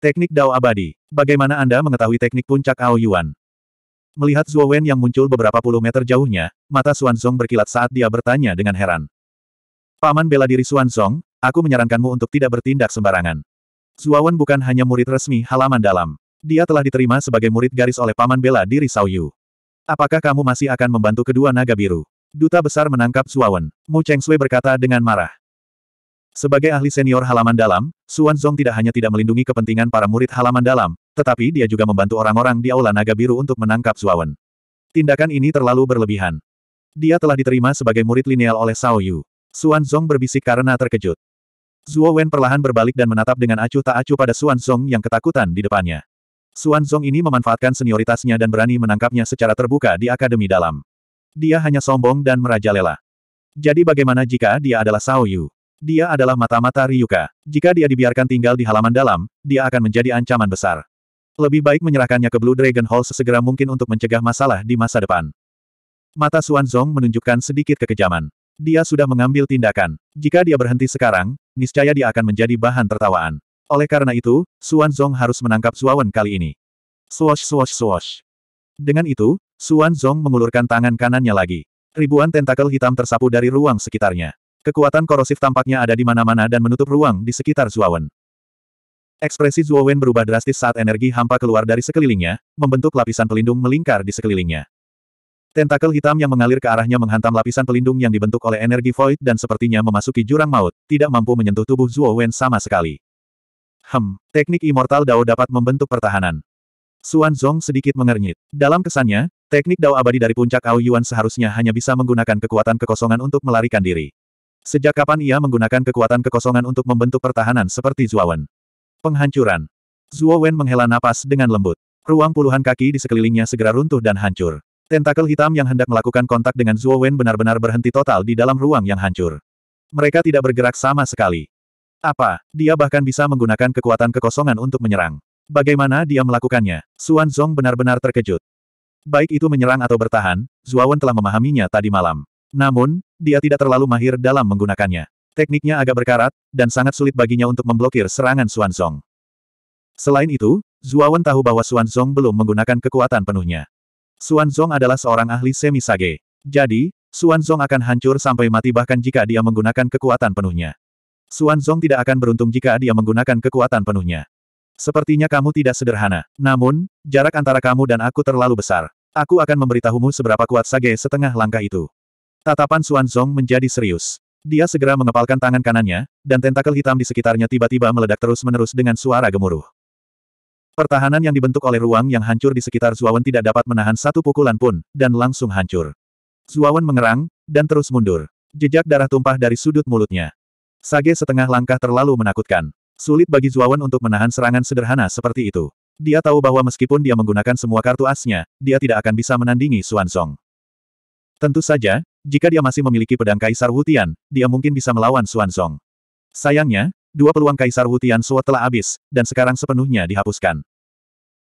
Teknik Dao Abadi. Bagaimana Anda mengetahui teknik puncak Ao Yuan? Melihat Zhuo Wen yang muncul beberapa puluh meter jauhnya, mata Xuanzong berkilat saat dia bertanya dengan heran. Paman bela diri Xuanzong, aku menyarankanmu untuk tidak bertindak sembarangan. Zhuo Wen bukan hanya murid resmi halaman dalam. Dia telah diterima sebagai murid garis oleh paman bela diri Sao Yu. Apakah kamu masih akan membantu kedua naga biru? Duta besar menangkap Zhuo Wen. Mu Cheng Sui berkata dengan marah. Sebagai ahli senior halaman dalam, Suan Zong tidak hanya tidak melindungi kepentingan para murid halaman dalam, tetapi dia juga membantu orang-orang di Aula Naga Biru untuk menangkap Zuawan. Tindakan ini terlalu berlebihan. Dia telah diterima sebagai murid lineal oleh Sao Yu. Suan Zong berbisik karena terkejut. Zuo Wen perlahan berbalik dan menatap dengan acuh tak acuh pada Suan Zong yang ketakutan di depannya. Suan Zong ini memanfaatkan senioritasnya dan berani menangkapnya secara terbuka di Akademi Dalam. Dia hanya sombong dan merajalela. Jadi bagaimana jika dia adalah Sao Yu? Dia adalah mata-mata Ryuka. Jika dia dibiarkan tinggal di halaman dalam, dia akan menjadi ancaman besar. Lebih baik menyerahkannya ke Blue Dragon Hall sesegera mungkin untuk mencegah masalah di masa depan. Mata Xuan Zong menunjukkan sedikit kekejaman. Dia sudah mengambil tindakan. Jika dia berhenti sekarang, niscaya dia akan menjadi bahan tertawaan. Oleh karena itu, Xuan Zong harus menangkap Suawan kali ini. Swash swash swash. Dengan itu, Xuan Zong mengulurkan tangan kanannya lagi. Ribuan tentakel hitam tersapu dari ruang sekitarnya. Kekuatan korosif tampaknya ada di mana-mana dan menutup ruang di sekitar Zuawan. Ekspresi Zuowen berubah drastis saat energi hampa keluar dari sekelilingnya, membentuk lapisan pelindung melingkar di sekelilingnya. Tentakel hitam yang mengalir ke arahnya menghantam lapisan pelindung yang dibentuk oleh energi void dan sepertinya memasuki jurang maut, tidak mampu menyentuh tubuh Zuowen sama sekali. Hem, teknik Immortal Dao dapat membentuk pertahanan. Xuan Zong sedikit mengernyit. Dalam kesannya, teknik Dao abadi dari puncak Ao Yuan seharusnya hanya bisa menggunakan kekuatan kekosongan untuk melarikan diri. Sejak kapan ia menggunakan kekuatan kekosongan untuk membentuk pertahanan seperti Zuowen? Penghancuran. Zuowen menghela napas dengan lembut. Ruang puluhan kaki di sekelilingnya segera runtuh dan hancur. Tentakel hitam yang hendak melakukan kontak dengan Zuowen benar-benar berhenti total di dalam ruang yang hancur. Mereka tidak bergerak sama sekali. Apa, dia bahkan bisa menggunakan kekuatan kekosongan untuk menyerang. Bagaimana dia melakukannya? Xuan Zong benar-benar terkejut. Baik itu menyerang atau bertahan, Zuawan telah memahaminya tadi malam. Namun, dia tidak terlalu mahir dalam menggunakannya. Tekniknya agak berkarat, dan sangat sulit baginya untuk memblokir serangan Xuanzong. Selain itu, Zuawan tahu bahwa Xuanzong belum menggunakan kekuatan penuhnya. Xuanzong adalah seorang ahli semi sage. Jadi, Xuanzong akan hancur sampai mati bahkan jika dia menggunakan kekuatan penuhnya. Xuanzong tidak akan beruntung jika dia menggunakan kekuatan penuhnya. Sepertinya kamu tidak sederhana. Namun, jarak antara kamu dan aku terlalu besar. Aku akan memberitahumu seberapa kuat sage setengah langkah itu. Tatapan Xuan Zong menjadi serius. Dia segera mengepalkan tangan kanannya, dan tentakel hitam di sekitarnya tiba-tiba meledak terus-menerus dengan suara gemuruh. Pertahanan yang dibentuk oleh ruang yang hancur di sekitar Zuawan tidak dapat menahan satu pukulan pun, dan langsung hancur. Zuawan mengerang, dan terus mundur. Jejak darah tumpah dari sudut mulutnya. Sage setengah langkah terlalu menakutkan. Sulit bagi Zuawan untuk menahan serangan sederhana seperti itu. Dia tahu bahwa meskipun dia menggunakan semua kartu asnya, dia tidak akan bisa menandingi Suansong. Tentu saja, jika dia masih memiliki pedang Kaisar Wutian, dia mungkin bisa melawan Xuanzong. Sayangnya, dua peluang Kaisar Wutian Suo telah habis, dan sekarang sepenuhnya dihapuskan.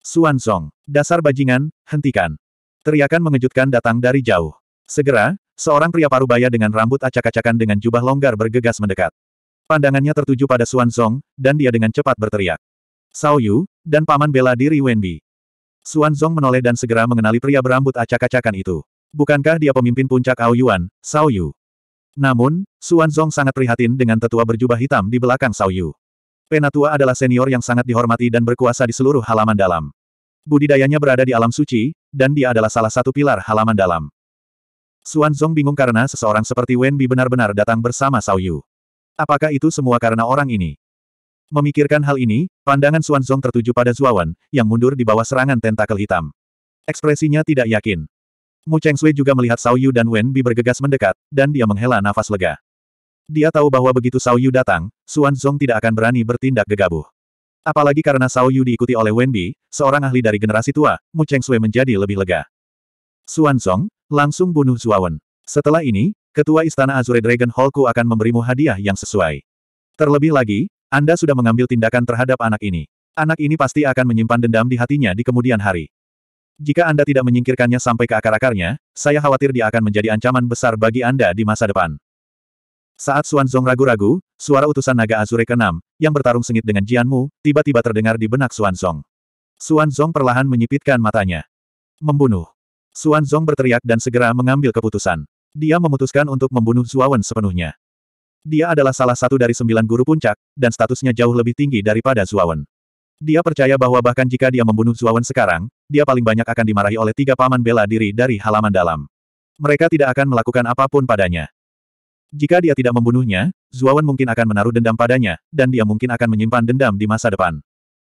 Xuanzong, dasar bajingan, hentikan. Teriakan mengejutkan datang dari jauh. Segera, seorang pria parubaya dengan rambut acak-acakan dengan jubah longgar bergegas mendekat. Pandangannya tertuju pada Xuanzong, dan dia dengan cepat berteriak. Sao Yu, dan paman bela diri Wenbi. Xuanzong menoleh dan segera mengenali pria berambut acak-acakan itu. Bukankah dia pemimpin puncak Ao Yuan, Sao Yu? Namun, Xuan Zong sangat prihatin dengan tetua berjubah hitam di belakang Sao Yu. Penatua adalah senior yang sangat dihormati dan berkuasa di seluruh halaman dalam. Budidayanya berada di alam suci, dan dia adalah salah satu pilar halaman dalam. Xuan Zong bingung karena seseorang seperti Wen Bi benar-benar datang bersama Sao Yu. Apakah itu semua karena orang ini? Memikirkan hal ini, pandangan Xuan Zong tertuju pada Zuawan, yang mundur di bawah serangan tentakel hitam. Ekspresinya tidak yakin. Mu Sui juga melihat Sao Yu dan Wen Bi bergegas mendekat, dan dia menghela nafas lega. Dia tahu bahwa begitu Sao Yu datang, Xuan Zong tidak akan berani bertindak gegabah. Apalagi karena Sao Yu diikuti oleh Wen Bi, seorang ahli dari generasi tua, Mu Sui menjadi lebih lega. Xuan Zong, langsung bunuh Wen. Setelah ini, Ketua Istana Azure Dragon Hallku akan memberimu hadiah yang sesuai. Terlebih lagi, Anda sudah mengambil tindakan terhadap anak ini. Anak ini pasti akan menyimpan dendam di hatinya di kemudian hari. Jika Anda tidak menyingkirkannya sampai ke akar-akarnya, saya khawatir dia akan menjadi ancaman besar bagi Anda di masa depan. Saat Zong ragu-ragu, suara utusan naga Azure ke-6, yang bertarung sengit dengan Jianmu, tiba-tiba terdengar di benak Zong. Xuanzong. Zong perlahan menyipitkan matanya. Membunuh. Zong berteriak dan segera mengambil keputusan. Dia memutuskan untuk membunuh Zuawan sepenuhnya. Dia adalah salah satu dari sembilan guru puncak, dan statusnya jauh lebih tinggi daripada Zuawan. Dia percaya bahwa bahkan jika dia membunuh Zuawan sekarang, dia paling banyak akan dimarahi oleh tiga paman bela diri dari halaman dalam. Mereka tidak akan melakukan apapun padanya. Jika dia tidak membunuhnya, Zuawan mungkin akan menaruh dendam padanya, dan dia mungkin akan menyimpan dendam di masa depan.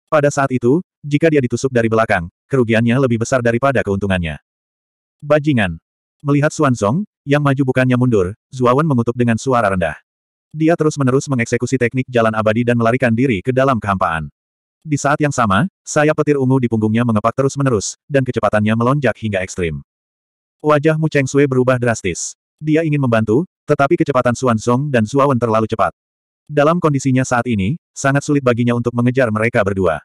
Pada saat itu, jika dia ditusuk dari belakang, kerugiannya lebih besar daripada keuntungannya. Bajingan. Melihat Suansong yang maju bukannya mundur, Zuawan mengutuk dengan suara rendah. Dia terus-menerus mengeksekusi teknik jalan abadi dan melarikan diri ke dalam kehampaan. Di saat yang sama, sayap petir ungu di punggungnya mengepak terus-menerus, dan kecepatannya melonjak hingga ekstrim. Wajah Mu Cheng Sui berubah drastis. Dia ingin membantu, tetapi kecepatan Xuan Song dan Suawen terlalu cepat. Dalam kondisinya saat ini, sangat sulit baginya untuk mengejar mereka berdua.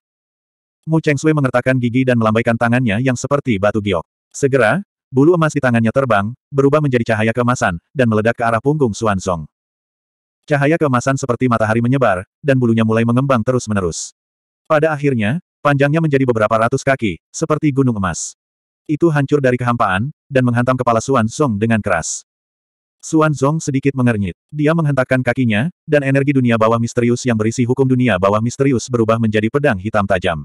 Mu Cheng Sui mengertakkan gigi dan melambaikan tangannya yang seperti batu giok. Segera, bulu emas di tangannya terbang, berubah menjadi cahaya kemasan, dan meledak ke arah punggung Xuan Song. Cahaya kemasan seperti matahari menyebar, dan bulunya mulai mengembang terus-menerus. Pada akhirnya, panjangnya menjadi beberapa ratus kaki, seperti gunung emas. Itu hancur dari kehampaan, dan menghantam kepala Xuan Zong dengan keras. Xuan Zong sedikit mengernyit. Dia menghentakkan kakinya, dan energi dunia bawah misterius yang berisi hukum dunia bawah misterius berubah menjadi pedang hitam tajam.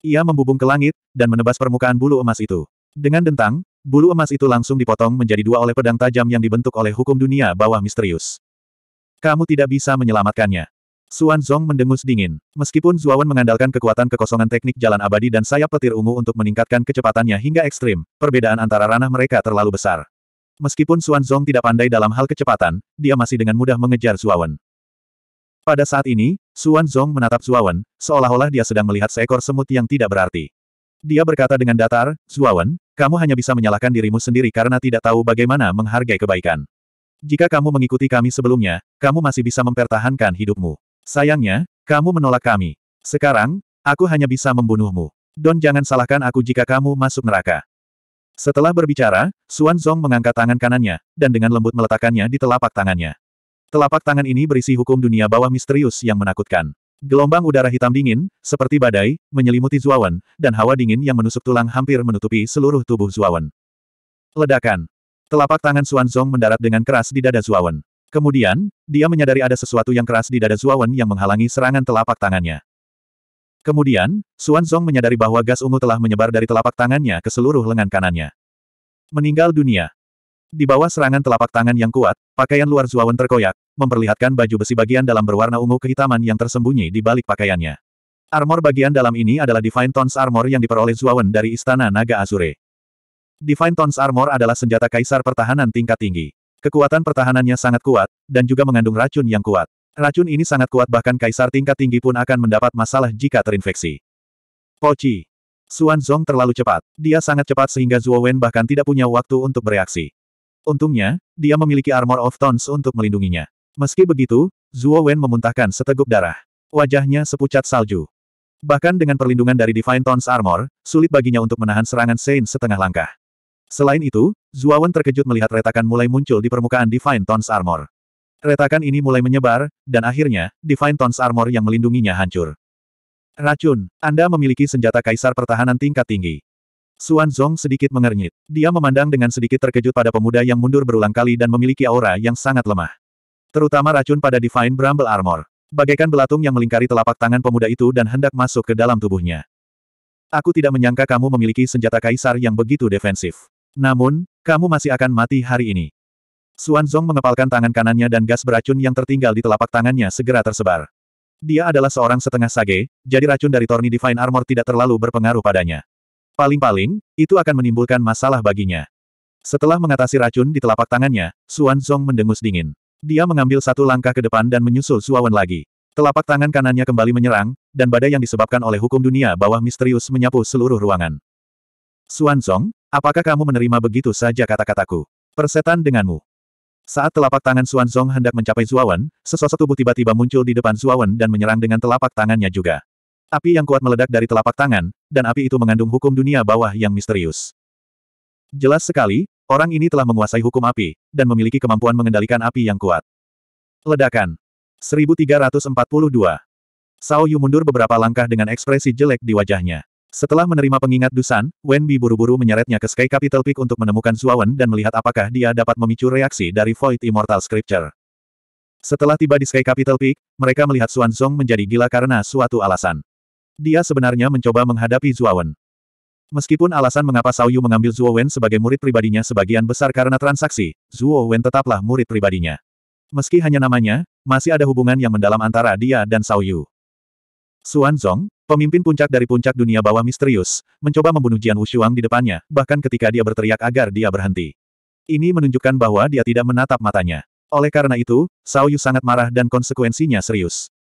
Ia membubung ke langit, dan menebas permukaan bulu emas itu. Dengan dentang, bulu emas itu langsung dipotong menjadi dua oleh pedang tajam yang dibentuk oleh hukum dunia bawah misterius. Kamu tidak bisa menyelamatkannya. Suan Zong mendengus dingin. Meskipun Zuawan mengandalkan kekuatan kekosongan teknik jalan abadi dan sayap petir ungu untuk meningkatkan kecepatannya hingga ekstrim, perbedaan antara ranah mereka terlalu besar. Meskipun Suan Zong tidak pandai dalam hal kecepatan, dia masih dengan mudah mengejar Zuawan. Pada saat ini, Suan Zong menatap Zuawan, seolah-olah dia sedang melihat seekor semut yang tidak berarti. Dia berkata dengan datar, Zuawan, kamu hanya bisa menyalahkan dirimu sendiri karena tidak tahu bagaimana menghargai kebaikan. Jika kamu mengikuti kami sebelumnya, kamu masih bisa mempertahankan hidupmu. Sayangnya, kamu menolak kami. Sekarang, aku hanya bisa membunuhmu. Don jangan salahkan aku jika kamu masuk neraka. Setelah berbicara, Xuan Zong mengangkat tangan kanannya, dan dengan lembut meletakkannya di telapak tangannya. Telapak tangan ini berisi hukum dunia bawah misterius yang menakutkan. Gelombang udara hitam dingin, seperti badai, menyelimuti Zuawan, dan hawa dingin yang menusuk tulang hampir menutupi seluruh tubuh Zuawan. Ledakan. Telapak tangan Xuan Zong mendarat dengan keras di dada Zuawan. Kemudian, dia menyadari ada sesuatu yang keras di dada Zuawan yang menghalangi serangan telapak tangannya. Kemudian, Xuan Zong menyadari bahwa gas ungu telah menyebar dari telapak tangannya ke seluruh lengan kanannya. Meninggal dunia. Di bawah serangan telapak tangan yang kuat, pakaian luar Zuawan terkoyak, memperlihatkan baju besi bagian dalam berwarna ungu kehitaman yang tersembunyi di balik pakaiannya. Armor bagian dalam ini adalah Divine Tons Armor yang diperoleh Zuawan dari Istana Naga Azure. Divine Tons Armor adalah senjata kaisar pertahanan tingkat tinggi. Kekuatan pertahanannya sangat kuat, dan juga mengandung racun yang kuat. Racun ini sangat kuat bahkan kaisar tingkat tinggi pun akan mendapat masalah jika terinfeksi. Poci. Suan Zong terlalu cepat. Dia sangat cepat sehingga Zhuo Wen bahkan tidak punya waktu untuk bereaksi. Untungnya, dia memiliki armor of tons untuk melindunginya. Meski begitu, Zhuo Wen memuntahkan seteguk darah. Wajahnya sepucat salju. Bahkan dengan perlindungan dari Divine Tons Armor, sulit baginya untuk menahan serangan Sein setengah langkah. Selain itu, Zuawan terkejut melihat retakan mulai muncul di permukaan Divine Tons Armor. Retakan ini mulai menyebar, dan akhirnya, Divine Tons Armor yang melindunginya hancur. Racun, Anda memiliki senjata kaisar pertahanan tingkat tinggi. Xuan Zong sedikit mengernyit. Dia memandang dengan sedikit terkejut pada pemuda yang mundur berulang kali dan memiliki aura yang sangat lemah. Terutama racun pada Divine Bramble Armor. Bagaikan belatung yang melingkari telapak tangan pemuda itu dan hendak masuk ke dalam tubuhnya. Aku tidak menyangka kamu memiliki senjata kaisar yang begitu defensif. Namun, kamu masih akan mati hari ini. Xuan Zong mengepalkan tangan kanannya dan gas beracun yang tertinggal di telapak tangannya segera tersebar. Dia adalah seorang setengah sage, jadi racun dari Torni Divine Armor tidak terlalu berpengaruh padanya. Paling-paling, itu akan menimbulkan masalah baginya. Setelah mengatasi racun di telapak tangannya, Xuan Zong mendengus dingin. Dia mengambil satu langkah ke depan dan menyusul Suawan lagi. Telapak tangan kanannya kembali menyerang, dan badai yang disebabkan oleh hukum dunia bawah misterius menyapu seluruh ruangan. Xuan Zong, Apakah kamu menerima begitu saja kata-kataku? Persetan denganmu. Saat telapak tangan Zong hendak mencapai Zuawan, sesosok tubuh tiba-tiba muncul di depan Zuawan dan menyerang dengan telapak tangannya juga. Api yang kuat meledak dari telapak tangan, dan api itu mengandung hukum dunia bawah yang misterius. Jelas sekali, orang ini telah menguasai hukum api, dan memiliki kemampuan mengendalikan api yang kuat. Ledakan. 1342. Sao Yu mundur beberapa langkah dengan ekspresi jelek di wajahnya. Setelah menerima pengingat Dusan, Wen Bi buru-buru menyeretnya ke Sky Capital Peak untuk menemukan Zuawan dan melihat apakah dia dapat memicu reaksi dari Void Immortal Scripture. Setelah tiba di Sky Capital Peak, mereka melihat Xuan Zong menjadi gila karena suatu alasan. Dia sebenarnya mencoba menghadapi Zuawan. Meskipun alasan mengapa Sao Yu mengambil Zuo Wen sebagai murid pribadinya sebagian besar karena transaksi, Zuo Wen tetaplah murid pribadinya. Meski hanya namanya, masih ada hubungan yang mendalam antara dia dan Sao Yu. Xuan Zong, pemimpin puncak dari puncak dunia bawah misterius, mencoba membunuh Jian Wushuang di depannya, bahkan ketika dia berteriak agar dia berhenti. Ini menunjukkan bahwa dia tidak menatap matanya. Oleh karena itu, Sao Yu sangat marah dan konsekuensinya serius.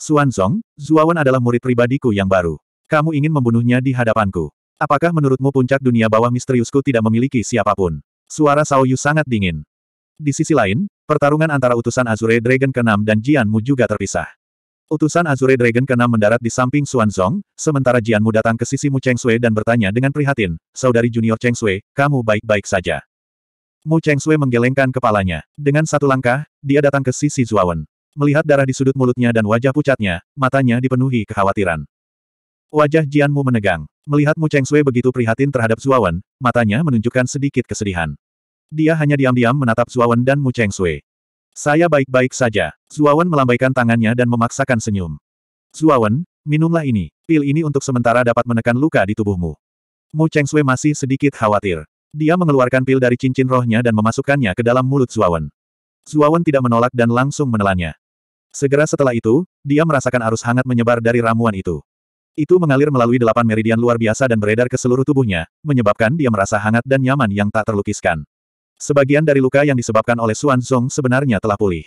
Xuan Zong, Zuawan adalah murid pribadiku yang baru. Kamu ingin membunuhnya di hadapanku. Apakah menurutmu puncak dunia bawah misteriusku tidak memiliki siapapun? Suara Sao Yu sangat dingin. Di sisi lain, pertarungan antara utusan Azure Dragon ke-6 dan Jianmu juga terpisah. Utusan Azure Dragon ke-6 mendarat di samping Xuanzong, sementara Jianmu datang ke sisi Mu Cheng Chengsui dan bertanya dengan prihatin, Saudari Junior Cheng Chengsui, kamu baik-baik saja. Mu Cheng Chengsui menggelengkan kepalanya. Dengan satu langkah, dia datang ke sisi Zuawan. Melihat darah di sudut mulutnya dan wajah pucatnya, matanya dipenuhi kekhawatiran. Wajah Jianmu menegang. Melihat Mu Cheng Chengsui begitu prihatin terhadap Zuawan, matanya menunjukkan sedikit kesedihan. Dia hanya diam-diam menatap Zuawan dan Mu Cheng Chengsui. Saya baik-baik saja. Zuawan melambaikan tangannya dan memaksakan senyum. Zuawan, minumlah ini. Pil ini untuk sementara dapat menekan luka di tubuhmu. Mu Cheng Sui masih sedikit khawatir. Dia mengeluarkan pil dari cincin rohnya dan memasukkannya ke dalam mulut Zuawan. Zuawan tidak menolak dan langsung menelannya. Segera setelah itu, dia merasakan arus hangat menyebar dari ramuan itu. Itu mengalir melalui delapan meridian luar biasa dan beredar ke seluruh tubuhnya, menyebabkan dia merasa hangat dan nyaman yang tak terlukiskan. Sebagian dari luka yang disebabkan oleh Xuan Zong sebenarnya telah pulih.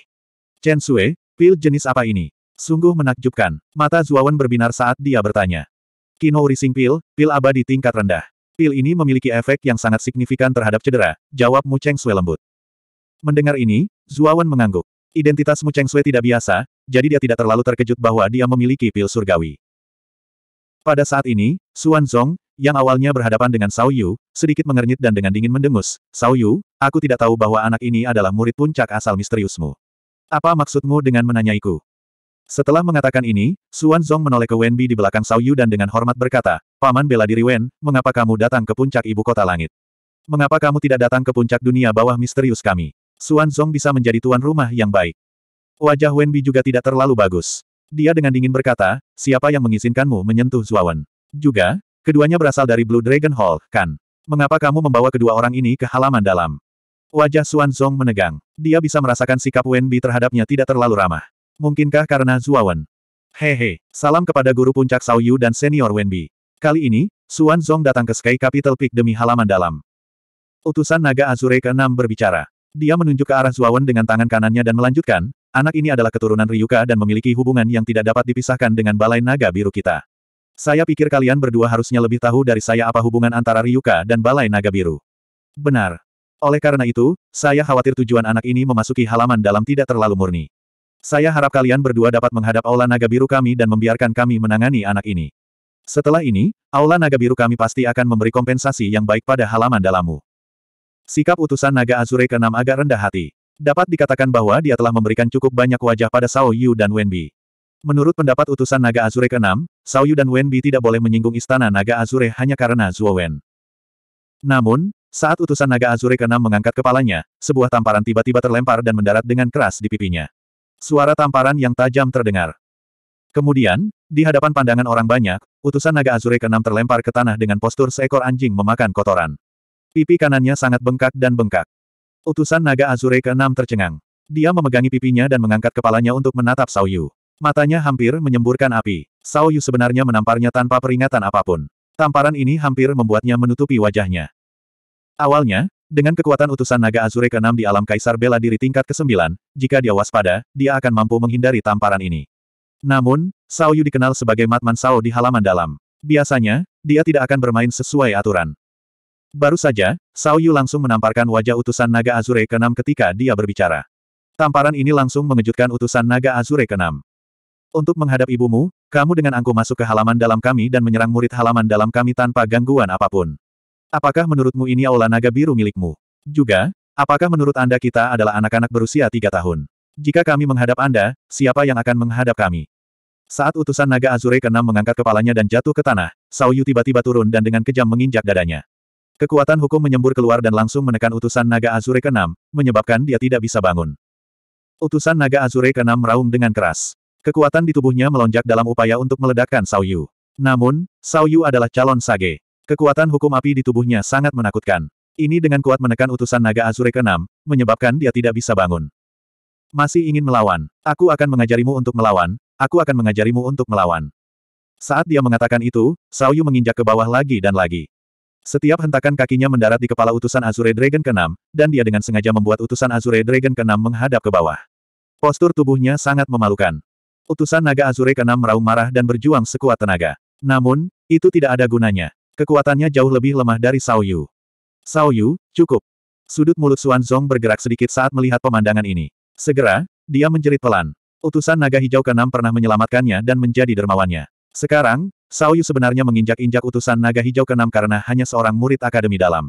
Chen Sui, pil jenis apa ini? Sungguh menakjubkan. Mata Zuawan berbinar saat dia bertanya. Kino Rising Pil, pil abadi tingkat rendah. Pil ini memiliki efek yang sangat signifikan terhadap cedera, jawab Mu Cheng Sui lembut. Mendengar ini, Zuawan mengangguk. Identitas Mu Cheng Sui tidak biasa, jadi dia tidak terlalu terkejut bahwa dia memiliki pil surgawi. Pada saat ini, Xuan Zong, yang awalnya berhadapan dengan Sao Yu, sedikit mengernyit dan dengan dingin mendengus, Sao Yu, aku tidak tahu bahwa anak ini adalah murid puncak asal misteriusmu. Apa maksudmu dengan menanyaiku? Setelah mengatakan ini, Xuan Zong menoleh ke Wenbi di belakang Sao Yu dan dengan hormat berkata, Paman bela diri Wen, mengapa kamu datang ke puncak ibu kota langit? Mengapa kamu tidak datang ke puncak dunia bawah misterius kami? Xuan Zong bisa menjadi tuan rumah yang baik. Wajah Wenbi juga tidak terlalu bagus. Dia dengan dingin berkata, siapa yang mengizinkanmu menyentuh Zuawan? Juga, Keduanya berasal dari Blue Dragon Hall, kan? Mengapa kamu membawa kedua orang ini ke halaman dalam? Wajah Xuan Zong menegang. Dia bisa merasakan sikap Wen Bi terhadapnya tidak terlalu ramah. Mungkinkah karena Zuawan? Hehe, salam kepada guru puncak Yu dan senior Wen Bi. Kali ini, Xuan Zong datang ke Sky Capital Peak demi halaman dalam. Utusan naga Azure ke-6 berbicara. Dia menunjuk ke arah Zuawan dengan tangan kanannya dan melanjutkan, anak ini adalah keturunan Ryuka dan memiliki hubungan yang tidak dapat dipisahkan dengan balai naga biru kita. Saya pikir kalian berdua harusnya lebih tahu dari saya apa hubungan antara Ryuka dan Balai Naga Biru. Benar. Oleh karena itu, saya khawatir tujuan anak ini memasuki halaman dalam tidak terlalu murni. Saya harap kalian berdua dapat menghadap Aula Naga Biru kami dan membiarkan kami menangani anak ini. Setelah ini, Aula Naga Biru kami pasti akan memberi kompensasi yang baik pada halaman dalammu. Sikap utusan Naga Azure ke-6 agak rendah hati. Dapat dikatakan bahwa dia telah memberikan cukup banyak wajah pada Sao Yu dan Wenbi. Menurut pendapat utusan Naga Azure ke-6, Yu dan Wen tidak boleh menyinggung istana Naga Azure hanya karena Zuo Wen. Namun, saat utusan Naga Azure ke-6 mengangkat kepalanya, sebuah tamparan tiba-tiba terlempar dan mendarat dengan keras di pipinya. Suara tamparan yang tajam terdengar. Kemudian, di hadapan pandangan orang banyak, utusan Naga Azure ke-6 terlempar ke tanah dengan postur seekor anjing memakan kotoran. Pipi kanannya sangat bengkak dan bengkak. Utusan Naga Azure ke-6 tercengang. Dia memegangi pipinya dan mengangkat kepalanya untuk menatap Yu. Matanya hampir menyemburkan api. Sao Yu sebenarnya menamparnya tanpa peringatan apapun. Tamparan ini hampir membuatnya menutupi wajahnya. Awalnya, dengan kekuatan utusan naga Azure ke-6 di alam Kaisar Bela Diri tingkat ke-9, jika dia waspada, dia akan mampu menghindari tamparan ini. Namun, Sao Yu dikenal sebagai Matman Sao di halaman dalam. Biasanya, dia tidak akan bermain sesuai aturan. Baru saja, Sao Yu langsung menamparkan wajah utusan naga Azure ke-6 ketika dia berbicara. Tamparan ini langsung mengejutkan utusan naga Azure ke-6. Untuk menghadap ibumu, kamu dengan angkuh masuk ke halaman dalam kami dan menyerang murid halaman dalam kami tanpa gangguan apapun. Apakah menurutmu ini aula naga biru milikmu? Juga, apakah menurut Anda kita adalah anak-anak berusia tiga tahun? Jika kami menghadap Anda, siapa yang akan menghadap kami? Saat utusan naga Azure ke-6 mengangkat kepalanya dan jatuh ke tanah, Sao tiba-tiba turun dan dengan kejam menginjak dadanya. Kekuatan hukum menyembur keluar dan langsung menekan utusan naga Azure ke-6, menyebabkan dia tidak bisa bangun. Utusan naga Azure ke-6 meraung dengan keras. Kekuatan di tubuhnya melonjak dalam upaya untuk meledakkan Sao Yu. Namun, Sao Yu adalah calon sage. Kekuatan hukum api di tubuhnya sangat menakutkan. Ini dengan kuat menekan utusan naga Azure ke-6, menyebabkan dia tidak bisa bangun. Masih ingin melawan. Aku akan mengajarimu untuk melawan, aku akan mengajarimu untuk melawan. Saat dia mengatakan itu, Sao Yu menginjak ke bawah lagi dan lagi. Setiap hentakan kakinya mendarat di kepala utusan Azure Dragon ke-6, dan dia dengan sengaja membuat utusan Azure Dragon ke-6 menghadap ke bawah. Postur tubuhnya sangat memalukan. Utusan naga Azure ke-6 meraung marah dan berjuang sekuat tenaga. Namun, itu tidak ada gunanya. Kekuatannya jauh lebih lemah dari Sao Yu. Sao Yu, cukup. Sudut mulut Xuan Zong bergerak sedikit saat melihat pemandangan ini. Segera, dia menjerit pelan. Utusan naga hijau ke-6 pernah menyelamatkannya dan menjadi dermawannya. Sekarang, Sao Yu sebenarnya menginjak-injak utusan naga hijau ke-6 karena hanya seorang murid akademi dalam.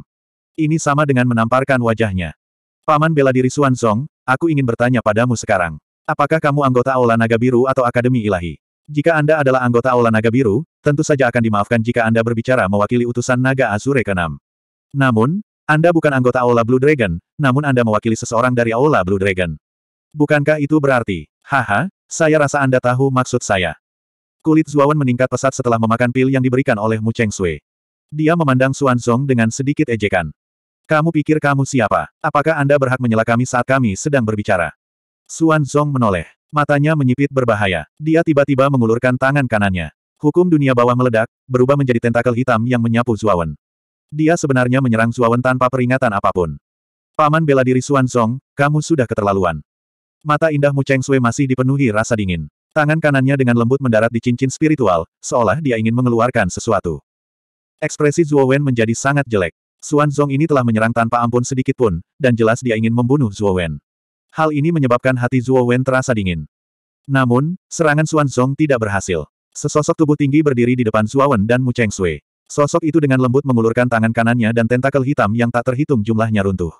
Ini sama dengan menamparkan wajahnya. Paman bela diri Xuan Zong, aku ingin bertanya padamu sekarang. Apakah kamu anggota Aula Naga Biru atau Akademi Ilahi? Jika Anda adalah anggota Aula Naga Biru, tentu saja akan dimaafkan jika Anda berbicara mewakili utusan Naga Azure ke-6. Namun, Anda bukan anggota Aula Blue Dragon, namun Anda mewakili seseorang dari Aula Blue Dragon. Bukankah itu berarti, haha, saya rasa Anda tahu maksud saya. Kulit Zuawan meningkat pesat setelah memakan pil yang diberikan oleh Mu Cheng Sui. Dia memandang Xuan Zong dengan sedikit ejekan. Kamu pikir kamu siapa? Apakah Anda berhak menyela kami saat kami sedang berbicara? Xuan Zong menoleh. Matanya menyipit berbahaya. Dia tiba-tiba mengulurkan tangan kanannya. Hukum dunia bawah meledak, berubah menjadi tentakel hitam yang menyapu Zuawan. Dia sebenarnya menyerang Zuawan tanpa peringatan apapun. Paman bela diri Xuan Zong, kamu sudah keterlaluan. Mata indah Mu Cheng Sui masih dipenuhi rasa dingin. Tangan kanannya dengan lembut mendarat di cincin spiritual, seolah dia ingin mengeluarkan sesuatu. Ekspresi Zhuo menjadi sangat jelek. Xuan Zong ini telah menyerang tanpa ampun sedikitpun, dan jelas dia ingin membunuh Zhuo Hal ini menyebabkan hati Zuo Wen terasa dingin. Namun, serangan Xuan Zong tidak berhasil. Sesosok tubuh tinggi berdiri di depan Zuo Wen dan Mu Cheng Sui. Sosok itu dengan lembut mengulurkan tangan kanannya dan tentakel hitam yang tak terhitung jumlahnya runtuh.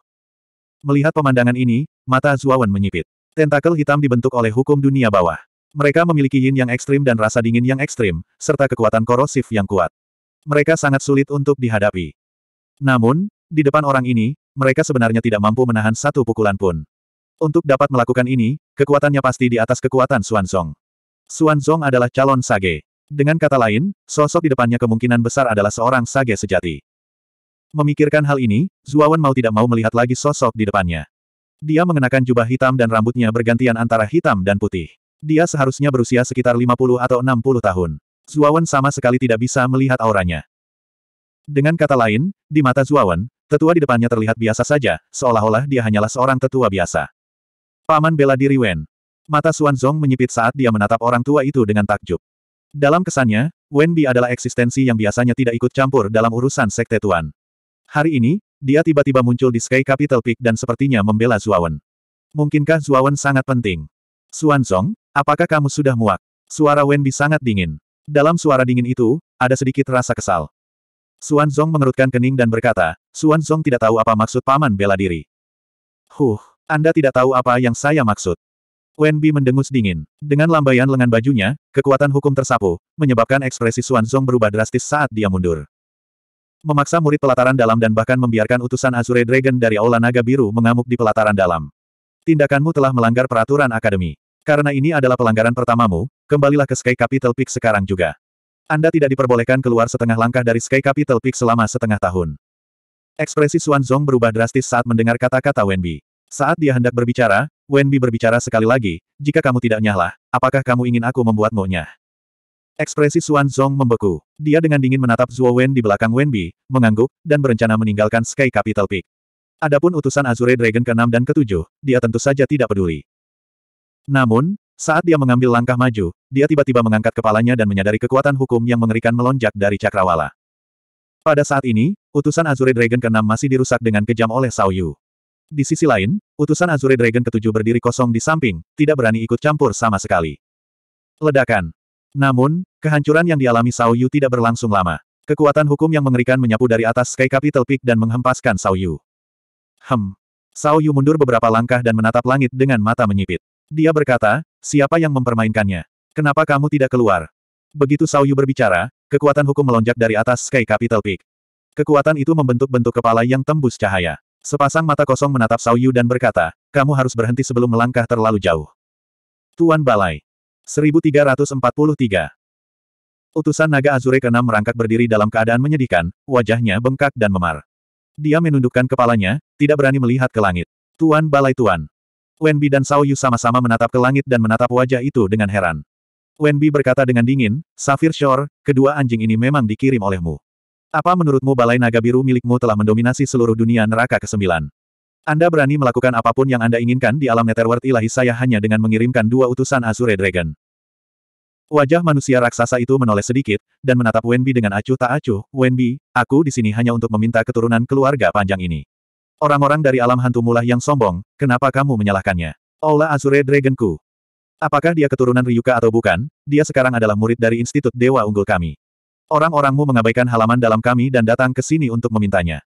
Melihat pemandangan ini, mata Zuo Wen menyipit. Tentakel hitam dibentuk oleh hukum dunia bawah. Mereka memiliki yin yang ekstrim dan rasa dingin yang ekstrim, serta kekuatan korosif yang kuat. Mereka sangat sulit untuk dihadapi. Namun, di depan orang ini, mereka sebenarnya tidak mampu menahan satu pukulan pun. Untuk dapat melakukan ini, kekuatannya pasti di atas kekuatan Xuanzong. Xuanzong adalah calon sage. Dengan kata lain, sosok di depannya kemungkinan besar adalah seorang sage sejati. Memikirkan hal ini, Zuawan mau tidak mau melihat lagi sosok di depannya. Dia mengenakan jubah hitam dan rambutnya bergantian antara hitam dan putih. Dia seharusnya berusia sekitar 50 atau 60 tahun. Zuawan sama sekali tidak bisa melihat auranya. Dengan kata lain, di mata Zuawan, tetua di depannya terlihat biasa saja, seolah-olah dia hanyalah seorang tetua biasa. Paman bela diri Wen. Mata Xuan Zong menyipit saat dia menatap orang tua itu dengan takjub. Dalam kesannya, Wen Bi adalah eksistensi yang biasanya tidak ikut campur dalam urusan sekte Tuan. Hari ini, dia tiba-tiba muncul di Sky Capital Peak dan sepertinya membela Zuawan. Mungkinkah Zuawan sangat penting? Xuan Zong, apakah kamu sudah muak? Suara Wen Bi sangat dingin. Dalam suara dingin itu, ada sedikit rasa kesal. Xuan Zong mengerutkan kening dan berkata, Xuan Zong tidak tahu apa maksud paman bela diri. Huh. Anda tidak tahu apa yang saya maksud. Wen Bi mendengus dingin. Dengan lambaian lengan bajunya, kekuatan hukum tersapu, menyebabkan ekspresi Zong berubah drastis saat dia mundur. Memaksa murid pelataran dalam dan bahkan membiarkan utusan Azure Dragon dari Aula Naga Biru mengamuk di pelataran dalam. Tindakanmu telah melanggar peraturan akademi. Karena ini adalah pelanggaran pertamamu, kembalilah ke Sky Capital Peak sekarang juga. Anda tidak diperbolehkan keluar setengah langkah dari Sky Capital Peak selama setengah tahun. Ekspresi Xuan Zong berubah drastis saat mendengar kata-kata Wenbi. Saat dia hendak berbicara, Wenbi berbicara sekali lagi, jika kamu tidak nyala, apakah kamu ingin aku membuatmu nyah? Ekspresi Xuan Zong membeku. Dia dengan dingin menatap Zuo Wen di belakang Wenbi, mengangguk, dan berencana meninggalkan Sky Capital Peak. Adapun utusan Azure Dragon ke-6 dan ke-7, dia tentu saja tidak peduli. Namun, saat dia mengambil langkah maju, dia tiba-tiba mengangkat kepalanya dan menyadari kekuatan hukum yang mengerikan melonjak dari cakrawala. Pada saat ini, utusan Azure Dragon ke-6 masih dirusak dengan kejam oleh Sao Yu. Di sisi lain, utusan Azure Dragon ketujuh berdiri kosong di samping, tidak berani ikut campur sama sekali. Ledakan. Namun, kehancuran yang dialami Sao Yu tidak berlangsung lama. Kekuatan hukum yang mengerikan menyapu dari atas Sky Capital Peak dan menghempaskan Sao Yu. Hem. Sao Yu mundur beberapa langkah dan menatap langit dengan mata menyipit. Dia berkata, siapa yang mempermainkannya? Kenapa kamu tidak keluar? Begitu Sao Yu berbicara, kekuatan hukum melonjak dari atas Sky Capital Peak. Kekuatan itu membentuk bentuk kepala yang tembus cahaya. Sepasang mata kosong menatap Yu dan berkata, kamu harus berhenti sebelum melangkah terlalu jauh. Tuan Balai. 1343. Utusan naga Azure ke-6 merangkak berdiri dalam keadaan menyedihkan, wajahnya bengkak dan memar. Dia menundukkan kepalanya, tidak berani melihat ke langit. Tuan Balai Tuan. Wenbi dan Yu sama-sama menatap ke langit dan menatap wajah itu dengan heran. Wenbi berkata dengan dingin, Safir Shore, kedua anjing ini memang dikirim olehmu. Apa menurutmu balai naga biru milikmu telah mendominasi seluruh dunia neraka ke-9? Anda berani melakukan apapun yang Anda inginkan di alam Netherworld ilahi saya hanya dengan mengirimkan dua utusan Azure Dragon. Wajah manusia raksasa itu menoleh sedikit, dan menatap Wenbi dengan acuh tak acuh, Wenbi, aku di sini hanya untuk meminta keturunan keluarga panjang ini. Orang-orang dari alam hantu mulah yang sombong, kenapa kamu menyalahkannya? Ola Azure Dragonku. Apakah dia keturunan Ryuka atau bukan, dia sekarang adalah murid dari Institut Dewa Unggul kami. Orang-orangmu mengabaikan halaman dalam kami dan datang ke sini untuk memintanya.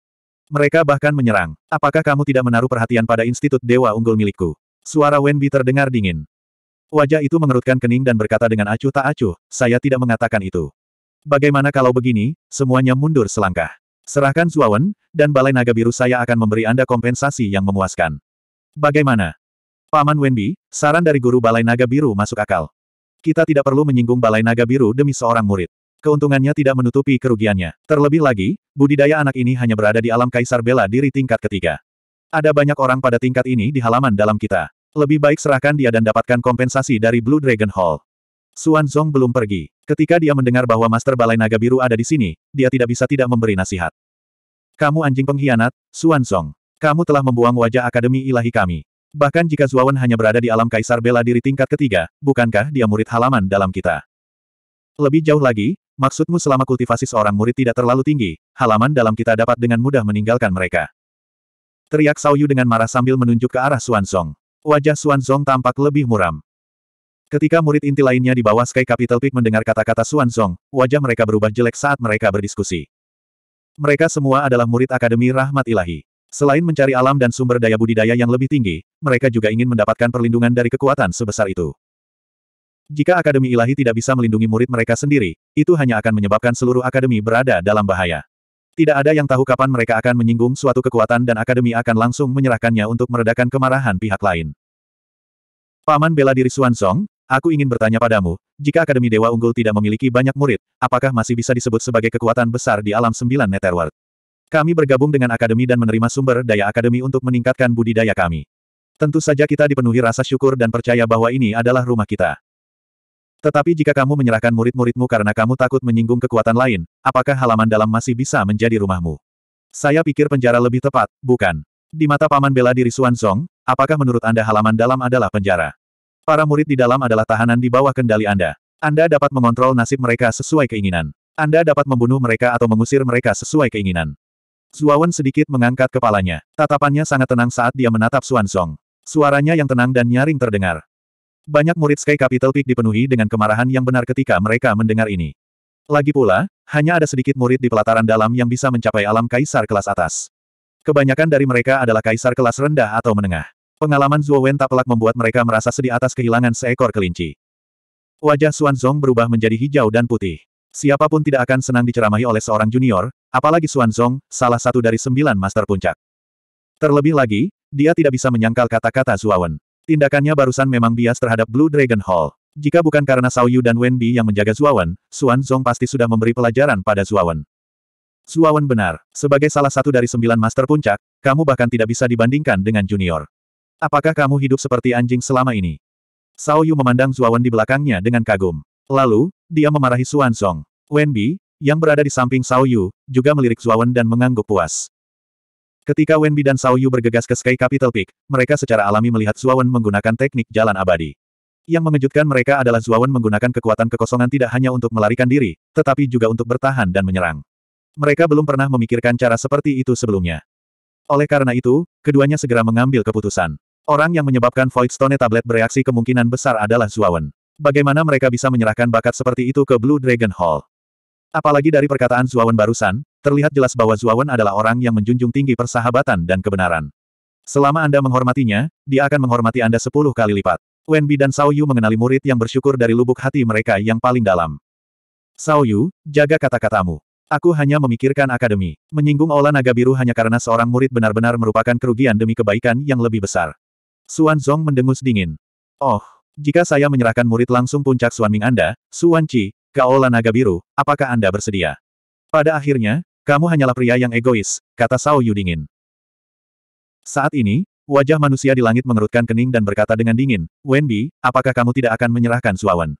Mereka bahkan menyerang. Apakah kamu tidak menaruh perhatian pada Institut Dewa Unggul milikku? Suara Wenbi terdengar dingin. Wajah itu mengerutkan kening dan berkata dengan acuh tak acuh, saya tidak mengatakan itu. Bagaimana kalau begini, semuanya mundur selangkah. Serahkan Zuawan, dan Balai Naga Biru saya akan memberi Anda kompensasi yang memuaskan. Bagaimana? Paman Wenbi, saran dari guru Balai Naga Biru masuk akal. Kita tidak perlu menyinggung Balai Naga Biru demi seorang murid. Keuntungannya tidak menutupi kerugiannya. Terlebih lagi, budidaya anak ini hanya berada di alam kaisar bela diri tingkat ketiga. Ada banyak orang pada tingkat ini di halaman dalam kita. Lebih baik serahkan dia dan dapatkan kompensasi dari Blue Dragon Hall. Suan Zong belum pergi. Ketika dia mendengar bahwa Master Balai Naga Biru ada di sini, dia tidak bisa tidak memberi nasihat. Kamu anjing pengkhianat, Suan Zong. Kamu telah membuang wajah Akademi Ilahi kami. Bahkan jika Zuawan hanya berada di alam kaisar bela diri tingkat ketiga, bukankah dia murid halaman dalam kita? Lebih jauh lagi, maksudmu selama kultivasi seorang murid tidak terlalu tinggi, halaman dalam kita dapat dengan mudah meninggalkan mereka. Teriak Sauyu dengan marah sambil menunjuk ke arah Suansong. Wajah Suansong tampak lebih muram. Ketika murid inti lainnya di bawah Sky Capital Peak mendengar kata-kata Suansong, wajah mereka berubah jelek saat mereka berdiskusi. Mereka semua adalah murid Akademi Rahmat Ilahi. Selain mencari alam dan sumber daya budidaya yang lebih tinggi, mereka juga ingin mendapatkan perlindungan dari kekuatan sebesar itu. Jika Akademi Ilahi tidak bisa melindungi murid mereka sendiri, itu hanya akan menyebabkan seluruh Akademi berada dalam bahaya. Tidak ada yang tahu kapan mereka akan menyinggung suatu kekuatan dan Akademi akan langsung menyerahkannya untuk meredakan kemarahan pihak lain. Paman bela diri Suansong, aku ingin bertanya padamu, jika Akademi Dewa Unggul tidak memiliki banyak murid, apakah masih bisa disebut sebagai kekuatan besar di alam sembilan Netherworld? Kami bergabung dengan Akademi dan menerima sumber daya Akademi untuk meningkatkan budidaya kami. Tentu saja kita dipenuhi rasa syukur dan percaya bahwa ini adalah rumah kita. Tetapi jika kamu menyerahkan murid-muridmu karena kamu takut menyinggung kekuatan lain, apakah halaman dalam masih bisa menjadi rumahmu? Saya pikir penjara lebih tepat, bukan? Di mata paman bela diri Suansong, Song, apakah menurut Anda halaman dalam adalah penjara? Para murid di dalam adalah tahanan di bawah kendali Anda. Anda dapat mengontrol nasib mereka sesuai keinginan. Anda dapat membunuh mereka atau mengusir mereka sesuai keinginan. Zuawan sedikit mengangkat kepalanya. Tatapannya sangat tenang saat dia menatap Suansong. Song. Suaranya yang tenang dan nyaring terdengar. Banyak murid Sky Capital Peak dipenuhi dengan kemarahan yang benar ketika mereka mendengar ini. Lagi pula, hanya ada sedikit murid di pelataran dalam yang bisa mencapai alam kaisar kelas atas. Kebanyakan dari mereka adalah kaisar kelas rendah atau menengah. Pengalaman Wen tak pelak membuat mereka merasa sedih atas kehilangan seekor kelinci. Wajah Zong berubah menjadi hijau dan putih. Siapapun tidak akan senang diceramahi oleh seorang junior, apalagi Zong, salah satu dari sembilan master puncak. Terlebih lagi, dia tidak bisa menyangkal kata-kata Wen. Tindakannya barusan memang bias terhadap Blue Dragon Hall. Jika bukan karena Sao Yu dan Wenbi yang menjaga Zuawan, Xuan Zong pasti sudah memberi pelajaran pada Zuawan. Zuawan benar, sebagai salah satu dari sembilan master puncak, kamu bahkan tidak bisa dibandingkan dengan junior. Apakah kamu hidup seperti anjing selama ini? Sao Yu memandang Zuawan di belakangnya dengan kagum. Lalu, dia memarahi Xuan Zong. Wenbi, yang berada di samping Sao Yu, juga melirik Zuawan dan mengangguk puas. Ketika Wenbi dan Sao Yu bergegas ke Sky Capital Peak, mereka secara alami melihat Zuawan menggunakan teknik jalan abadi. Yang mengejutkan mereka adalah Zuawan menggunakan kekuatan kekosongan tidak hanya untuk melarikan diri, tetapi juga untuk bertahan dan menyerang. Mereka belum pernah memikirkan cara seperti itu sebelumnya. Oleh karena itu, keduanya segera mengambil keputusan. Orang yang menyebabkan Void Stone Tablet bereaksi kemungkinan besar adalah Zuawan. Bagaimana mereka bisa menyerahkan bakat seperti itu ke Blue Dragon Hall? Apalagi dari perkataan Zuawan barusan, terlihat jelas bahwa Zuawan adalah orang yang menjunjung tinggi persahabatan dan kebenaran. Selama Anda menghormatinya, dia akan menghormati Anda sepuluh kali lipat. Wenbi dan Sao Yu mengenali murid yang bersyukur dari lubuk hati mereka yang paling dalam. Sao Yu, jaga kata-katamu. Aku hanya memikirkan akademi. Menyinggung Ola Naga Biru hanya karena seorang murid benar-benar merupakan kerugian demi kebaikan yang lebih besar. Suan Zong mendengus dingin. Oh, jika saya menyerahkan murid langsung puncak Suan Anda, Suan Chi, ke Ola Naga Biru, apakah Anda bersedia? Pada akhirnya, kamu hanyalah pria yang egois, kata Sao Yu dingin. Saat ini, wajah manusia di langit mengerutkan kening dan berkata dengan dingin, Wenbi, apakah kamu tidak akan menyerahkan Suawan?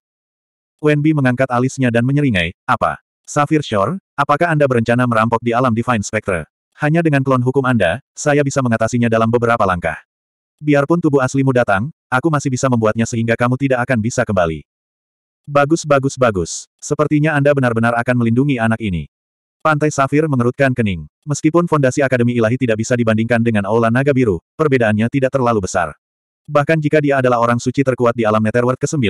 Wenbi mengangkat alisnya dan menyeringai, apa? Safir Shore, apakah Anda berencana merampok di alam Divine Spectre? Hanya dengan klon hukum Anda, saya bisa mengatasinya dalam beberapa langkah. Biarpun tubuh aslimu datang, aku masih bisa membuatnya sehingga kamu tidak akan bisa kembali. Bagus bagus bagus, sepertinya Anda benar-benar akan melindungi anak ini. Pantai Safir mengerutkan kening. Meskipun fondasi Akademi Ilahi tidak bisa dibandingkan dengan Aula Naga Biru, perbedaannya tidak terlalu besar. Bahkan jika dia adalah orang suci terkuat di alam Netherworld ke-9,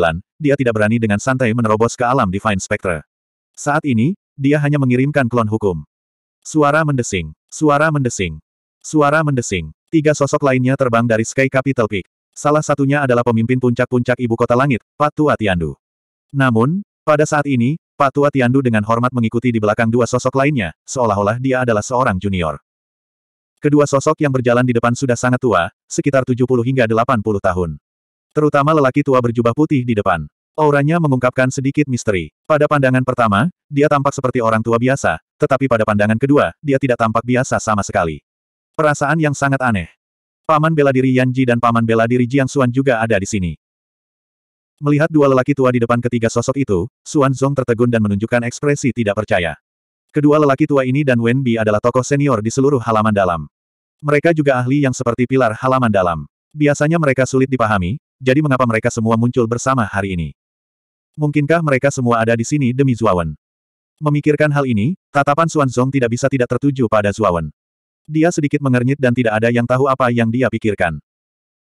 dia tidak berani dengan santai menerobos ke alam Divine Spectre. Saat ini, dia hanya mengirimkan klon hukum. Suara mendesing. Suara mendesing. Suara mendesing. Tiga sosok lainnya terbang dari Sky Capital Peak. Salah satunya adalah pemimpin puncak-puncak ibu kota langit, Patu Atiandu. Namun, pada saat ini, Pak Tua Tiandu dengan hormat mengikuti di belakang dua sosok lainnya, seolah-olah dia adalah seorang junior. Kedua sosok yang berjalan di depan sudah sangat tua, sekitar 70 hingga 80 tahun. Terutama lelaki tua berjubah putih di depan. Auranya mengungkapkan sedikit misteri. Pada pandangan pertama, dia tampak seperti orang tua biasa, tetapi pada pandangan kedua, dia tidak tampak biasa sama sekali. Perasaan yang sangat aneh. Paman bela diri Yanji dan paman bela diri Jiang Xuan juga ada di sini. Melihat dua lelaki tua di depan ketiga sosok itu, Xuan Zong tertegun dan menunjukkan ekspresi tidak percaya. Kedua lelaki tua ini dan Wen Bi adalah tokoh senior di seluruh halaman dalam. Mereka juga ahli yang seperti pilar halaman dalam. Biasanya mereka sulit dipahami, jadi mengapa mereka semua muncul bersama hari ini? Mungkinkah mereka semua ada di sini demi Zuawan? Memikirkan hal ini, tatapan Xuan Zong tidak bisa tidak tertuju pada Zuawan. Dia sedikit mengernyit dan tidak ada yang tahu apa yang dia pikirkan.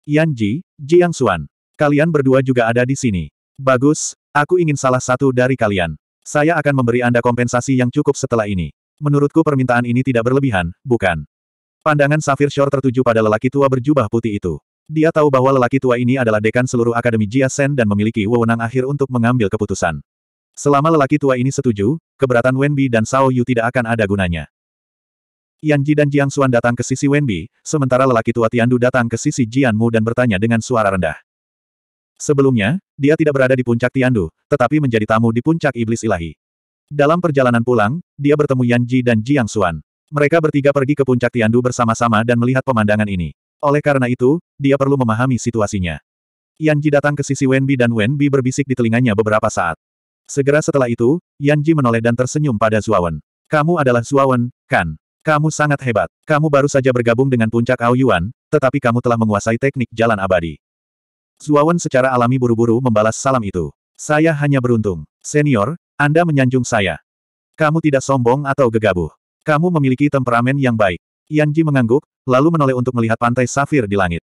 Yan Ji, Jiang Suan. Kalian berdua juga ada di sini. Bagus, aku ingin salah satu dari kalian. Saya akan memberi Anda kompensasi yang cukup setelah ini. Menurutku permintaan ini tidak berlebihan, bukan? Pandangan Safir Shore tertuju pada lelaki tua berjubah putih itu. Dia tahu bahwa lelaki tua ini adalah dekan seluruh Akademi Jia Sen dan memiliki wewenang akhir untuk mengambil keputusan. Selama lelaki tua ini setuju, keberatan Wenbi dan Sao Yu tidak akan ada gunanya. Yan Ji dan Jiang Xuan datang ke sisi Wenbi, sementara lelaki tua Tiandu datang ke sisi Mu dan bertanya dengan suara rendah. Sebelumnya, dia tidak berada di puncak Tiandu, tetapi menjadi tamu di puncak iblis ilahi. Dalam perjalanan pulang, dia bertemu Yan Ji dan Jiang Xuan. Mereka bertiga pergi ke puncak Tiandu bersama-sama dan melihat pemandangan ini. Oleh karena itu, dia perlu memahami situasinya. Yan Ji datang ke sisi Wenbi dan Wenbi berbisik di telinganya beberapa saat. Segera setelah itu, Yan Ji menoleh dan tersenyum pada Zuawan. Kamu adalah Zuawan, kan? Kamu sangat hebat. Kamu baru saja bergabung dengan puncak Aoyuan, tetapi kamu telah menguasai teknik jalan abadi. Zuawan secara alami buru-buru membalas salam itu. Saya hanya beruntung. Senior, Anda menyanjung saya. Kamu tidak sombong atau gegabah. Kamu memiliki temperamen yang baik. Yanji mengangguk, lalu menoleh untuk melihat pantai safir di langit.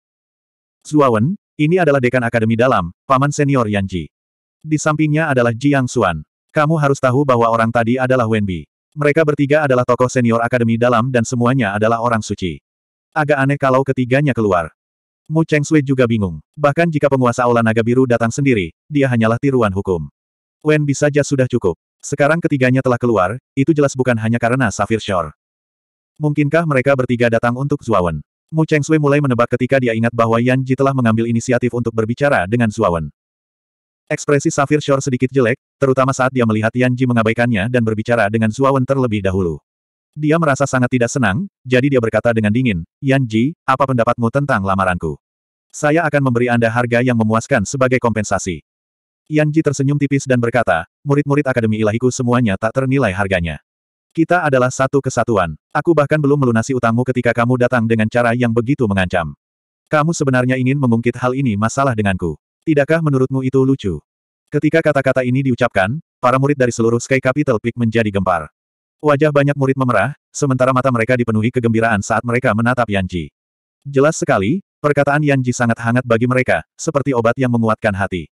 Zuawan, ini adalah dekan akademi dalam, paman senior Yanji. Di sampingnya adalah Jiang Xuan. Kamu harus tahu bahwa orang tadi adalah Wenbi. Mereka bertiga adalah tokoh senior akademi dalam dan semuanya adalah orang suci. Agak aneh kalau ketiganya keluar. Mu Cheng Sui juga bingung. Bahkan jika penguasa aula naga biru datang sendiri, dia hanyalah tiruan hukum. Wen bisa saja sudah cukup. Sekarang ketiganya telah keluar, itu jelas bukan hanya karena Safir Shore. Mungkinkah mereka bertiga datang untuk Zuawan? Mu Cheng Sui mulai menebak ketika dia ingat bahwa Yan Ji telah mengambil inisiatif untuk berbicara dengan Zuawan. Ekspresi Safir Shore sedikit jelek, terutama saat dia melihat Yan Ji mengabaikannya dan berbicara dengan Zuawan terlebih dahulu. Dia merasa sangat tidak senang, jadi dia berkata dengan dingin, Yan Ji, apa pendapatmu tentang lamaranku? Saya akan memberi Anda harga yang memuaskan sebagai kompensasi. Yan Ji tersenyum tipis dan berkata, murid-murid Akademi Ilahiku semuanya tak ternilai harganya. Kita adalah satu kesatuan. Aku bahkan belum melunasi utangmu ketika kamu datang dengan cara yang begitu mengancam. Kamu sebenarnya ingin mengungkit hal ini masalah denganku. Tidakkah menurutmu itu lucu? Ketika kata-kata ini diucapkan, para murid dari seluruh Sky Capital Peak menjadi gempar. Wajah banyak murid memerah, sementara mata mereka dipenuhi kegembiraan saat mereka menatap Yanji. Jelas sekali, perkataan Yanji sangat hangat bagi mereka, seperti obat yang menguatkan hati.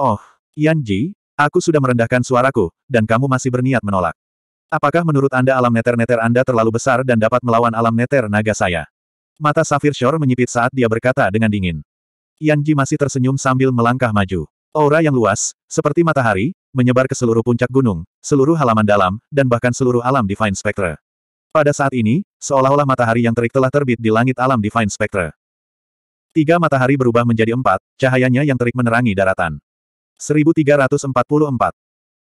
Oh, Yanji, aku sudah merendahkan suaraku, dan kamu masih berniat menolak. Apakah menurut Anda alam neter-neter Anda terlalu besar dan dapat melawan alam neter naga saya? Mata Safir Shore menyipit saat dia berkata dengan dingin. Yanji masih tersenyum sambil melangkah maju. Aura yang luas, seperti matahari, menyebar ke seluruh puncak gunung, seluruh halaman dalam, dan bahkan seluruh alam Divine Spectre. Pada saat ini, seolah-olah matahari yang terik telah terbit di langit alam Divine Spectre. Tiga matahari berubah menjadi empat, cahayanya yang terik menerangi daratan. 1344.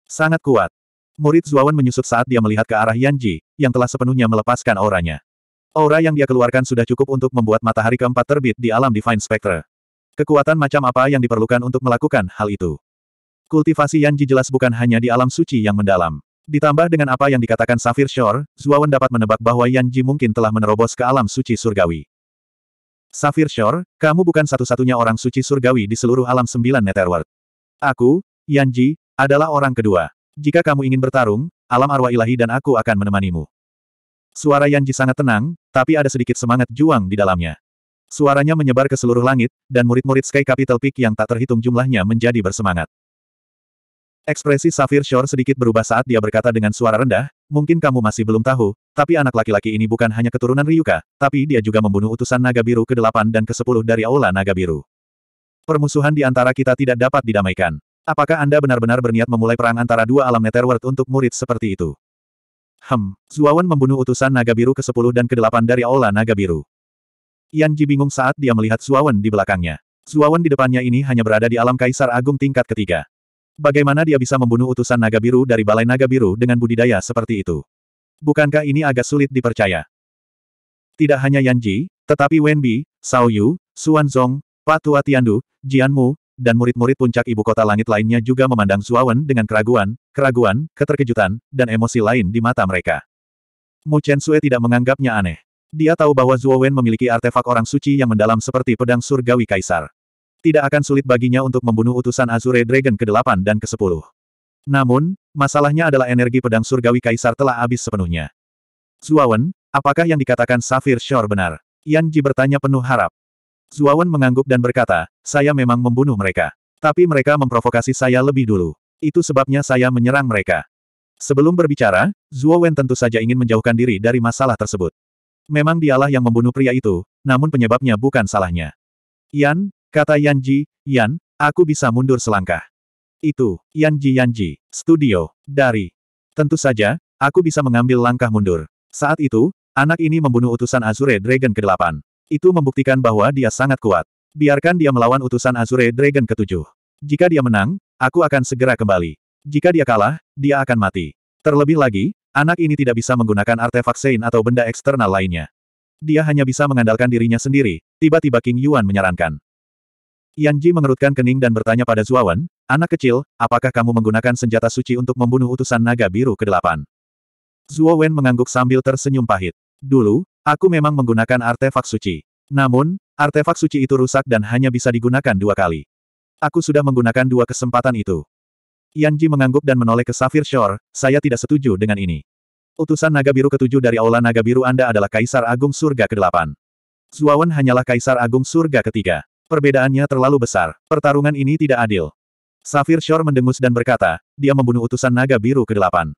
Sangat kuat. Murid Zuawan menyusut saat dia melihat ke arah Yanji, yang telah sepenuhnya melepaskan auranya. Aura yang dia keluarkan sudah cukup untuk membuat matahari keempat terbit di alam Divine Spectre. Kekuatan macam apa yang diperlukan untuk melakukan hal itu? Kultivasi Yanji jelas bukan hanya di alam suci yang mendalam. Ditambah dengan apa yang dikatakan Safir Shore, Zuawan dapat menebak bahwa Yanji mungkin telah menerobos ke alam suci surgawi. Safir Shore, kamu bukan satu-satunya orang suci surgawi di seluruh alam sembilan Netherworld. Aku, Yanji, adalah orang kedua. Jika kamu ingin bertarung, alam arwah ilahi dan aku akan menemanimu. Suara Yanji sangat tenang, tapi ada sedikit semangat juang di dalamnya. Suaranya menyebar ke seluruh langit, dan murid-murid Sky Capital Peak yang tak terhitung jumlahnya menjadi bersemangat. Ekspresi Safir Shore sedikit berubah saat dia berkata dengan suara rendah, mungkin kamu masih belum tahu, tapi anak laki-laki ini bukan hanya keturunan Ryuka, tapi dia juga membunuh utusan naga biru ke-8 dan ke-10 dari Aula Naga Biru. Permusuhan di antara kita tidak dapat didamaikan. Apakah Anda benar-benar berniat memulai perang antara dua alam Netherworld untuk murid seperti itu? Hem, Zuawan membunuh utusan naga biru ke-10 dan ke-8 dari Aula Naga Biru. Yan Ji bingung saat dia melihat Zuawan di belakangnya. Zuawan di depannya ini hanya berada di alam Kaisar Agung tingkat ketiga. Bagaimana dia bisa membunuh utusan naga biru dari Balai Naga Biru dengan budidaya seperti itu? Bukankah ini agak sulit dipercaya? Tidak hanya Yan Ji, tetapi Wenbi, Sao Yu, Xuan Zong, Patua Tiandu, Jian Mu, dan murid-murid puncak ibu kota langit lainnya juga memandang Zuawan dengan keraguan, keraguan, keterkejutan, dan emosi lain di mata mereka. Mu Chen Sue tidak menganggapnya aneh. Dia tahu bahwa Wen memiliki artefak orang suci yang mendalam seperti pedang surgawi kaisar tidak akan sulit baginya untuk membunuh utusan Azure Dragon ke-8 dan ke-10. Namun, masalahnya adalah energi pedang surgawi kaisar telah habis sepenuhnya. Zuawan, apakah yang dikatakan Safir Shore benar? Yan Ji bertanya penuh harap. Zuawan mengangguk dan berkata, saya memang membunuh mereka. Tapi mereka memprovokasi saya lebih dulu. Itu sebabnya saya menyerang mereka. Sebelum berbicara, Zuawan tentu saja ingin menjauhkan diri dari masalah tersebut. Memang dialah yang membunuh pria itu, namun penyebabnya bukan salahnya. Yan, Kata Yanji, Yan, aku bisa mundur selangkah. Itu, Yanji Yanji, studio, dari. Tentu saja, aku bisa mengambil langkah mundur. Saat itu, anak ini membunuh utusan Azure Dragon ke-8. Itu membuktikan bahwa dia sangat kuat. Biarkan dia melawan utusan Azure Dragon ke-7. Jika dia menang, aku akan segera kembali. Jika dia kalah, dia akan mati. Terlebih lagi, anak ini tidak bisa menggunakan artefak Sein atau benda eksternal lainnya. Dia hanya bisa mengandalkan dirinya sendiri, tiba-tiba King Yuan menyarankan. Yanji mengerutkan kening dan bertanya pada Zuawan, anak kecil, apakah kamu menggunakan senjata suci untuk membunuh utusan naga biru ke-8? Zuawan mengangguk sambil tersenyum pahit. Dulu, aku memang menggunakan artefak suci. Namun, artefak suci itu rusak dan hanya bisa digunakan dua kali. Aku sudah menggunakan dua kesempatan itu. Yanji mengangguk dan menoleh ke Safir Shore, saya tidak setuju dengan ini. Utusan naga biru ketujuh dari Aula Naga Biru Anda adalah Kaisar Agung Surga ke-8. Zuawan hanyalah Kaisar Agung Surga ketiga. Perbedaannya terlalu besar. Pertarungan ini tidak adil. Safir Shore mendengus dan berkata, dia membunuh utusan naga biru ke-8.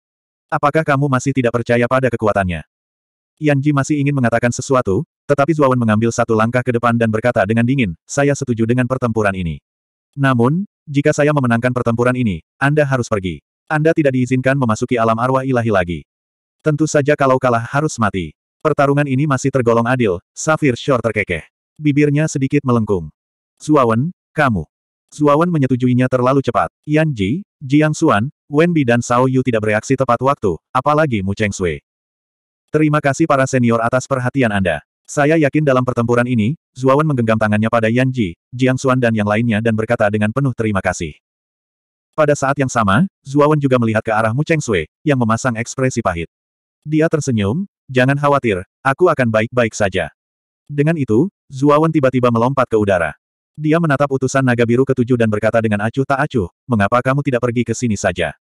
Apakah kamu masih tidak percaya pada kekuatannya? Yanji masih ingin mengatakan sesuatu, tetapi Zuawan mengambil satu langkah ke depan dan berkata dengan dingin, saya setuju dengan pertempuran ini. Namun, jika saya memenangkan pertempuran ini, Anda harus pergi. Anda tidak diizinkan memasuki alam arwah ilahi lagi. Tentu saja kalau kalah harus mati. Pertarungan ini masih tergolong adil, Safir Shore terkekeh. Bibirnya sedikit melengkung. Suawan, kamu. Suawan menyetujuinya terlalu cepat. Yan Ji, Jiang Xuan, Bi dan Sao Yu tidak bereaksi tepat waktu, apalagi Mu Cheng Sui. Terima kasih para senior atas perhatian Anda. Saya yakin dalam pertempuran ini, Zuawan menggenggam tangannya pada Yan Ji, Jiang Xuan dan yang lainnya dan berkata dengan penuh terima kasih. Pada saat yang sama, Zuawan juga melihat ke arah Mu Cheng Sui, yang memasang ekspresi pahit. Dia tersenyum, jangan khawatir, aku akan baik-baik saja. Dengan itu, Zuawan tiba-tiba melompat ke udara. Dia menatap utusan naga biru ketujuh dan berkata dengan acuh tak acuh, mengapa kamu tidak pergi ke sini saja?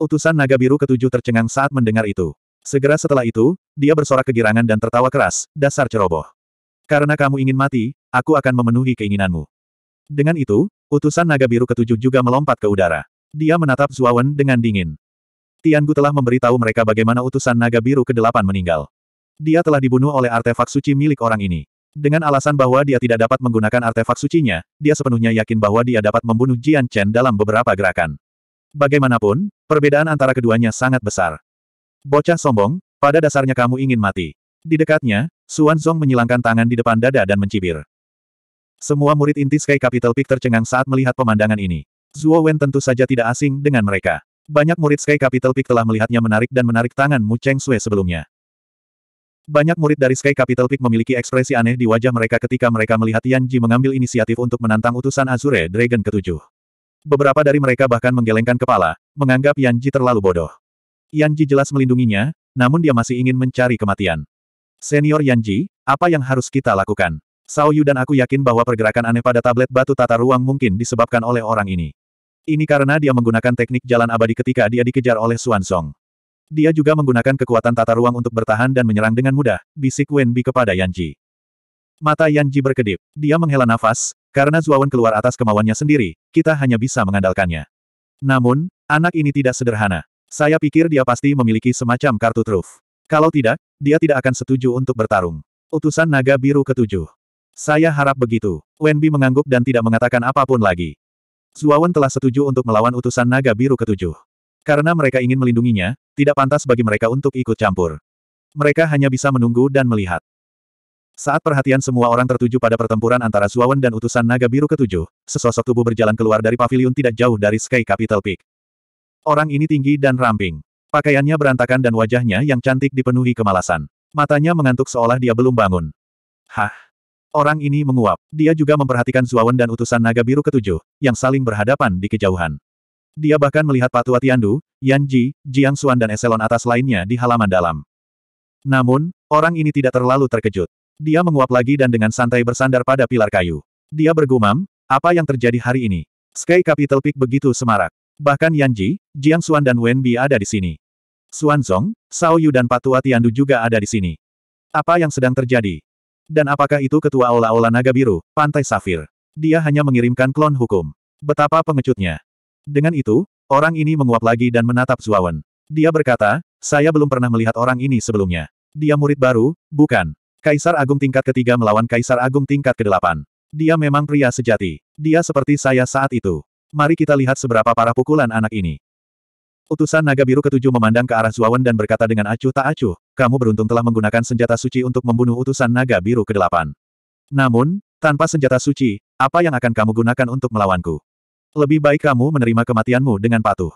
Utusan naga biru ketujuh tercengang saat mendengar itu. Segera setelah itu, dia bersorak kegirangan dan tertawa keras, dasar ceroboh. Karena kamu ingin mati, aku akan memenuhi keinginanmu. Dengan itu, utusan naga biru ketujuh juga melompat ke udara. Dia menatap Zuawan dengan dingin. Tian Gu telah memberitahu mereka bagaimana utusan naga biru ke-8 meninggal. Dia telah dibunuh oleh artefak suci milik orang ini. Dengan alasan bahwa dia tidak dapat menggunakan artefak sucinya, dia sepenuhnya yakin bahwa dia dapat membunuh Jian Chen dalam beberapa gerakan. Bagaimanapun, perbedaan antara keduanya sangat besar. Bocah sombong, pada dasarnya kamu ingin mati. Di dekatnya, Suan Zong menyilangkan tangan di depan dada dan mencibir. Semua murid inti Sky Capital Peak tercengang saat melihat pemandangan ini. Zhuo Wen tentu saja tidak asing dengan mereka. Banyak murid Sky Capital Peak telah melihatnya menarik dan menarik tangan Mu Cheng Sui sebelumnya. Banyak murid dari Sky Capital Peak memiliki ekspresi aneh di wajah mereka ketika mereka melihat Yan Ji mengambil inisiatif untuk menantang utusan Azure Dragon ketujuh. Beberapa dari mereka bahkan menggelengkan kepala, menganggap Yan Ji terlalu bodoh. Yan Ji jelas melindunginya, namun dia masih ingin mencari kematian. Senior Yan Ji, apa yang harus kita lakukan? Sao Yu dan aku yakin bahwa pergerakan aneh pada tablet batu tata ruang mungkin disebabkan oleh orang ini. Ini karena dia menggunakan teknik jalan abadi ketika dia dikejar oleh Xuan Song. Dia juga menggunakan kekuatan tata ruang untuk bertahan dan menyerang dengan mudah, bisik Wenbi kepada Yanji. Mata Yanji berkedip. Dia menghela nafas, karena Zuawan keluar atas kemauannya sendiri, kita hanya bisa mengandalkannya. Namun, anak ini tidak sederhana. Saya pikir dia pasti memiliki semacam kartu truf. Kalau tidak, dia tidak akan setuju untuk bertarung. Utusan naga biru ketujuh. Saya harap begitu. Wenbi mengangguk dan tidak mengatakan apapun lagi. Zuawan telah setuju untuk melawan utusan naga biru ketujuh. Karena mereka ingin melindunginya, tidak pantas bagi mereka untuk ikut campur. Mereka hanya bisa menunggu dan melihat. Saat perhatian semua orang tertuju pada pertempuran antara Zuawan dan utusan naga biru ketujuh, sesosok tubuh berjalan keluar dari pavilion tidak jauh dari Sky Capital Peak. Orang ini tinggi dan ramping. Pakaiannya berantakan dan wajahnya yang cantik dipenuhi kemalasan. Matanya mengantuk seolah dia belum bangun. Hah? Orang ini menguap. Dia juga memperhatikan Zuawan dan utusan naga biru ketujuh, yang saling berhadapan di kejauhan. Dia bahkan melihat Patua Tiandu, Yan Ji, Jiang Xuan dan eselon atas lainnya di halaman dalam. Namun, orang ini tidak terlalu terkejut. Dia menguap lagi dan dengan santai bersandar pada pilar kayu. Dia bergumam, apa yang terjadi hari ini? Sky Capital Peak begitu semarak. Bahkan Yan Ji, Jiang Xuan dan Wen Bi ada di sini. Xuan Zong, Sao Yu dan Patua Tiandu juga ada di sini. Apa yang sedang terjadi? Dan apakah itu ketua Aula-Aula Naga Biru, Pantai Safir? Dia hanya mengirimkan klon hukum. Betapa pengecutnya. Dengan itu, orang ini menguap lagi dan menatap Zuawan. Dia berkata, saya belum pernah melihat orang ini sebelumnya. Dia murid baru, bukan. Kaisar Agung tingkat ketiga melawan Kaisar Agung tingkat kedelapan. Dia memang pria sejati. Dia seperti saya saat itu. Mari kita lihat seberapa parah pukulan anak ini. Utusan naga biru ketujuh memandang ke arah Zuawan dan berkata dengan acuh tak acuh, kamu beruntung telah menggunakan senjata suci untuk membunuh utusan naga biru kedelapan. Namun, tanpa senjata suci, apa yang akan kamu gunakan untuk melawanku? Lebih baik kamu menerima kematianmu dengan patuh.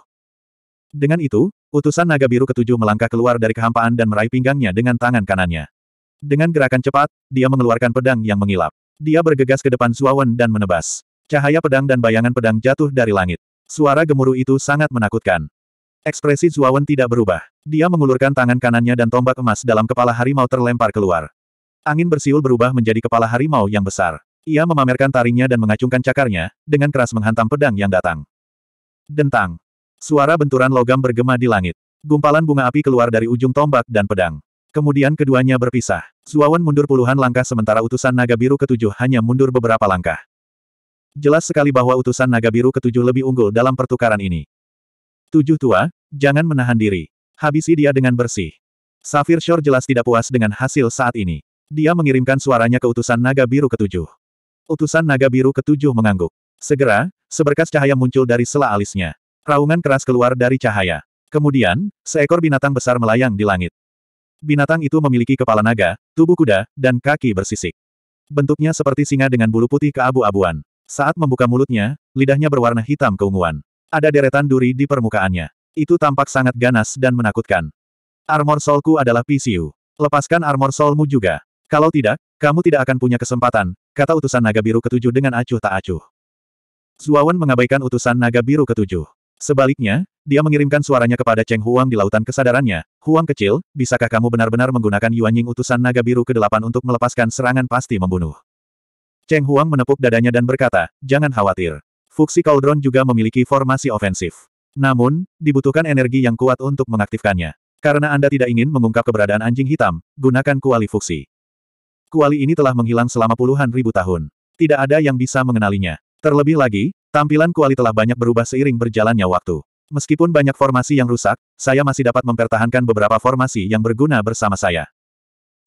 Dengan itu, utusan naga biru ketujuh melangkah keluar dari kehampaan dan meraih pinggangnya dengan tangan kanannya. Dengan gerakan cepat, dia mengeluarkan pedang yang mengilap. Dia bergegas ke depan Suawen dan menebas. Cahaya pedang dan bayangan pedang jatuh dari langit. Suara gemuruh itu sangat menakutkan. Ekspresi Zuawan tidak berubah. Dia mengulurkan tangan kanannya dan tombak emas dalam kepala harimau terlempar keluar. Angin bersiul berubah menjadi kepala harimau yang besar. Ia memamerkan taringnya dan mengacungkan cakarnya, dengan keras menghantam pedang yang datang. Dentang. Suara benturan logam bergema di langit. Gumpalan bunga api keluar dari ujung tombak dan pedang. Kemudian keduanya berpisah. Zuawan mundur puluhan langkah sementara utusan naga biru ketujuh hanya mundur beberapa langkah. Jelas sekali bahwa utusan naga biru ketujuh lebih unggul dalam pertukaran ini. Tujuh tua, jangan menahan diri. Habisi dia dengan bersih. Safir Shore jelas tidak puas dengan hasil saat ini. Dia mengirimkan suaranya ke utusan naga biru ketujuh. Utusan naga biru ketujuh mengangguk. Segera, seberkas cahaya muncul dari sela alisnya. Raungan keras keluar dari cahaya. Kemudian, seekor binatang besar melayang di langit. Binatang itu memiliki kepala naga, tubuh kuda, dan kaki bersisik. Bentuknya seperti singa dengan bulu putih keabu-abuan. Saat membuka mulutnya, lidahnya berwarna hitam keunguan. Ada deretan duri di permukaannya. Itu tampak sangat ganas dan menakutkan. Armor solku adalah PCU. Lepaskan armor solmu juga. Kalau tidak, kamu tidak akan punya kesempatan, kata utusan naga biru ketujuh dengan acuh tak acuh. Zuawan mengabaikan utusan naga biru ketujuh. Sebaliknya, dia mengirimkan suaranya kepada Cheng Huang di lautan kesadarannya. Huang kecil, bisakah kamu benar-benar menggunakan Yuan Ying utusan naga biru ke-8 untuk melepaskan serangan pasti membunuh? Cheng Huang menepuk dadanya dan berkata, jangan khawatir. Fuxi Cauldron juga memiliki formasi ofensif. Namun, dibutuhkan energi yang kuat untuk mengaktifkannya. Karena Anda tidak ingin mengungkap keberadaan anjing hitam, gunakan kuali fuksi kuali ini telah menghilang selama puluhan ribu tahun. Tidak ada yang bisa mengenalinya. Terlebih lagi, tampilan kuali telah banyak berubah seiring berjalannya waktu. Meskipun banyak formasi yang rusak, saya masih dapat mempertahankan beberapa formasi yang berguna bersama saya.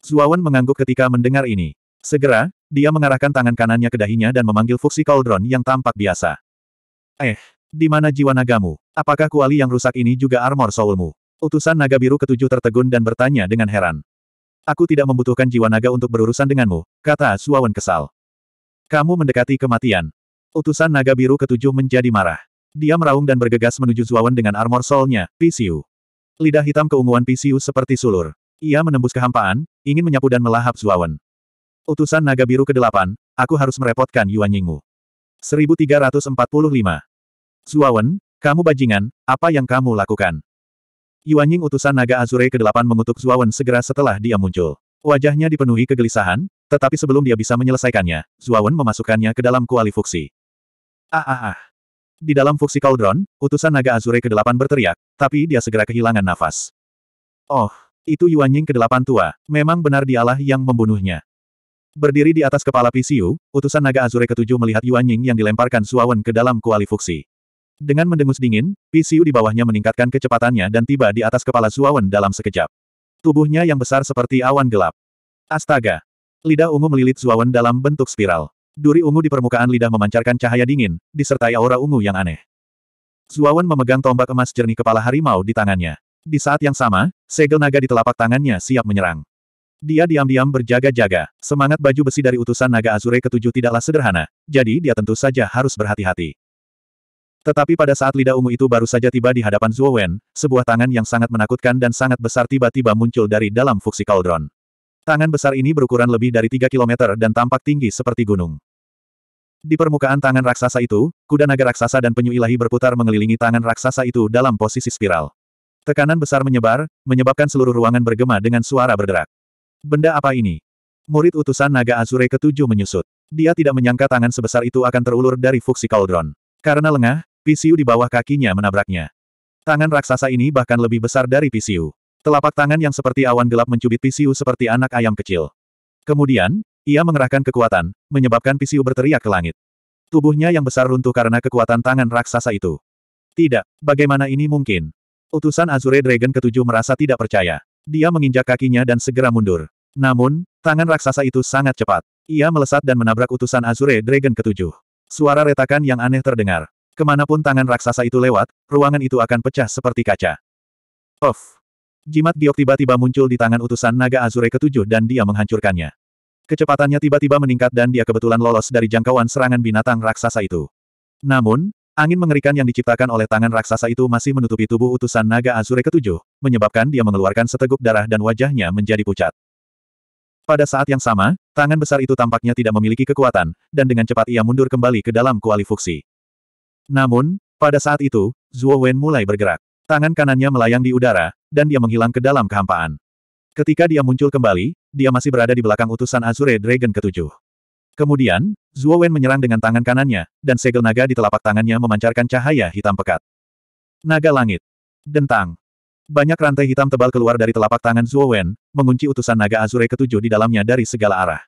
Zuawan mengangguk ketika mendengar ini. Segera, dia mengarahkan tangan kanannya ke dahinya dan memanggil Fuxi Cauldron yang tampak biasa. Eh, di mana jiwa nagamu? Apakah kuali yang rusak ini juga armor soulmu? Utusan naga biru ketujuh tertegun dan bertanya dengan heran. Aku tidak membutuhkan jiwa naga untuk berurusan denganmu, kata Suawan kesal. Kamu mendekati kematian. Utusan naga biru ketujuh menjadi marah. Dia meraung dan bergegas menuju Zuawan dengan armor solnya, Pisiu. Lidah hitam keunguan Pisiu seperti sulur. Ia menembus kehampaan, ingin menyapu dan melahap Zuawan. Utusan naga biru ke-8, aku harus merepotkan Yuan Yingmu. 1345. Zuawan, kamu bajingan, apa yang kamu lakukan? Yuanying utusan naga Azure ke-8 mengutuk Zuawan segera setelah dia muncul. Wajahnya dipenuhi kegelisahan, tetapi sebelum dia bisa menyelesaikannya, Zuawan memasukkannya ke dalam kuali fuksi. Ah ah ah. Di dalam fuksi cauldron, utusan naga Azure ke-8 berteriak, tapi dia segera kehilangan nafas. Oh, itu Yuanying ke-8 tua, memang benar dialah yang membunuhnya. Berdiri di atas kepala PCU, utusan naga Azure ke ketujuh melihat Yuan Ying yang dilemparkan Zuawan ke dalam kuali fuksi. Dengan mendengus dingin, PCU di bawahnya meningkatkan kecepatannya dan tiba di atas kepala Zuawan dalam sekejap. Tubuhnya yang besar seperti awan gelap. Astaga! Lidah ungu melilit Zuawan dalam bentuk spiral. Duri ungu di permukaan lidah memancarkan cahaya dingin, disertai aura ungu yang aneh. Zuawan memegang tombak emas jernih kepala harimau di tangannya. Di saat yang sama, segel naga di telapak tangannya siap menyerang. Dia diam-diam berjaga-jaga. Semangat baju besi dari utusan naga Azure ketujuh tidaklah sederhana, jadi dia tentu saja harus berhati-hati. Tetapi pada saat lidah ungu itu baru saja tiba di hadapan Zhuo Wen, sebuah tangan yang sangat menakutkan dan sangat besar tiba-tiba muncul dari dalam fuksi cauldron. Tangan besar ini berukuran lebih dari 3 km dan tampak tinggi seperti gunung. Di permukaan tangan raksasa itu, kuda naga raksasa dan penyu ilahi berputar mengelilingi tangan raksasa itu dalam posisi spiral. Tekanan besar menyebar, menyebabkan seluruh ruangan bergema dengan suara berderak. Benda apa ini? Murid utusan naga Azure ketujuh menyusut. Dia tidak menyangka tangan sebesar itu akan terulur dari fuksi cauldron. Karena lengah, PCU di bawah kakinya menabraknya. Tangan raksasa ini bahkan lebih besar dari PCU. Telapak tangan yang seperti awan gelap mencubit PCU seperti anak ayam kecil. Kemudian, ia mengerahkan kekuatan, menyebabkan PCU berteriak ke langit. Tubuhnya yang besar runtuh karena kekuatan tangan raksasa itu. Tidak, bagaimana ini mungkin? Utusan Azure Dragon ketujuh merasa tidak percaya. Dia menginjak kakinya dan segera mundur. Namun, tangan raksasa itu sangat cepat. Ia melesat dan menabrak utusan Azure Dragon ketujuh. Suara retakan yang aneh terdengar. Kemanapun tangan raksasa itu lewat, ruangan itu akan pecah seperti kaca. Of, Jimat giok tiba-tiba muncul di tangan utusan naga Azure ketujuh dan dia menghancurkannya. Kecepatannya tiba-tiba meningkat dan dia kebetulan lolos dari jangkauan serangan binatang raksasa itu. Namun, angin mengerikan yang diciptakan oleh tangan raksasa itu masih menutupi tubuh utusan naga Azure ketujuh, menyebabkan dia mengeluarkan seteguk darah dan wajahnya menjadi pucat. Pada saat yang sama, tangan besar itu tampaknya tidak memiliki kekuatan, dan dengan cepat ia mundur kembali ke dalam Kuali fuksi. Namun, pada saat itu, Zhuo Wen mulai bergerak. Tangan kanannya melayang di udara, dan dia menghilang ke dalam kehampaan. Ketika dia muncul kembali, dia masih berada di belakang utusan Azure Dragon ketujuh. Kemudian, Zhuo Wen menyerang dengan tangan kanannya, dan segel naga di telapak tangannya memancarkan cahaya hitam pekat. Naga langit. Dentang. Banyak rantai hitam tebal keluar dari telapak tangan Zuo Wen, mengunci utusan naga Azure ketujuh di dalamnya dari segala arah.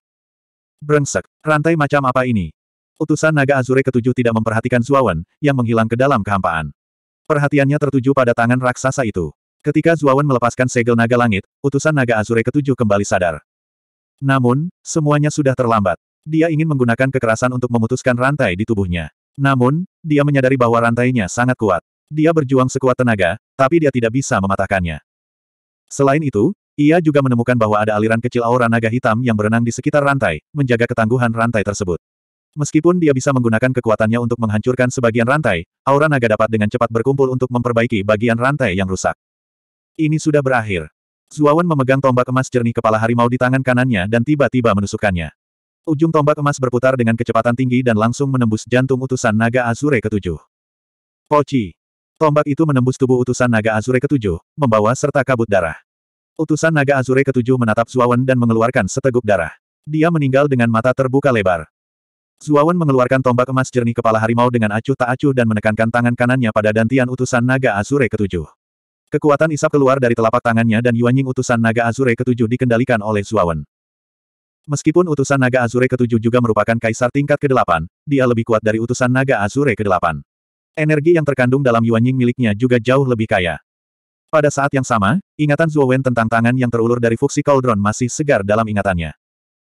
Brengsek, rantai macam apa ini? Utusan naga Azure ketujuh tidak memperhatikan Zuo Wen, yang menghilang ke dalam kehampaan. Perhatiannya tertuju pada tangan raksasa itu. Ketika Zuo Wen melepaskan segel naga langit, utusan naga Azure ketujuh kembali sadar. Namun, semuanya sudah terlambat. Dia ingin menggunakan kekerasan untuk memutuskan rantai di tubuhnya. Namun, dia menyadari bahwa rantainya sangat kuat. Dia berjuang sekuat tenaga, tapi dia tidak bisa mematahkannya. Selain itu, ia juga menemukan bahwa ada aliran kecil aura naga hitam yang berenang di sekitar rantai, menjaga ketangguhan rantai tersebut. Meskipun dia bisa menggunakan kekuatannya untuk menghancurkan sebagian rantai, aura naga dapat dengan cepat berkumpul untuk memperbaiki bagian rantai yang rusak. Ini sudah berakhir. Zuawan memegang tombak emas jernih kepala harimau di tangan kanannya dan tiba-tiba menusukkannya. Ujung tombak emas berputar dengan kecepatan tinggi dan langsung menembus jantung utusan naga Azure ketujuh. Pochi. Tombak itu menembus tubuh utusan naga Azure ketujuh, membawa serta kabut darah. Utusan naga Azure ketujuh menatap Zuawan dan mengeluarkan seteguk darah. Dia meninggal dengan mata terbuka lebar. Zuawan mengeluarkan tombak emas jernih kepala harimau dengan acuh tak acuh dan menekankan tangan kanannya pada dantian utusan naga Azure ketujuh. Kekuatan isap keluar dari telapak tangannya dan Yuanying utusan naga Azure ketujuh dikendalikan oleh Zuawan. Meskipun utusan naga Azure ketujuh juga merupakan kaisar tingkat ke-8, dia lebih kuat dari utusan naga Azure ke-8. Energi yang terkandung dalam Yuan Ying miliknya juga jauh lebih kaya. Pada saat yang sama, ingatan Zuo Wen tentang tangan yang terulur dari Fuxi Cauldron masih segar dalam ingatannya.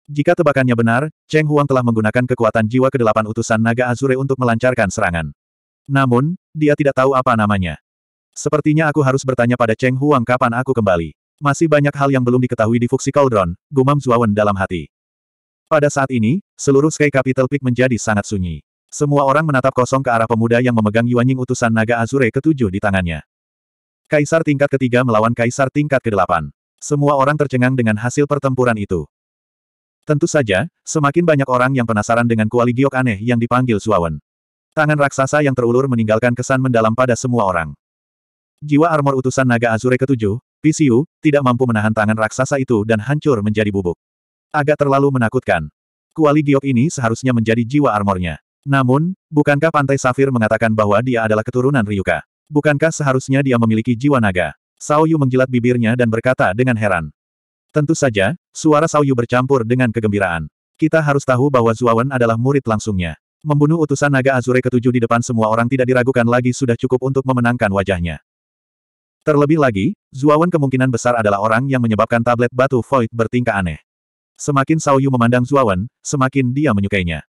Jika tebakannya benar, Cheng Huang telah menggunakan kekuatan jiwa kedelapan utusan naga Azure untuk melancarkan serangan. Namun, dia tidak tahu apa namanya. Sepertinya aku harus bertanya pada Cheng Huang kapan aku kembali. Masih banyak hal yang belum diketahui di Fuxi Cauldron, gumam Zuo Wen dalam hati. Pada saat ini, seluruh Sky Capital Peak menjadi sangat sunyi. Semua orang menatap kosong ke arah pemuda yang memegang Yuanying utusan naga Azure ketujuh di tangannya. Kaisar tingkat ketiga melawan kaisar tingkat kedelapan. Semua orang tercengang dengan hasil pertempuran itu. Tentu saja, semakin banyak orang yang penasaran dengan kuali giok aneh yang dipanggil Suawen. Tangan raksasa yang terulur meninggalkan kesan mendalam pada semua orang. Jiwa armor utusan naga Azure ketujuh, PCU, tidak mampu menahan tangan raksasa itu dan hancur menjadi bubuk. Agak terlalu menakutkan. Kuali giok ini seharusnya menjadi jiwa armornya. Namun, bukankah Pantai Safir mengatakan bahwa dia adalah keturunan Ryuka? Bukankah seharusnya dia memiliki jiwa naga? Sao Yu menjilat bibirnya dan berkata dengan heran. Tentu saja, suara Sao Yu bercampur dengan kegembiraan. Kita harus tahu bahwa Zuawan adalah murid langsungnya. Membunuh utusan naga Azure ketujuh di depan semua orang tidak diragukan lagi sudah cukup untuk memenangkan wajahnya. Terlebih lagi, Zuawan kemungkinan besar adalah orang yang menyebabkan tablet batu void bertingkah aneh. Semakin Sao Yu memandang Zuawan, semakin dia menyukainya.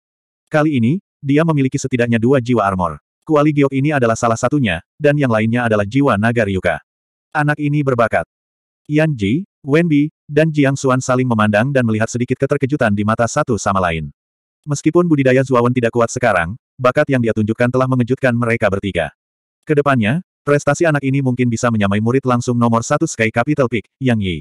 Kali ini, dia memiliki setidaknya dua jiwa armor. Kuali giok ini adalah salah satunya, dan yang lainnya adalah jiwa naga Ryuka. Anak ini berbakat. Yan Ji, Wen Bi, dan Jiang Xuan saling memandang dan melihat sedikit keterkejutan di mata satu sama lain. Meskipun budidaya Zuawan tidak kuat sekarang, bakat yang dia tunjukkan telah mengejutkan mereka bertiga. Kedepannya, prestasi anak ini mungkin bisa menyamai murid langsung nomor satu Sky Capital Peak, Yang Yi.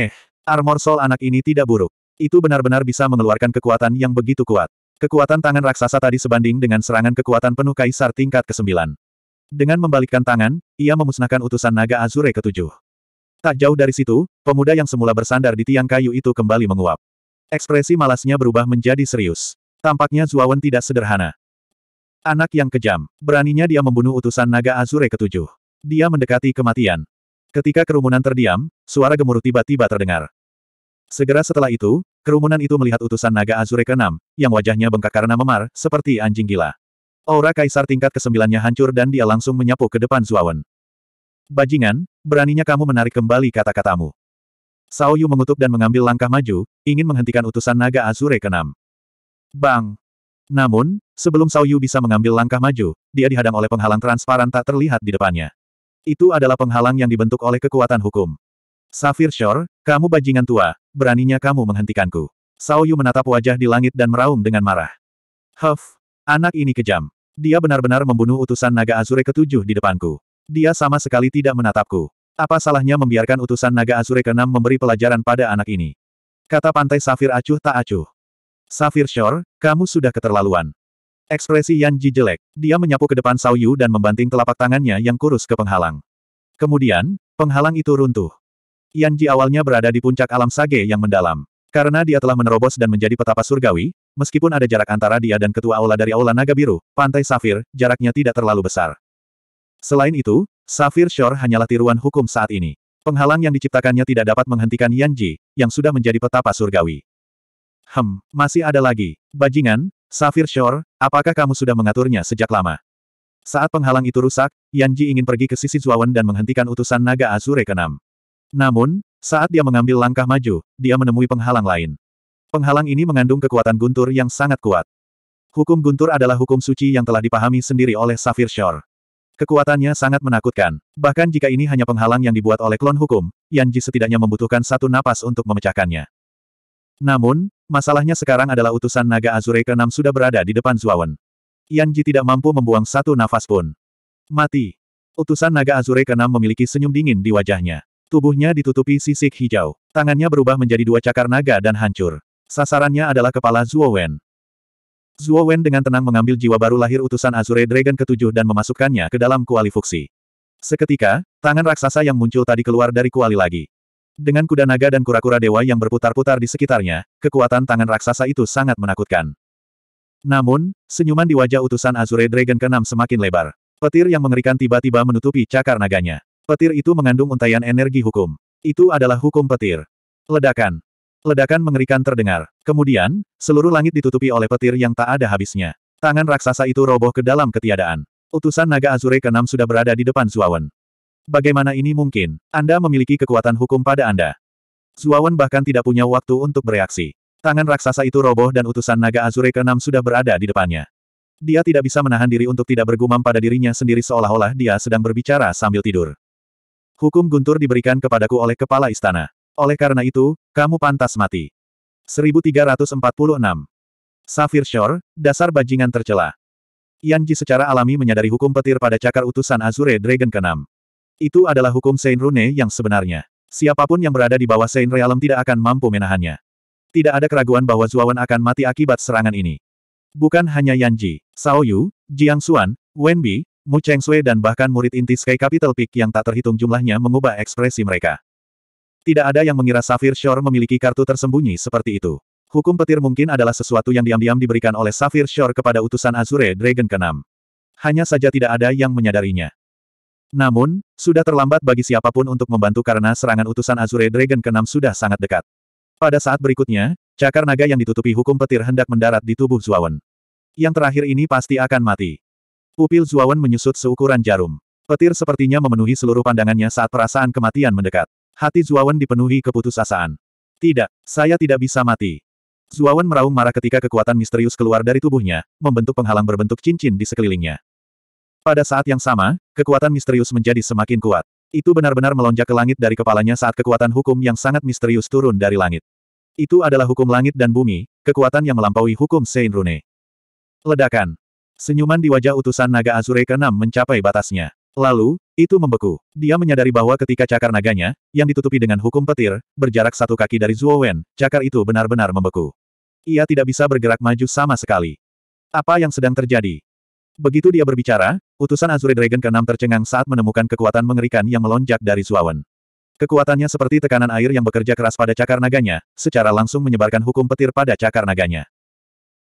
Eh, armor soul anak ini tidak buruk. Itu benar-benar bisa mengeluarkan kekuatan yang begitu kuat. Kekuatan tangan raksasa tadi sebanding dengan serangan kekuatan penuh kaisar tingkat ke-9. Dengan membalikkan tangan, ia memusnahkan utusan naga Azure ketujuh. Tak jauh dari situ, pemuda yang semula bersandar di tiang kayu itu kembali menguap. Ekspresi malasnya berubah menjadi serius. Tampaknya Zuawan tidak sederhana. Anak yang kejam, beraninya dia membunuh utusan naga Azure ketujuh. Dia mendekati kematian. Ketika kerumunan terdiam, suara gemuruh tiba-tiba terdengar. Segera setelah itu, kerumunan itu melihat utusan naga Azure ke-6, yang wajahnya bengkak karena memar, seperti anjing gila. Aura kaisar tingkat kesembilannya hancur dan dia langsung menyapu ke depan Zuawan. Bajingan, beraninya kamu menarik kembali kata-katamu. Sao Yu mengutuk dan mengambil langkah maju, ingin menghentikan utusan naga Azure ke-6. Bang! Namun, sebelum Sao Yu bisa mengambil langkah maju, dia dihadang oleh penghalang transparan tak terlihat di depannya. Itu adalah penghalang yang dibentuk oleh kekuatan hukum. Safir Shore, kamu bajingan tua, beraninya kamu menghentikanku. Sao Yu menatap wajah di langit dan meraung dengan marah. Huff, anak ini kejam. Dia benar-benar membunuh utusan naga Azure ketujuh di depanku. Dia sama sekali tidak menatapku. Apa salahnya membiarkan utusan naga Azure keenam memberi pelajaran pada anak ini? Kata Pantai Safir acuh tak acuh. Safir Shore, kamu sudah keterlaluan. Ekspresi Yan Ji jelek. Dia menyapu ke depan Sao Yu dan membanting telapak tangannya yang kurus ke penghalang. Kemudian, penghalang itu runtuh. Yan Ji awalnya berada di puncak alam sage yang mendalam. Karena dia telah menerobos dan menjadi petapa surgawi, meskipun ada jarak antara dia dan ketua aula dari aula naga biru, Pantai Safir, jaraknya tidak terlalu besar. Selain itu, Safir Shore hanyalah tiruan hukum saat ini. Penghalang yang diciptakannya tidak dapat menghentikan Yan Ji, yang sudah menjadi petapa surgawi. Hem, masih ada lagi. Bajingan, Safir Shore, apakah kamu sudah mengaturnya sejak lama? Saat penghalang itu rusak, Yan Ji ingin pergi ke sisi Zuawan dan menghentikan utusan naga Azure ke-6. Namun, saat dia mengambil langkah maju, dia menemui penghalang lain. Penghalang ini mengandung kekuatan guntur yang sangat kuat. Hukum guntur adalah hukum suci yang telah dipahami sendiri oleh Safir Shore. Kekuatannya sangat menakutkan. Bahkan jika ini hanya penghalang yang dibuat oleh klon hukum, Yanji setidaknya membutuhkan satu napas untuk memecahkannya. Namun, masalahnya sekarang adalah utusan naga Azure ke-6 sudah berada di depan Zuawan. Yanji tidak mampu membuang satu nafas pun. Mati. Utusan naga Azure ke-6 memiliki senyum dingin di wajahnya. Tubuhnya ditutupi sisik hijau. Tangannya berubah menjadi dua cakar naga dan hancur. Sasarannya adalah kepala Zuo Wen. Zuo Wen dengan tenang mengambil jiwa baru lahir utusan Azure Dragon ketujuh dan memasukkannya ke dalam kuali fuksi. Seketika, tangan raksasa yang muncul tadi keluar dari kuali lagi. Dengan kuda naga dan kura-kura dewa yang berputar-putar di sekitarnya, kekuatan tangan raksasa itu sangat menakutkan. Namun, senyuman di wajah utusan Azure Dragon ke-6 semakin lebar. Petir yang mengerikan tiba-tiba menutupi cakar naganya. Petir itu mengandung untaian energi hukum. Itu adalah hukum petir. Ledakan. Ledakan mengerikan terdengar. Kemudian, seluruh langit ditutupi oleh petir yang tak ada habisnya. Tangan raksasa itu roboh ke dalam ketiadaan. Utusan naga Azure ke-6 sudah berada di depan Zuawan. Bagaimana ini mungkin? Anda memiliki kekuatan hukum pada Anda. Zuawan bahkan tidak punya waktu untuk bereaksi. Tangan raksasa itu roboh dan utusan naga Azure ke-6 sudah berada di depannya. Dia tidak bisa menahan diri untuk tidak bergumam pada dirinya sendiri seolah-olah dia sedang berbicara sambil tidur. Hukum guntur diberikan kepadaku oleh kepala istana. Oleh karena itu, kamu pantas mati. 1346. Safir Shore, dasar bajingan tercela. Yanji secara alami menyadari hukum petir pada cakar utusan Azure Dragon ke-6. Itu adalah hukum Saint Rune yang sebenarnya. Siapapun yang berada di bawah Saint Realm tidak akan mampu menahannya. Tidak ada keraguan bahwa Zuawan akan mati akibat serangan ini. Bukan hanya Yanji, Sao Yu, Jiang Xuan, Wenbi, Mu Cheng Sui dan bahkan murid inti Sky Capital Peak yang tak terhitung jumlahnya mengubah ekspresi mereka. Tidak ada yang mengira Safir Shore memiliki kartu tersembunyi seperti itu. Hukum petir mungkin adalah sesuatu yang diam-diam diberikan oleh Safir Shore kepada utusan Azure Dragon ke-6. Hanya saja tidak ada yang menyadarinya. Namun, sudah terlambat bagi siapapun untuk membantu karena serangan utusan Azure Dragon ke-6 sudah sangat dekat. Pada saat berikutnya, cakar naga yang ditutupi hukum petir hendak mendarat di tubuh Zuawan. Yang terakhir ini pasti akan mati. Pupil Zuawan menyusut seukuran jarum. Petir sepertinya memenuhi seluruh pandangannya saat perasaan kematian mendekat. Hati Zuawan dipenuhi keputusasaan. Tidak, saya tidak bisa mati. Zuawan meraung marah ketika kekuatan misterius keluar dari tubuhnya, membentuk penghalang berbentuk cincin di sekelilingnya. Pada saat yang sama, kekuatan misterius menjadi semakin kuat. Itu benar-benar melonjak ke langit dari kepalanya saat kekuatan hukum yang sangat misterius turun dari langit. Itu adalah hukum langit dan bumi, kekuatan yang melampaui hukum Sein Rune. Ledakan. Senyuman di wajah utusan naga Azure ke-6 mencapai batasnya. Lalu, itu membeku. Dia menyadari bahwa ketika cakar naganya, yang ditutupi dengan hukum petir, berjarak satu kaki dari Zuo Wen, cakar itu benar-benar membeku. Ia tidak bisa bergerak maju sama sekali. Apa yang sedang terjadi? Begitu dia berbicara, utusan Azure Dragon ke-6 tercengang saat menemukan kekuatan mengerikan yang melonjak dari Zuo Wen. Kekuatannya seperti tekanan air yang bekerja keras pada cakar naganya, secara langsung menyebarkan hukum petir pada cakar naganya.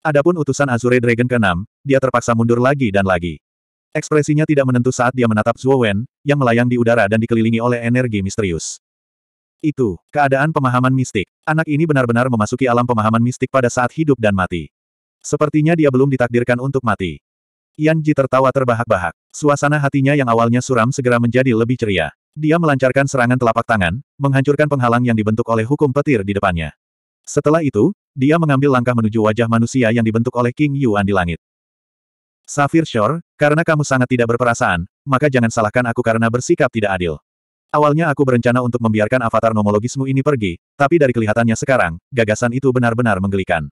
Adapun utusan Azure Dragon ke-6, dia terpaksa mundur lagi dan lagi. Ekspresinya tidak menentu saat dia menatap Zhuo Wen, yang melayang di udara dan dikelilingi oleh energi misterius. Itu, keadaan pemahaman mistik. Anak ini benar-benar memasuki alam pemahaman mistik pada saat hidup dan mati. Sepertinya dia belum ditakdirkan untuk mati. Yan Ji tertawa terbahak-bahak. Suasana hatinya yang awalnya suram segera menjadi lebih ceria. Dia melancarkan serangan telapak tangan, menghancurkan penghalang yang dibentuk oleh hukum petir di depannya. Setelah itu, dia mengambil langkah menuju wajah manusia yang dibentuk oleh King Yuan di langit. Safir Shore, karena kamu sangat tidak berperasaan, maka jangan salahkan aku karena bersikap tidak adil. Awalnya aku berencana untuk membiarkan avatar nomologismu ini pergi, tapi dari kelihatannya sekarang, gagasan itu benar-benar menggelikan.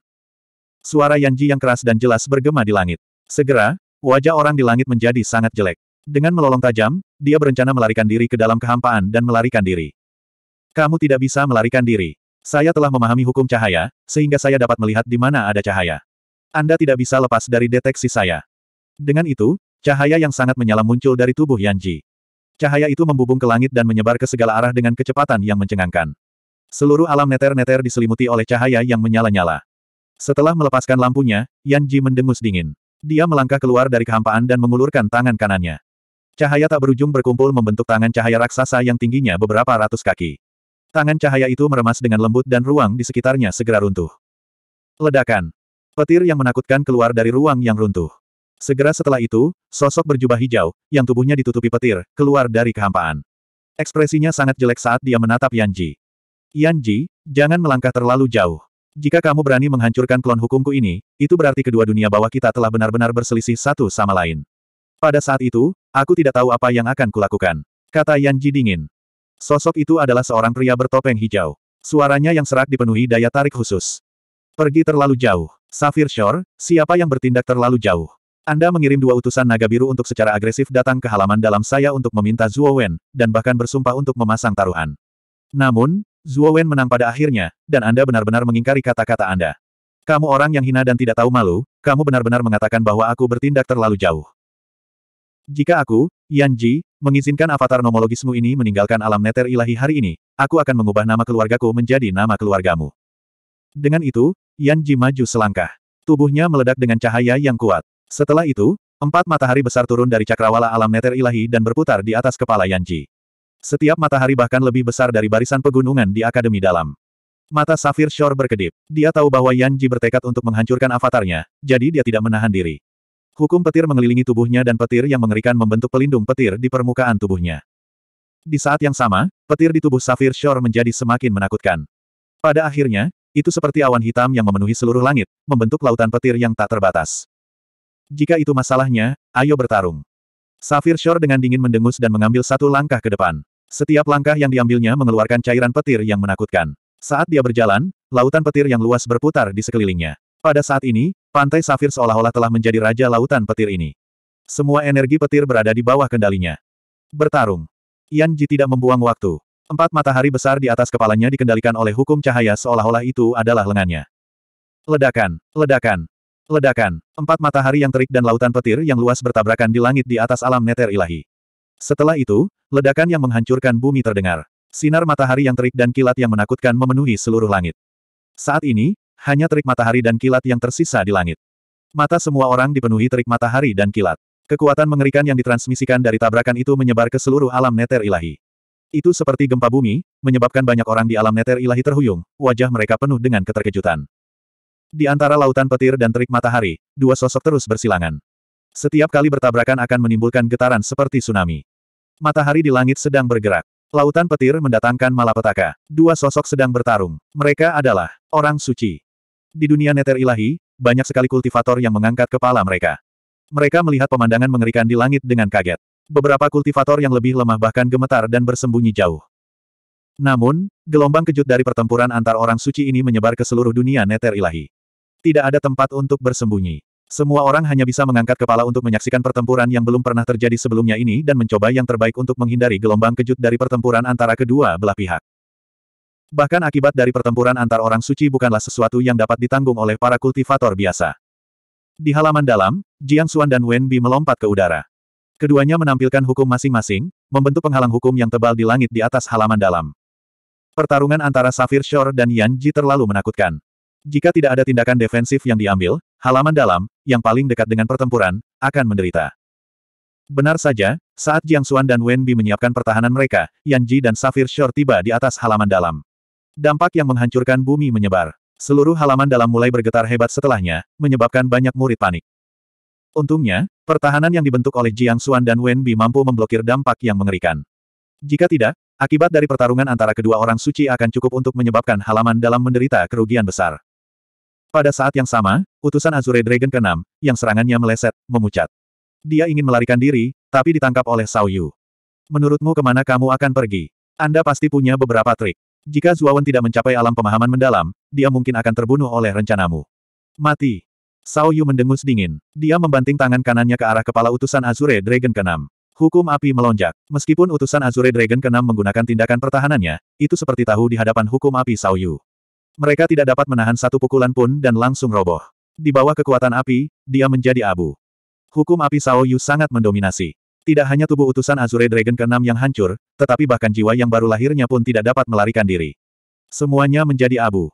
Suara Yanji yang keras dan jelas bergema di langit. Segera, wajah orang di langit menjadi sangat jelek. Dengan melolong tajam, dia berencana melarikan diri ke dalam kehampaan dan melarikan diri. Kamu tidak bisa melarikan diri. Saya telah memahami hukum cahaya, sehingga saya dapat melihat di mana ada cahaya. Anda tidak bisa lepas dari deteksi saya. Dengan itu, cahaya yang sangat menyala muncul dari tubuh Yanji. Cahaya itu membubung ke langit dan menyebar ke segala arah dengan kecepatan yang mencengangkan. Seluruh alam neter-neter diselimuti oleh cahaya yang menyala-nyala. Setelah melepaskan lampunya, Yanji mendengus dingin. Dia melangkah keluar dari kehampaan dan mengulurkan tangan kanannya. Cahaya tak berujung berkumpul membentuk tangan cahaya raksasa yang tingginya beberapa ratus kaki. Tangan cahaya itu meremas dengan lembut dan ruang di sekitarnya segera runtuh. Ledakan. Petir yang menakutkan keluar dari ruang yang runtuh. Segera setelah itu, sosok berjubah hijau, yang tubuhnya ditutupi petir, keluar dari kehampaan. Ekspresinya sangat jelek saat dia menatap Yanji. Yanji, jangan melangkah terlalu jauh. Jika kamu berani menghancurkan klon hukumku ini, itu berarti kedua dunia bawah kita telah benar-benar berselisih satu sama lain. Pada saat itu, aku tidak tahu apa yang akan kulakukan. Kata Yanji dingin. Sosok itu adalah seorang pria bertopeng hijau. Suaranya yang serak dipenuhi daya tarik khusus. Pergi terlalu jauh. Safir Shore, siapa yang bertindak terlalu jauh? Anda mengirim dua utusan naga biru untuk secara agresif datang ke halaman dalam saya untuk meminta Zhuo Wen, dan bahkan bersumpah untuk memasang taruhan. Namun, Zhuo Wen menang pada akhirnya, dan Anda benar-benar mengingkari kata-kata Anda. Kamu orang yang hina dan tidak tahu malu, kamu benar-benar mengatakan bahwa aku bertindak terlalu jauh. Jika aku, Yan Ji, mengizinkan avatar nomologismu ini meninggalkan alam neter ilahi hari ini, aku akan mengubah nama keluargaku menjadi nama keluargamu. Dengan itu, Yan Ji maju selangkah. Tubuhnya meledak dengan cahaya yang kuat. Setelah itu, empat matahari besar turun dari cakrawala alam neter ilahi dan berputar di atas kepala Yan Ji. Setiap matahari bahkan lebih besar dari barisan pegunungan di Akademi Dalam. Mata Safir Shore berkedip. Dia tahu bahwa Yan Ji bertekad untuk menghancurkan avatarnya, jadi dia tidak menahan diri. Hukum petir mengelilingi tubuhnya dan petir yang mengerikan membentuk pelindung petir di permukaan tubuhnya. Di saat yang sama, petir di tubuh Safir Shore menjadi semakin menakutkan. Pada akhirnya, itu seperti awan hitam yang memenuhi seluruh langit, membentuk lautan petir yang tak terbatas. Jika itu masalahnya, ayo bertarung. Safir Shore dengan dingin mendengus dan mengambil satu langkah ke depan. Setiap langkah yang diambilnya mengeluarkan cairan petir yang menakutkan. Saat dia berjalan, lautan petir yang luas berputar di sekelilingnya. Pada saat ini, Pantai Safir seolah-olah telah menjadi raja lautan petir ini. Semua energi petir berada di bawah kendalinya. Bertarung. Yan Ji tidak membuang waktu. Empat matahari besar di atas kepalanya dikendalikan oleh hukum cahaya seolah-olah itu adalah lengannya. Ledakan, ledakan, ledakan. Empat matahari yang terik dan lautan petir yang luas bertabrakan di langit di atas alam neter ilahi. Setelah itu, ledakan yang menghancurkan bumi terdengar. Sinar matahari yang terik dan kilat yang menakutkan memenuhi seluruh langit. Saat ini, hanya terik matahari dan kilat yang tersisa di langit. Mata semua orang dipenuhi terik matahari dan kilat. Kekuatan mengerikan yang ditransmisikan dari tabrakan itu menyebar ke seluruh alam neter ilahi. Itu seperti gempa bumi, menyebabkan banyak orang di alam neter ilahi terhuyung, wajah mereka penuh dengan keterkejutan. Di antara lautan petir dan terik matahari, dua sosok terus bersilangan. Setiap kali bertabrakan akan menimbulkan getaran seperti tsunami. Matahari di langit sedang bergerak. Lautan petir mendatangkan malapetaka. Dua sosok sedang bertarung. Mereka adalah orang suci. Di dunia neter ilahi, banyak sekali kultivator yang mengangkat kepala mereka. Mereka melihat pemandangan mengerikan di langit dengan kaget. Beberapa kultivator yang lebih lemah bahkan gemetar dan bersembunyi jauh. Namun, gelombang kejut dari pertempuran antar orang suci ini menyebar ke seluruh dunia neter ilahi. Tidak ada tempat untuk bersembunyi. Semua orang hanya bisa mengangkat kepala untuk menyaksikan pertempuran yang belum pernah terjadi sebelumnya ini dan mencoba yang terbaik untuk menghindari gelombang kejut dari pertempuran antara kedua belah pihak. Bahkan akibat dari pertempuran antar orang suci bukanlah sesuatu yang dapat ditanggung oleh para kultivator biasa. Di halaman dalam, Jiang Xuan dan Wen Bi melompat ke udara. Keduanya menampilkan hukum masing-masing, membentuk penghalang hukum yang tebal di langit di atas halaman dalam. Pertarungan antara Safir Shore dan Yan Ji terlalu menakutkan. Jika tidak ada tindakan defensif yang diambil, halaman dalam, yang paling dekat dengan pertempuran, akan menderita. Benar saja, saat Jiang Xuan dan Wen Bi menyiapkan pertahanan mereka, Yan Ji dan Safir Shore tiba di atas halaman dalam. Dampak yang menghancurkan bumi menyebar. Seluruh halaman dalam mulai bergetar hebat setelahnya, menyebabkan banyak murid panik. Untungnya, pertahanan yang dibentuk oleh Jiang Xuan dan Wen Bi mampu memblokir dampak yang mengerikan. Jika tidak, akibat dari pertarungan antara kedua orang suci akan cukup untuk menyebabkan halaman dalam menderita kerugian besar. Pada saat yang sama, utusan Azure Dragon ke-6, yang serangannya meleset, memucat. Dia ingin melarikan diri, tapi ditangkap oleh Sao Yu. Menurutmu kemana kamu akan pergi? Anda pasti punya beberapa trik. Jika Zuawan tidak mencapai alam pemahaman mendalam, dia mungkin akan terbunuh oleh rencanamu. Mati. Sao Yu mendengus dingin. Dia membanting tangan kanannya ke arah kepala utusan Azure Dragon ke-6. Hukum api melonjak. Meskipun utusan Azure Dragon ke-6 menggunakan tindakan pertahanannya, itu seperti tahu di hadapan hukum api Sao Yu. Mereka tidak dapat menahan satu pukulan pun dan langsung roboh. Di bawah kekuatan api, dia menjadi abu. Hukum api Sao Yu sangat mendominasi. Tidak hanya tubuh utusan Azure Dragon ke-6 yang hancur, tetapi bahkan jiwa yang baru lahirnya pun tidak dapat melarikan diri. Semuanya menjadi abu.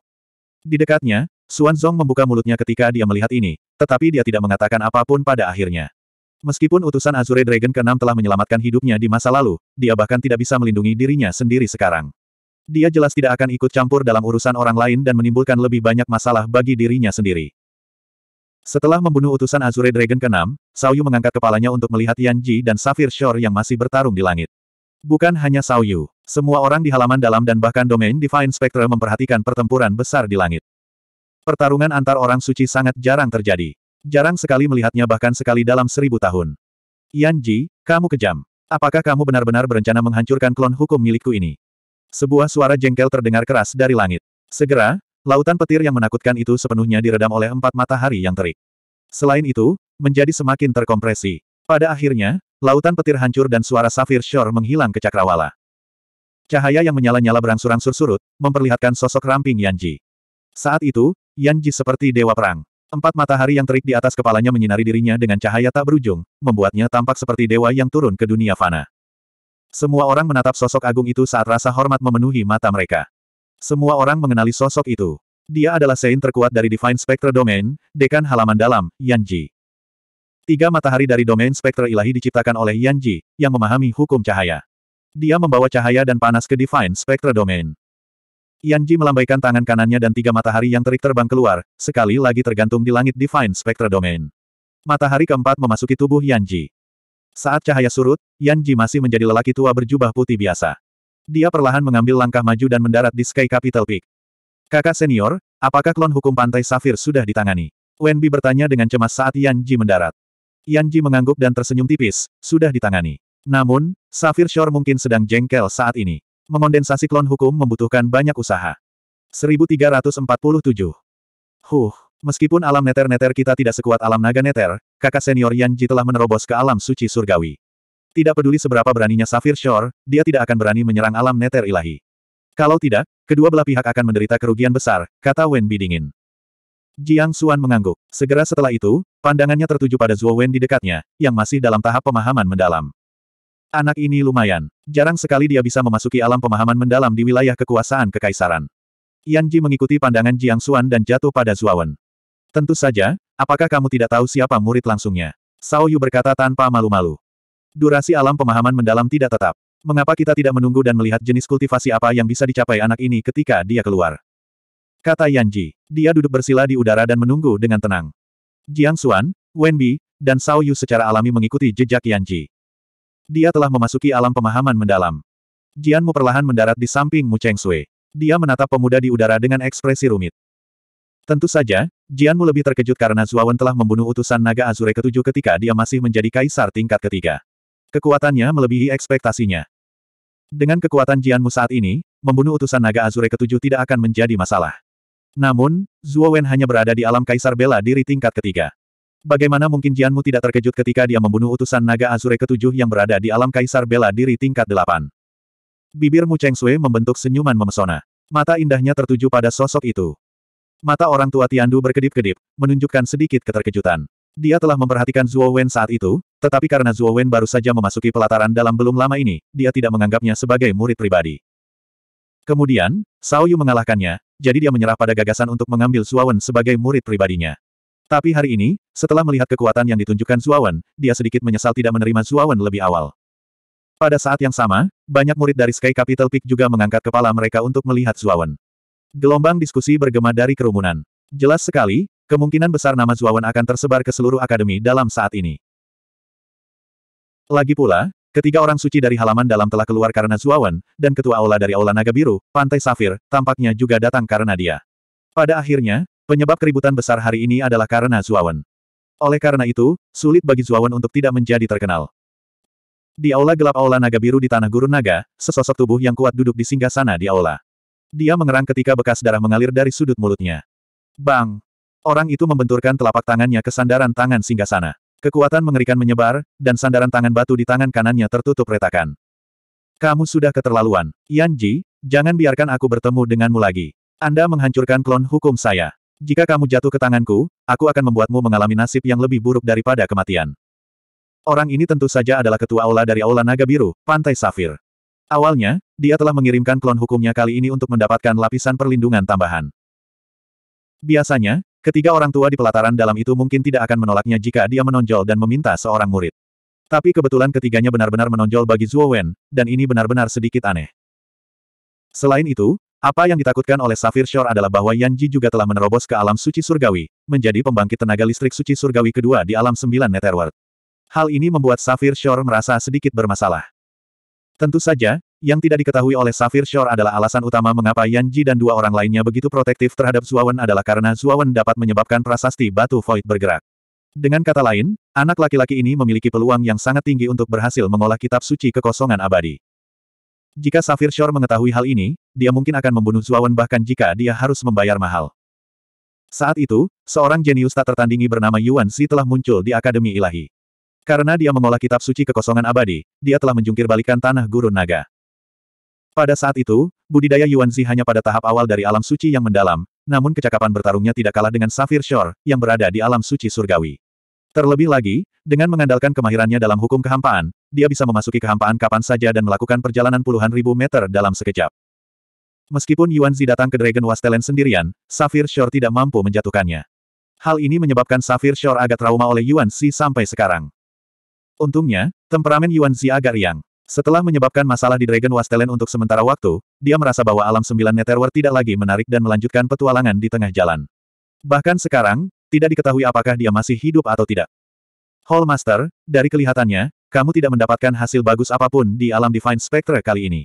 Di dekatnya, Xuan Zong membuka mulutnya ketika dia melihat ini, tetapi dia tidak mengatakan apapun pada akhirnya. Meskipun utusan Azure Dragon ke-6 telah menyelamatkan hidupnya di masa lalu, dia bahkan tidak bisa melindungi dirinya sendiri sekarang. Dia jelas tidak akan ikut campur dalam urusan orang lain dan menimbulkan lebih banyak masalah bagi dirinya sendiri. Setelah membunuh utusan Azure Dragon ke-6, Yu mengangkat kepalanya untuk melihat Yan Ji dan Safir Shore yang masih bertarung di langit. Bukan hanya Yu, semua orang di halaman dalam dan bahkan domain Divine Spectre memperhatikan pertempuran besar di langit. Pertarungan antar orang suci sangat jarang terjadi. Jarang sekali melihatnya bahkan sekali dalam seribu tahun. Yan Ji, kamu kejam. Apakah kamu benar-benar berencana menghancurkan klon hukum milikku ini? Sebuah suara jengkel terdengar keras dari langit. Segera, Lautan petir yang menakutkan itu sepenuhnya diredam oleh empat matahari yang terik. Selain itu, menjadi semakin terkompresi. Pada akhirnya, lautan petir hancur dan suara Safir Shore menghilang ke cakrawala. Cahaya yang menyala-nyala berangsur-angsur surut, memperlihatkan sosok ramping Yanji. Saat itu, Yanji seperti dewa perang. Empat matahari yang terik di atas kepalanya menyinari dirinya dengan cahaya tak berujung, membuatnya tampak seperti dewa yang turun ke dunia fana. Semua orang menatap sosok agung itu saat rasa hormat memenuhi mata mereka. Semua orang mengenali sosok itu. Dia adalah Sein terkuat dari Divine Spectre Domain, Dekan Halaman Dalam, Yanji. Tiga matahari dari domain Spectre Ilahi diciptakan oleh Yanji, yang memahami hukum cahaya. Dia membawa cahaya dan panas ke Divine Spectre Domain. Yanji melambaikan tangan kanannya dan tiga matahari yang terik terbang keluar, sekali lagi tergantung di langit Divine Spectre Domain. Matahari keempat memasuki tubuh Yanji. Saat cahaya surut, Yanji masih menjadi lelaki tua berjubah putih biasa. Dia perlahan mengambil langkah maju dan mendarat di Sky Capital Peak. Kakak senior, apakah klon hukum Pantai Safir sudah ditangani? Wenbi bertanya dengan cemas saat Yan Ji mendarat. Yan Ji mengangguk dan tersenyum tipis, sudah ditangani. Namun, Safir Shore mungkin sedang jengkel saat ini. Mengondensasi klon hukum membutuhkan banyak usaha. 1347. Huh, meskipun alam neter-neter kita tidak sekuat alam naga neter, kakak senior Yan Ji telah menerobos ke alam suci surgawi. Tidak peduli seberapa beraninya Safir Shore, dia tidak akan berani menyerang alam neter ilahi. Kalau tidak, kedua belah pihak akan menderita kerugian besar, kata Wen Bi dingin. Jiang Suan mengangguk. Segera setelah itu, pandangannya tertuju pada Zuo Wen di dekatnya, yang masih dalam tahap pemahaman mendalam. Anak ini lumayan. Jarang sekali dia bisa memasuki alam pemahaman mendalam di wilayah kekuasaan kekaisaran. Yan Ji mengikuti pandangan Jiang Suan dan jatuh pada Wen. Tentu saja, apakah kamu tidak tahu siapa murid langsungnya? Sao Yu berkata tanpa malu-malu. Durasi alam pemahaman mendalam tidak tetap. Mengapa kita tidak menunggu dan melihat jenis kultivasi apa yang bisa dicapai anak ini ketika dia keluar? Kata Yanji. Dia duduk bersila di udara dan menunggu dengan tenang. Jiang Xuan, Wen Bi, dan Sao Yu secara alami mengikuti jejak Yanji. Dia telah memasuki alam pemahaman mendalam. Jianmu perlahan mendarat di samping Mu Cheng Sui. Dia menatap pemuda di udara dengan ekspresi rumit. Tentu saja, Jianmu lebih terkejut karena Zuawan telah membunuh utusan naga Azure ketujuh ketika dia masih menjadi kaisar tingkat ketiga. Kekuatannya melebihi ekspektasinya. Dengan kekuatan Jianmu saat ini, membunuh utusan naga Azure ketujuh tidak akan menjadi masalah. Namun, Zhuo Wen hanya berada di alam kaisar bela diri tingkat ketiga. Bagaimana mungkin Jianmu tidak terkejut ketika dia membunuh utusan naga Azure ketujuh yang berada di alam kaisar bela diri tingkat delapan? Bibir Mu Cheng Sui membentuk senyuman memesona. Mata indahnya tertuju pada sosok itu. Mata orang tua Tiandu berkedip-kedip, menunjukkan sedikit keterkejutan. Dia telah memperhatikan Zhuo Wen saat itu, tetapi karena Zhuo Wen baru saja memasuki pelataran dalam belum lama ini, dia tidak menganggapnya sebagai murid pribadi. Kemudian, Sao Yu mengalahkannya, jadi dia menyerah pada gagasan untuk mengambil Zhuo Wen sebagai murid pribadinya. Tapi hari ini, setelah melihat kekuatan yang ditunjukkan Zhuo Wen, dia sedikit menyesal tidak menerima Zhuo Wen lebih awal. Pada saat yang sama, banyak murid dari Sky Capital Peak juga mengangkat kepala mereka untuk melihat Zhuo Wen. Gelombang diskusi bergema dari kerumunan. Jelas sekali, Kemungkinan besar nama Zuawan akan tersebar ke seluruh akademi dalam saat ini. Lagi pula, ketiga orang suci dari halaman dalam telah keluar karena Zuawan, dan ketua aula dari Aula Naga Biru, Pantai Safir, tampaknya juga datang karena dia. Pada akhirnya, penyebab keributan besar hari ini adalah karena Zuawan. Oleh karena itu, sulit bagi Zuawan untuk tidak menjadi terkenal. Di aula gelap aula naga biru di tanah gurun naga, sesosok tubuh yang kuat duduk di singgah sana di aula. Dia mengerang ketika bekas darah mengalir dari sudut mulutnya. Bang! Orang itu membenturkan telapak tangannya ke sandaran tangan singgasana. Kekuatan mengerikan menyebar, dan sandaran tangan batu di tangan kanannya tertutup retakan. Kamu sudah keterlaluan. Yan Ji, jangan biarkan aku bertemu denganmu lagi. Anda menghancurkan klon hukum saya. Jika kamu jatuh ke tanganku, aku akan membuatmu mengalami nasib yang lebih buruk daripada kematian. Orang ini tentu saja adalah ketua aula dari Aula Naga Biru, Pantai Safir. Awalnya, dia telah mengirimkan klon hukumnya kali ini untuk mendapatkan lapisan perlindungan tambahan. Biasanya, Ketiga orang tua di pelataran dalam itu mungkin tidak akan menolaknya jika dia menonjol dan meminta seorang murid. Tapi kebetulan ketiganya benar-benar menonjol bagi Zhuo Wen, dan ini benar-benar sedikit aneh. Selain itu, apa yang ditakutkan oleh Safir Shore adalah bahwa Yan Ji juga telah menerobos ke alam suci surgawi, menjadi pembangkit tenaga listrik suci surgawi kedua di alam sembilan Netherworld. Hal ini membuat Safir Shore merasa sedikit bermasalah. Tentu saja, yang tidak diketahui oleh Safir Shore adalah alasan utama mengapa Yan Ji dan dua orang lainnya begitu protektif terhadap Zuawan adalah karena Zuawan dapat menyebabkan prasasti batu void bergerak. Dengan kata lain, anak laki-laki ini memiliki peluang yang sangat tinggi untuk berhasil mengolah kitab suci kekosongan abadi. Jika Safir Shore mengetahui hal ini, dia mungkin akan membunuh Zuawan bahkan jika dia harus membayar mahal. Saat itu, seorang jenius tak tertandingi bernama Yuan Si telah muncul di Akademi Ilahi. Karena dia mengolah kitab suci kekosongan abadi, dia telah menjungkirbalikan tanah gurun naga. Pada saat itu, budidaya Yuanzi hanya pada tahap awal dari alam suci yang mendalam, namun kecakapan bertarungnya tidak kalah dengan Safir Shore, yang berada di alam suci surgawi. Terlebih lagi, dengan mengandalkan kemahirannya dalam hukum kehampaan, dia bisa memasuki kehampaan kapan saja dan melakukan perjalanan puluhan ribu meter dalam sekejap. Meskipun Yuanzi datang ke Dragon Wastelen sendirian, Safir Shore tidak mampu menjatuhkannya. Hal ini menyebabkan Safir Shore agak trauma oleh Yuanzi sampai sekarang. Untungnya, temperamen Yuanzi agak riang. Setelah menyebabkan masalah di Dragon Wastelen untuk sementara waktu, dia merasa bahwa alam sembilan Netherworld tidak lagi menarik dan melanjutkan petualangan di tengah jalan. Bahkan sekarang, tidak diketahui apakah dia masih hidup atau tidak. Hallmaster, dari kelihatannya, kamu tidak mendapatkan hasil bagus apapun di alam Divine Spectre kali ini.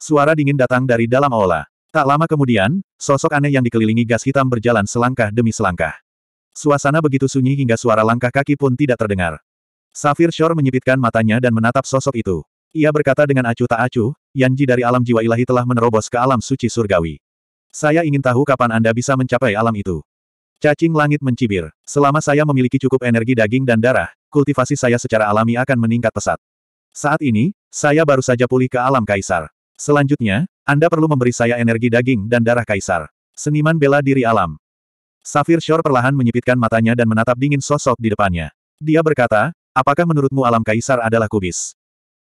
Suara dingin datang dari dalam aula. Tak lama kemudian, sosok aneh yang dikelilingi gas hitam berjalan selangkah demi selangkah. Suasana begitu sunyi hingga suara langkah kaki pun tidak terdengar. Safir Shore menyipitkan matanya dan menatap sosok itu. Ia berkata dengan acuh tak acuh, Yanji dari alam jiwa ilahi telah menerobos ke alam suci surgawi. Saya ingin tahu kapan Anda bisa mencapai alam itu. Cacing langit mencibir. Selama saya memiliki cukup energi daging dan darah, kultivasi saya secara alami akan meningkat pesat. Saat ini, saya baru saja pulih ke alam kaisar. Selanjutnya, Anda perlu memberi saya energi daging dan darah kaisar. Seniman bela diri alam. Safir Shore perlahan menyipitkan matanya dan menatap dingin sosok di depannya. Dia berkata, Apakah menurutmu alam kaisar adalah kubis?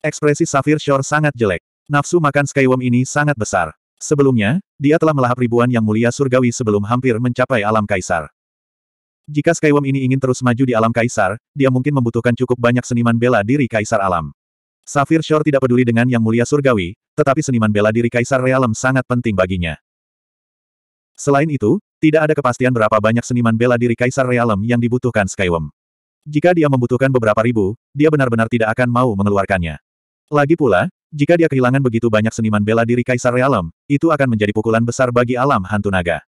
Ekspresi Safir Shore sangat jelek. Nafsu makan Skywom ini sangat besar. Sebelumnya, dia telah melahap ribuan yang mulia surgawi sebelum hampir mencapai alam kaisar. Jika Skywom ini ingin terus maju di alam kaisar, dia mungkin membutuhkan cukup banyak seniman bela diri kaisar alam. Safir Shore tidak peduli dengan yang mulia surgawi, tetapi seniman bela diri kaisar realem sangat penting baginya. Selain itu, tidak ada kepastian berapa banyak seniman bela diri kaisar realem yang dibutuhkan Skywom. Jika dia membutuhkan beberapa ribu, dia benar-benar tidak akan mau mengeluarkannya. Lagi pula, jika dia kehilangan begitu banyak seniman bela diri Kaisar Realem, itu akan menjadi pukulan besar bagi alam hantu naga.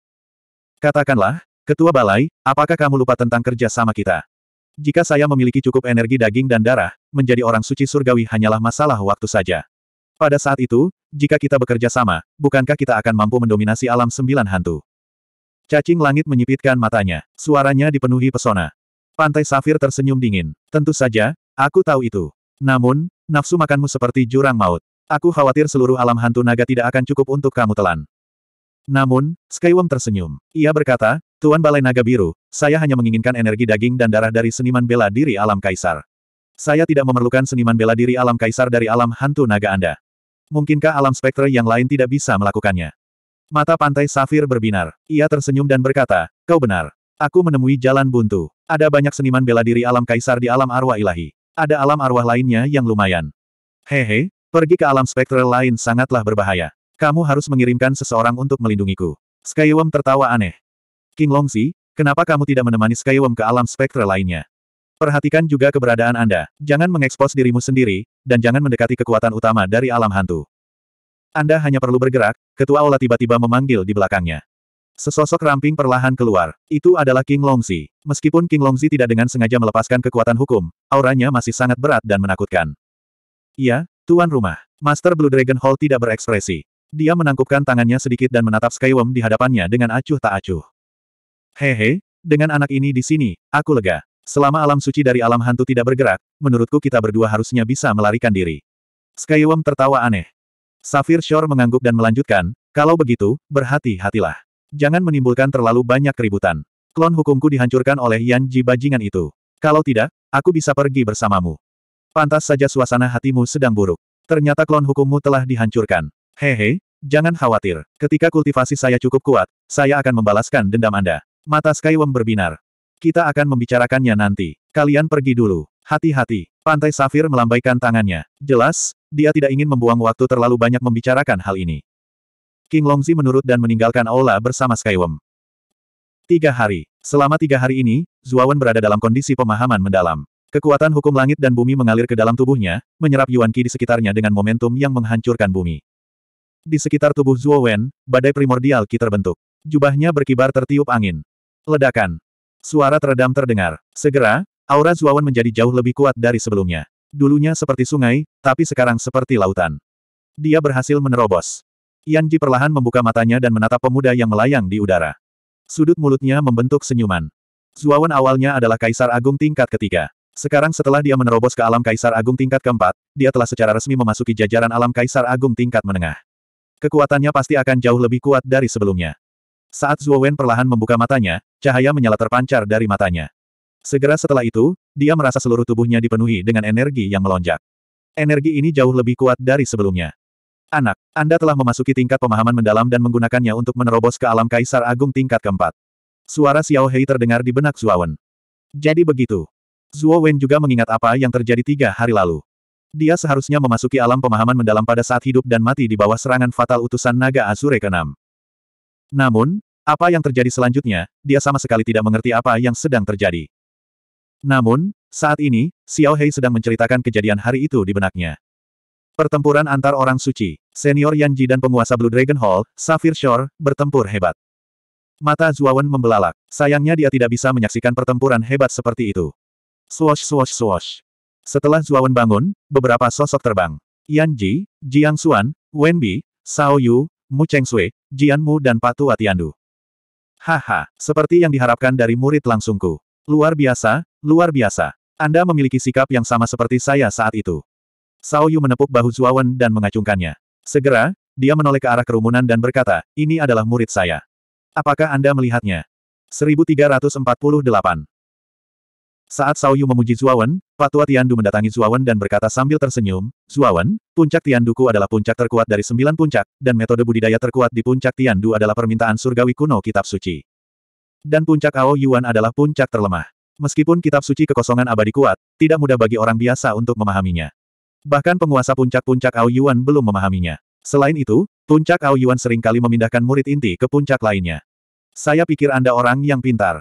Katakanlah, Ketua Balai, apakah kamu lupa tentang kerja sama kita? Jika saya memiliki cukup energi daging dan darah, menjadi orang suci surgawi hanyalah masalah waktu saja. Pada saat itu, jika kita bekerja sama, bukankah kita akan mampu mendominasi alam sembilan hantu? Cacing langit menyipitkan matanya, suaranya dipenuhi pesona. Pantai Safir tersenyum dingin. Tentu saja, aku tahu itu. Namun, nafsu makanmu seperti jurang maut. Aku khawatir seluruh alam hantu naga tidak akan cukup untuk kamu telan. Namun, Skywom tersenyum. Ia berkata, Tuan Balai Naga Biru, saya hanya menginginkan energi daging dan darah dari seniman bela diri alam kaisar. Saya tidak memerlukan seniman bela diri alam kaisar dari alam hantu naga Anda. Mungkinkah alam spektre yang lain tidak bisa melakukannya? Mata pantai Safir berbinar. Ia tersenyum dan berkata, kau benar. Aku menemui jalan buntu. Ada banyak seniman bela diri alam kaisar di alam arwah ilahi. Ada alam arwah lainnya yang lumayan. Hehe, pergi ke alam spektral lain sangatlah berbahaya. Kamu harus mengirimkan seseorang untuk melindungiku. Skywom tertawa aneh. King Longzi, kenapa kamu tidak menemani Skywom ke alam spektral lainnya? Perhatikan juga keberadaan Anda. Jangan mengekspos dirimu sendiri, dan jangan mendekati kekuatan utama dari alam hantu. Anda hanya perlu bergerak, ketua Ola tiba-tiba memanggil di belakangnya. Sesosok ramping perlahan keluar. Itu adalah King Longzi. Meskipun King Longzi tidak dengan sengaja melepaskan kekuatan hukum, auranya masih sangat berat dan menakutkan. Iya, tuan rumah. Master Blue Dragon Hall tidak berekspresi. Dia menangkupkan tangannya sedikit dan menatap Skywom di hadapannya dengan acuh tak acuh. Hehe, dengan anak ini di sini, aku lega. Selama alam suci dari alam hantu tidak bergerak, menurutku kita berdua harusnya bisa melarikan diri. Skywom tertawa aneh. Safir Shore mengangguk dan melanjutkan, kalau begitu, berhati-hatilah. Jangan menimbulkan terlalu banyak keributan. Klon hukumku dihancurkan oleh Yan Ji bajingan itu. Kalau tidak, aku bisa pergi bersamamu. Pantas saja suasana hatimu sedang buruk. Ternyata klon hukummu telah dihancurkan. Hehe, jangan khawatir. Ketika kultivasi saya cukup kuat, saya akan membalaskan dendam Anda. Mata Skywem berbinar. Kita akan membicarakannya nanti. Kalian pergi dulu. Hati-hati. Pantai Safir melambaikan tangannya. Jelas, dia tidak ingin membuang waktu terlalu banyak membicarakan hal ini. King Longzi menurut dan meninggalkan aula bersama Skywom. Tiga hari. Selama tiga hari ini, Zuawan berada dalam kondisi pemahaman mendalam. Kekuatan hukum langit dan bumi mengalir ke dalam tubuhnya, menyerap Yuan Qi di sekitarnya dengan momentum yang menghancurkan bumi. Di sekitar tubuh Zuowen, badai primordial Qi terbentuk. Jubahnya berkibar tertiup angin. Ledakan. Suara teredam terdengar. Segera, aura Zuawan menjadi jauh lebih kuat dari sebelumnya. Dulunya seperti sungai, tapi sekarang seperti lautan. Dia berhasil menerobos. Yan Ji perlahan membuka matanya dan menatap pemuda yang melayang di udara. Sudut mulutnya membentuk senyuman. Zuawan awalnya adalah Kaisar Agung tingkat ketiga. Sekarang setelah dia menerobos ke alam Kaisar Agung tingkat keempat, dia telah secara resmi memasuki jajaran alam Kaisar Agung tingkat menengah. Kekuatannya pasti akan jauh lebih kuat dari sebelumnya. Saat Zuowen perlahan membuka matanya, cahaya menyala terpancar dari matanya. Segera setelah itu, dia merasa seluruh tubuhnya dipenuhi dengan energi yang melonjak. Energi ini jauh lebih kuat dari sebelumnya. Anak, Anda telah memasuki tingkat pemahaman mendalam dan menggunakannya untuk menerobos ke alam Kaisar Agung tingkat keempat. Suara Xiao Hei terdengar di benak Wen. Jadi begitu. Zuo Wen juga mengingat apa yang terjadi tiga hari lalu. Dia seharusnya memasuki alam pemahaman mendalam pada saat hidup dan mati di bawah serangan fatal utusan naga Azure ke-6. Namun, apa yang terjadi selanjutnya, dia sama sekali tidak mengerti apa yang sedang terjadi. Namun, saat ini, Xiao Hei sedang menceritakan kejadian hari itu di benaknya. Pertempuran antar orang suci, senior Yanji dan penguasa Blue Dragon Hall, Safir Shore, bertempur hebat. Mata Zuawan membelalak. Sayangnya dia tidak bisa menyaksikan pertempuran hebat seperti itu. Swash swash swash. Setelah Zuawan bangun, beberapa sosok terbang. Yanji, Jiang Xuan, Wenbi, Sao Yu, Mu Cheng Sui, Jian Mu dan Patu Atiandu. Haha, seperti yang diharapkan dari murid langsungku. Luar biasa, luar biasa. Anda memiliki sikap yang sama seperti saya saat itu. Sao Yu menepuk bahu Zuawan dan mengacungkannya. Segera, dia menoleh ke arah kerumunan dan berkata, ini adalah murid saya. Apakah Anda melihatnya? 1348 Saat Sao Yu memuji Zuawan, Patua Tiandu mendatangi Zuawan dan berkata sambil tersenyum, Zuawan, puncak Tianduku adalah puncak terkuat dari sembilan puncak, dan metode budidaya terkuat di puncak Tiandu adalah permintaan surgawi kuno kitab suci. Dan puncak Ao Yuan adalah puncak terlemah. Meskipun kitab suci kekosongan abadi kuat, tidak mudah bagi orang biasa untuk memahaminya. Bahkan penguasa puncak-puncak Ao Yuan belum memahaminya. Selain itu, puncak Ao Yuan seringkali memindahkan murid inti ke puncak lainnya. Saya pikir Anda orang yang pintar.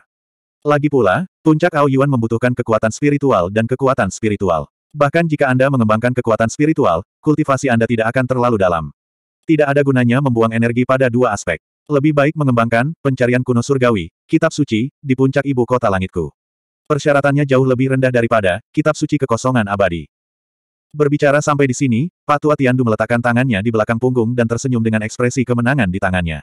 Lagi pula, puncak Ao Yuan membutuhkan kekuatan spiritual dan kekuatan spiritual. Bahkan jika Anda mengembangkan kekuatan spiritual, kultivasi Anda tidak akan terlalu dalam. Tidak ada gunanya membuang energi pada dua aspek. Lebih baik mengembangkan pencarian kuno surgawi, kitab suci, di puncak ibu kota langitku. Persyaratannya jauh lebih rendah daripada kitab suci kekosongan abadi. Berbicara sampai di sini, Patua Tiandu meletakkan tangannya di belakang punggung dan tersenyum dengan ekspresi kemenangan di tangannya.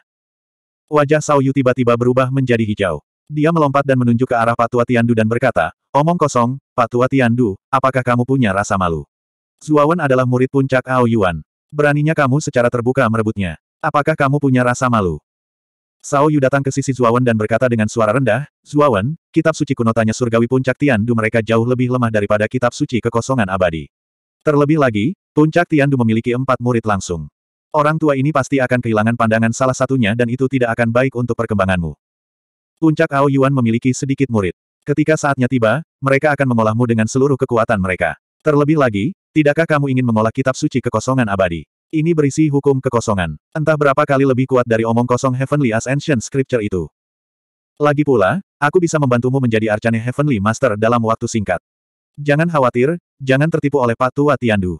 Wajah Sao Yu tiba-tiba berubah menjadi hijau. Dia melompat dan menunjuk ke arah Patua Tiandu dan berkata, Omong kosong, Patua Tiandu, apakah kamu punya rasa malu? Zuawan adalah murid puncak Ao Yuan. Beraninya kamu secara terbuka merebutnya. Apakah kamu punya rasa malu? Sao Yu datang ke sisi Zuawan dan berkata dengan suara rendah, Zuawan, kitab suci kuno tanya surgawi puncak Tiandu mereka jauh lebih lemah daripada kitab suci kekosongan abadi. Terlebih lagi, Puncak Tiandu memiliki empat murid langsung. Orang tua ini pasti akan kehilangan pandangan salah satunya dan itu tidak akan baik untuk perkembanganmu. Puncak Ao Yuan memiliki sedikit murid. Ketika saatnya tiba, mereka akan mengolahmu dengan seluruh kekuatan mereka. Terlebih lagi, tidakkah kamu ingin mengolah kitab suci kekosongan abadi? Ini berisi hukum kekosongan. Entah berapa kali lebih kuat dari omong kosong Heavenly as Ancient Scripture itu. Lagi pula, aku bisa membantumu menjadi Arcane Heavenly Master dalam waktu singkat. Jangan khawatir, Jangan tertipu oleh Patua Tiandu.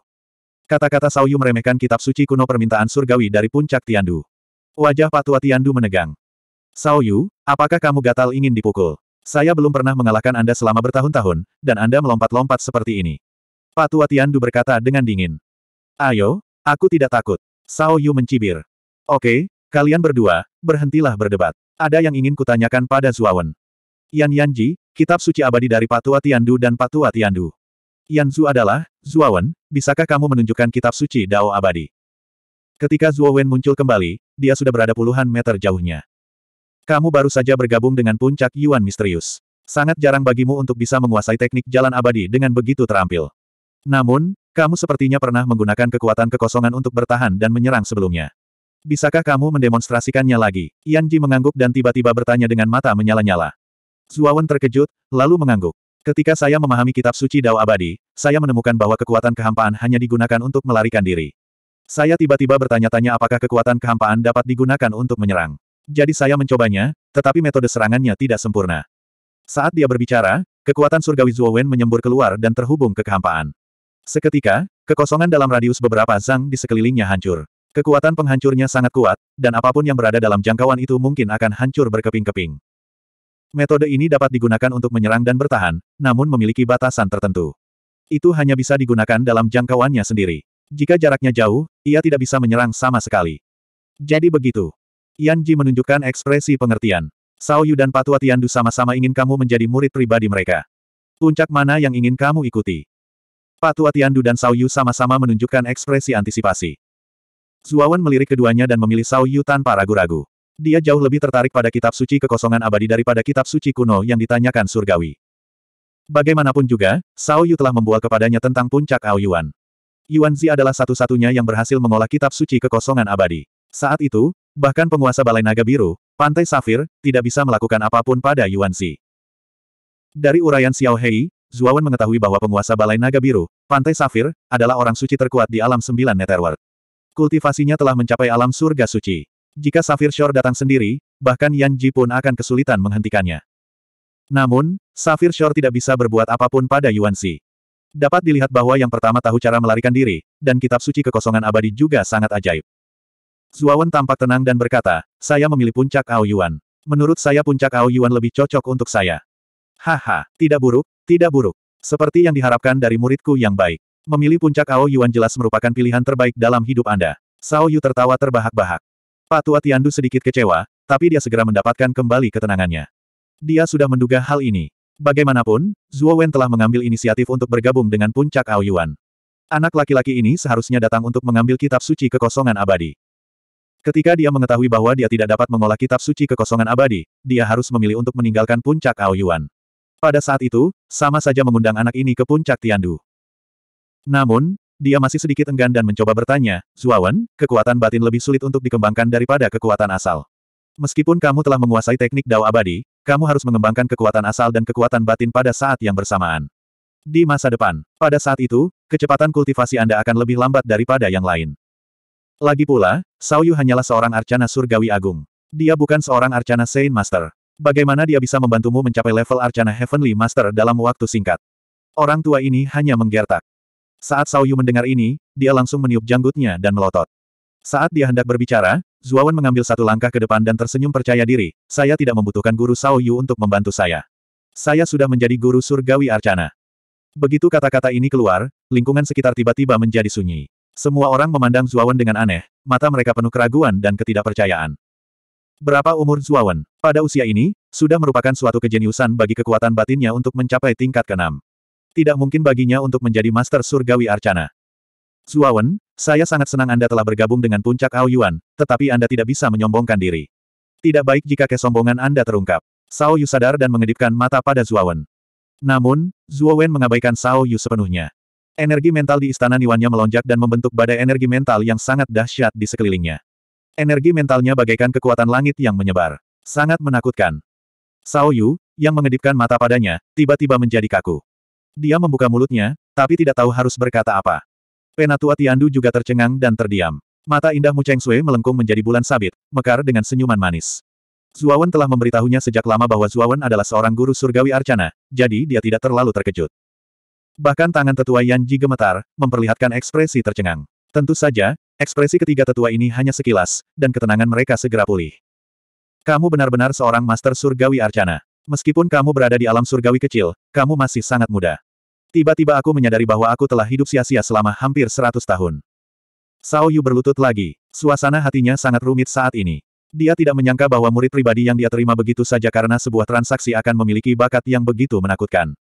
Kata-kata Sauyu meremehkan kitab suci kuno permintaan surgawi dari puncak Tiandu. Wajah Patua Tiandu menegang. Sauyu, apakah kamu gatal ingin dipukul? Saya belum pernah mengalahkan Anda selama bertahun-tahun, dan Anda melompat-lompat seperti ini. Patua Tiandu berkata dengan dingin. Ayo, aku tidak takut. Sauyu mencibir. Oke, kalian berdua, berhentilah berdebat. Ada yang ingin kutanyakan pada Zuawan. Yan Yanji, kitab suci abadi dari Patua Tiandu dan Patua Tiandu. Yan Zhu adalah, Wen, bisakah kamu menunjukkan kitab suci Dao Abadi? Ketika Wen muncul kembali, dia sudah berada puluhan meter jauhnya. Kamu baru saja bergabung dengan puncak Yuan misterius. Sangat jarang bagimu untuk bisa menguasai teknik jalan abadi dengan begitu terampil. Namun, kamu sepertinya pernah menggunakan kekuatan kekosongan untuk bertahan dan menyerang sebelumnya. Bisakah kamu mendemonstrasikannya lagi? Yan Ji mengangguk dan tiba-tiba bertanya dengan mata menyala-nyala. Zuawan terkejut, lalu mengangguk. Ketika saya memahami kitab suci Dao Abadi, saya menemukan bahwa kekuatan kehampaan hanya digunakan untuk melarikan diri. Saya tiba-tiba bertanya-tanya apakah kekuatan kehampaan dapat digunakan untuk menyerang. Jadi saya mencobanya, tetapi metode serangannya tidak sempurna. Saat dia berbicara, kekuatan surgawi Wen menyembur keluar dan terhubung ke kehampaan. Seketika, kekosongan dalam radius beberapa zang di sekelilingnya hancur. Kekuatan penghancurnya sangat kuat, dan apapun yang berada dalam jangkauan itu mungkin akan hancur berkeping-keping. Metode ini dapat digunakan untuk menyerang dan bertahan, namun memiliki batasan tertentu. Itu hanya bisa digunakan dalam jangkauannya sendiri. Jika jaraknya jauh, ia tidak bisa menyerang sama sekali. Jadi begitu. Yan Ji menunjukkan ekspresi pengertian. Sao Yu dan Patua Tiandu sama-sama ingin kamu menjadi murid pribadi mereka. Puncak mana yang ingin kamu ikuti? Patua Tiandu dan Sao Yu sama-sama menunjukkan ekspresi antisipasi. Zuawan melirik keduanya dan memilih Sao Yu tanpa ragu-ragu. Dia jauh lebih tertarik pada kitab suci kekosongan abadi daripada kitab suci kuno yang ditanyakan surgawi. Bagaimanapun juga, Sao Yu telah membual kepadanya tentang puncak Ao Yuan. Yuan Zi adalah satu-satunya yang berhasil mengolah kitab suci kekosongan abadi. Saat itu, bahkan penguasa Balai Naga Biru, Pantai Safir, tidak bisa melakukan apapun pada Yuan Zi. Dari uraian Xiao Hei, Zuawan mengetahui bahwa penguasa Balai Naga Biru, Pantai Safir, adalah orang suci terkuat di alam sembilan Netherworld. Kultivasinya telah mencapai alam surga suci. Jika Safir Shore datang sendiri, bahkan Yan Ji pun akan kesulitan menghentikannya. Namun, Safir Shore tidak bisa berbuat apapun pada Yuan Xi. Dapat dilihat bahwa yang pertama tahu cara melarikan diri, dan kitab suci kekosongan abadi juga sangat ajaib. Zuawan tampak tenang dan berkata, saya memilih puncak Ao Yuan. Menurut saya puncak Ao Yuan lebih cocok untuk saya. Haha, tidak buruk, tidak buruk. Seperti yang diharapkan dari muridku yang baik. Memilih puncak Ao Yuan jelas merupakan pilihan terbaik dalam hidup Anda. Sao Yu tertawa terbahak-bahak. Pak Tua Tiandu sedikit kecewa, tapi dia segera mendapatkan kembali ketenangannya. Dia sudah menduga hal ini. Bagaimanapun, Zhuo Wen telah mengambil inisiatif untuk bergabung dengan puncak Aoyuan. Anak laki-laki ini seharusnya datang untuk mengambil kitab suci kekosongan abadi. Ketika dia mengetahui bahwa dia tidak dapat mengolah kitab suci kekosongan abadi, dia harus memilih untuk meninggalkan puncak Aoyuan. Pada saat itu, sama saja mengundang anak ini ke puncak Tiandu. Namun, dia masih sedikit enggan dan mencoba bertanya, Zuawan, kekuatan batin lebih sulit untuk dikembangkan daripada kekuatan asal. Meskipun kamu telah menguasai teknik Dao abadi, kamu harus mengembangkan kekuatan asal dan kekuatan batin pada saat yang bersamaan. Di masa depan, pada saat itu, kecepatan kultivasi Anda akan lebih lambat daripada yang lain. Lagi pula, Sauyu hanyalah seorang arcana surgawi agung. Dia bukan seorang arcana Saint Master. Bagaimana dia bisa membantumu mencapai level arcana Heavenly Master dalam waktu singkat? Orang tua ini hanya menggertak. Saat Sao Yu mendengar ini, dia langsung meniup janggutnya dan melotot. Saat dia hendak berbicara, Zuawan mengambil satu langkah ke depan dan tersenyum percaya diri, saya tidak membutuhkan guru Sao Yu untuk membantu saya. Saya sudah menjadi guru surgawi Arcana. Begitu kata-kata ini keluar, lingkungan sekitar tiba-tiba menjadi sunyi. Semua orang memandang Zuawan dengan aneh, mata mereka penuh keraguan dan ketidakpercayaan. Berapa umur Zuawan? Pada usia ini, sudah merupakan suatu kejeniusan bagi kekuatan batinnya untuk mencapai tingkat keenam tidak mungkin baginya untuk menjadi Master Surgawi Arcana. Zuawan, saya sangat senang Anda telah bergabung dengan puncak Aoyuan, tetapi Anda tidak bisa menyombongkan diri. Tidak baik jika kesombongan Anda terungkap. Sao Yu sadar dan mengedipkan mata pada Zuawan. Namun, Zuawan mengabaikan Sao Yu sepenuhnya. Energi mental di istana Niwannya melonjak dan membentuk badai energi mental yang sangat dahsyat di sekelilingnya. Energi mentalnya bagaikan kekuatan langit yang menyebar. Sangat menakutkan. Sao Yu, yang mengedipkan mata padanya, tiba-tiba menjadi kaku. Dia membuka mulutnya, tapi tidak tahu harus berkata apa. Penatua Tiandu juga tercengang dan terdiam. Mata indah Mu Cheng Sui melengkung menjadi bulan sabit, mekar dengan senyuman manis. Zuawan telah memberitahunya sejak lama bahwa Zuawan adalah seorang guru surgawi arcana, jadi dia tidak terlalu terkejut. Bahkan tangan tetua Yan Ji gemetar, memperlihatkan ekspresi tercengang. Tentu saja, ekspresi ketiga tetua ini hanya sekilas, dan ketenangan mereka segera pulih. Kamu benar-benar seorang master surgawi arcana. Meskipun kamu berada di alam surgawi kecil, kamu masih sangat muda. Tiba-tiba aku menyadari bahwa aku telah hidup sia-sia selama hampir seratus tahun. Sao Yu berlutut lagi. Suasana hatinya sangat rumit saat ini. Dia tidak menyangka bahwa murid pribadi yang dia terima begitu saja karena sebuah transaksi akan memiliki bakat yang begitu menakutkan.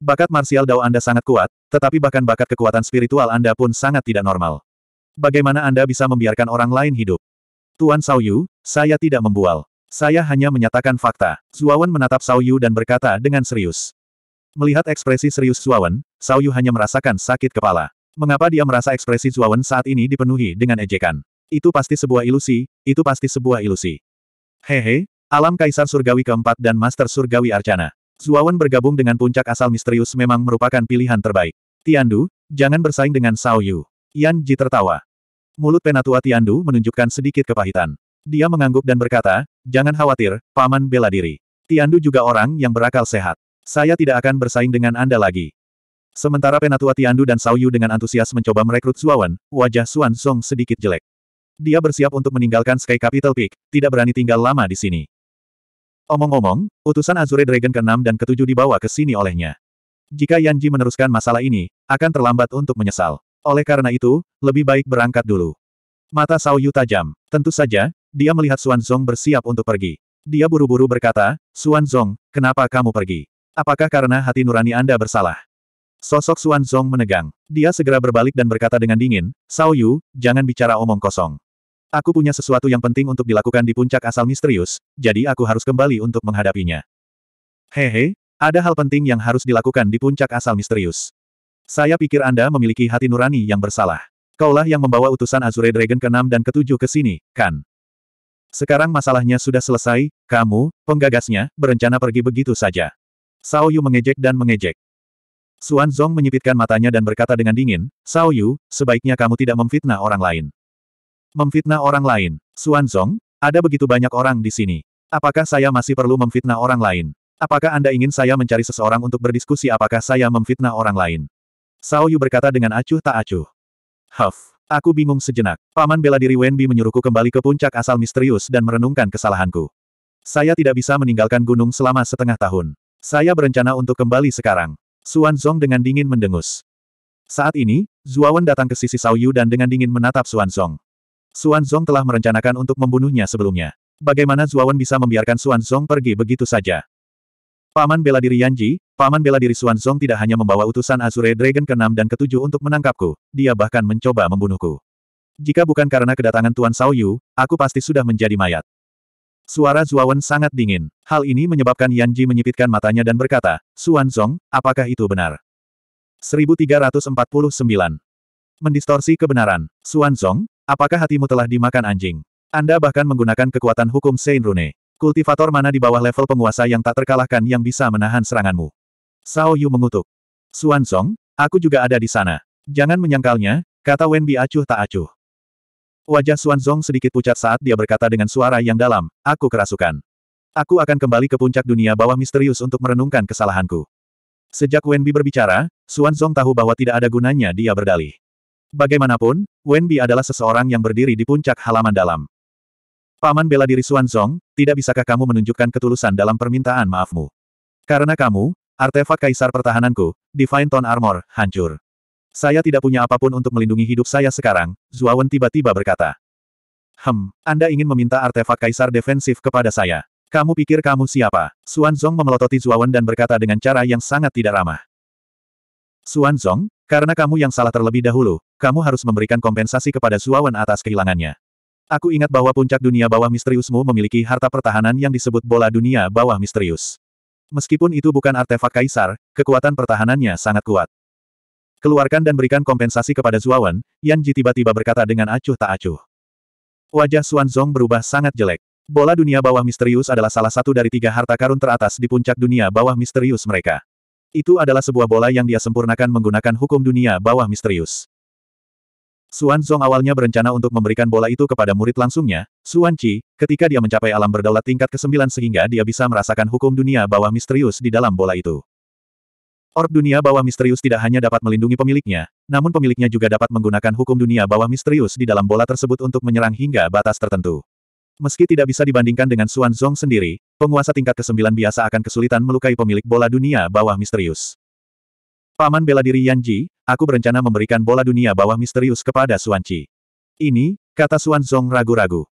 Bakat marsial Dao Anda sangat kuat, tetapi bahkan bakat kekuatan spiritual Anda pun sangat tidak normal. Bagaimana Anda bisa membiarkan orang lain hidup? Tuan Sao Yu, saya tidak membual. Saya hanya menyatakan fakta. Zuawan menatap Sao Yu dan berkata dengan serius. Melihat ekspresi serius Zuawan, Sao Yu hanya merasakan sakit kepala. Mengapa dia merasa ekspresi Zuawan saat ini dipenuhi dengan ejekan? Itu pasti sebuah ilusi, itu pasti sebuah ilusi. Hehe, alam Kaisar Surgawi keempat dan Master Surgawi Arcana. Zuawan bergabung dengan puncak asal misterius memang merupakan pilihan terbaik. Tiandu, jangan bersaing dengan Sao Yu. Yan Ji tertawa. Mulut penatua Tiandu menunjukkan sedikit kepahitan. Dia mengangguk dan berkata, jangan khawatir, paman bela diri. Tiandu juga orang yang berakal sehat. Saya tidak akan bersaing dengan Anda lagi. Sementara Penatua Tiandu dan Sao Yu dengan antusias mencoba merekrut Suawan, wajah Suan Song sedikit jelek. Dia bersiap untuk meninggalkan Sky Capital Peak, tidak berani tinggal lama di sini. Omong-omong, utusan Azure Dragon ke-6 dan ke-7 dibawa ke sini olehnya. Jika Yanji meneruskan masalah ini, akan terlambat untuk menyesal. Oleh karena itu, lebih baik berangkat dulu. Mata Sao Yu tajam. Tentu saja, dia melihat Xuan Zong bersiap untuk pergi. Dia buru-buru berkata, Xuan Zong, kenapa kamu pergi? Apakah karena hati nurani Anda bersalah? Sosok Xuan Zong menegang. Dia segera berbalik dan berkata dengan dingin, Sao Yu, jangan bicara omong kosong. Aku punya sesuatu yang penting untuk dilakukan di puncak asal misterius, jadi aku harus kembali untuk menghadapinya. Hehe, ada hal penting yang harus dilakukan di puncak asal misterius. Saya pikir Anda memiliki hati nurani yang bersalah. Kaulah yang membawa utusan Azure Dragon ke-6 dan ke-7 ke sini, kan? Sekarang masalahnya sudah selesai, kamu, penggagasnya, berencana pergi begitu saja. Sao Yu mengejek dan mengejek. Suan Zong menyipitkan matanya dan berkata dengan dingin, Sao Yu, sebaiknya kamu tidak memfitnah orang lain. Memfitnah orang lain. Suan Zong, ada begitu banyak orang di sini. Apakah saya masih perlu memfitnah orang lain? Apakah Anda ingin saya mencari seseorang untuk berdiskusi apakah saya memfitnah orang lain? Sao Yu berkata dengan acuh tak acuh. Huff, aku bingung sejenak. Paman bela diri Wenbi menyuruhku kembali ke puncak asal misterius dan merenungkan kesalahanku. Saya tidak bisa meninggalkan gunung selama setengah tahun. Saya berencana untuk kembali sekarang. Suan Zong dengan dingin mendengus. Saat ini, Zuawan datang ke sisi Sao Yu dan dengan dingin menatap Suan Zong. Suan Zong telah merencanakan untuk membunuhnya sebelumnya. Bagaimana Zuawan bisa membiarkan Suan Zong pergi begitu saja? Paman bela diri Yanji, paman bela diri Xuan Zong tidak hanya membawa utusan Azure Dragon ke-6 dan ke-7 untuk menangkapku, dia bahkan mencoba membunuhku. Jika bukan karena kedatangan Tuan Sao Yu, aku pasti sudah menjadi mayat. Suara Zuawan sangat dingin. Hal ini menyebabkan Yanji menyipitkan matanya dan berkata, Suan Zong, apakah itu benar? 1349. Mendistorsi kebenaran. Suan Zong, apakah hatimu telah dimakan anjing? Anda bahkan menggunakan kekuatan hukum Sein Rune. Kultivator mana di bawah level penguasa yang tak terkalahkan yang bisa menahan seranganmu? Sao Yu mengutuk. Suan Zong, aku juga ada di sana. Jangan menyangkalnya, kata Wen Bi acuh tak acuh. Wajah Zong sedikit pucat saat dia berkata dengan suara yang dalam, aku kerasukan. Aku akan kembali ke puncak dunia bawah misterius untuk merenungkan kesalahanku. Sejak Wenbi berbicara, Zong tahu bahwa tidak ada gunanya dia berdalih. Bagaimanapun, Wenbi adalah seseorang yang berdiri di puncak halaman dalam. Paman bela diri Zong, tidak bisakah kamu menunjukkan ketulusan dalam permintaan maafmu? Karena kamu, artefak kaisar pertahananku, Divine Tone Armor, hancur. Saya tidak punya apapun untuk melindungi hidup saya sekarang, Zuawan tiba-tiba berkata. Hem, Anda ingin meminta artefak kaisar defensif kepada saya. Kamu pikir kamu siapa? Xuan Zong memelototi Zuawan dan berkata dengan cara yang sangat tidak ramah. Xuan Zong, karena kamu yang salah terlebih dahulu, kamu harus memberikan kompensasi kepada Zuawan atas kehilangannya. Aku ingat bahwa puncak dunia bawah misteriusmu memiliki harta pertahanan yang disebut bola dunia bawah misterius. Meskipun itu bukan artefak kaisar, kekuatan pertahanannya sangat kuat. Keluarkan dan berikan kompensasi kepada Zuawan, Yan Ji tiba-tiba berkata dengan acuh tak acuh. Wajah Xuan Zong berubah sangat jelek. Bola dunia bawah misterius adalah salah satu dari tiga harta karun teratas di puncak dunia bawah misterius mereka. Itu adalah sebuah bola yang dia sempurnakan menggunakan hukum dunia bawah misterius. Xuan Zong awalnya berencana untuk memberikan bola itu kepada murid langsungnya, Xuan Qi, ketika dia mencapai alam berdaulat tingkat ke-9 sehingga dia bisa merasakan hukum dunia bawah misterius di dalam bola itu. Orb dunia bawah misterius tidak hanya dapat melindungi pemiliknya, namun pemiliknya juga dapat menggunakan hukum dunia bawah misterius di dalam bola tersebut untuk menyerang hingga batas tertentu. Meski tidak bisa dibandingkan dengan Xuan Zong sendiri, penguasa tingkat ke-9 biasa akan kesulitan melukai pemilik bola dunia bawah misterius. Paman bela diri Yan Ji, aku berencana memberikan bola dunia bawah misterius kepada Xuan Qi. Ini, kata Xuan Zong ragu-ragu.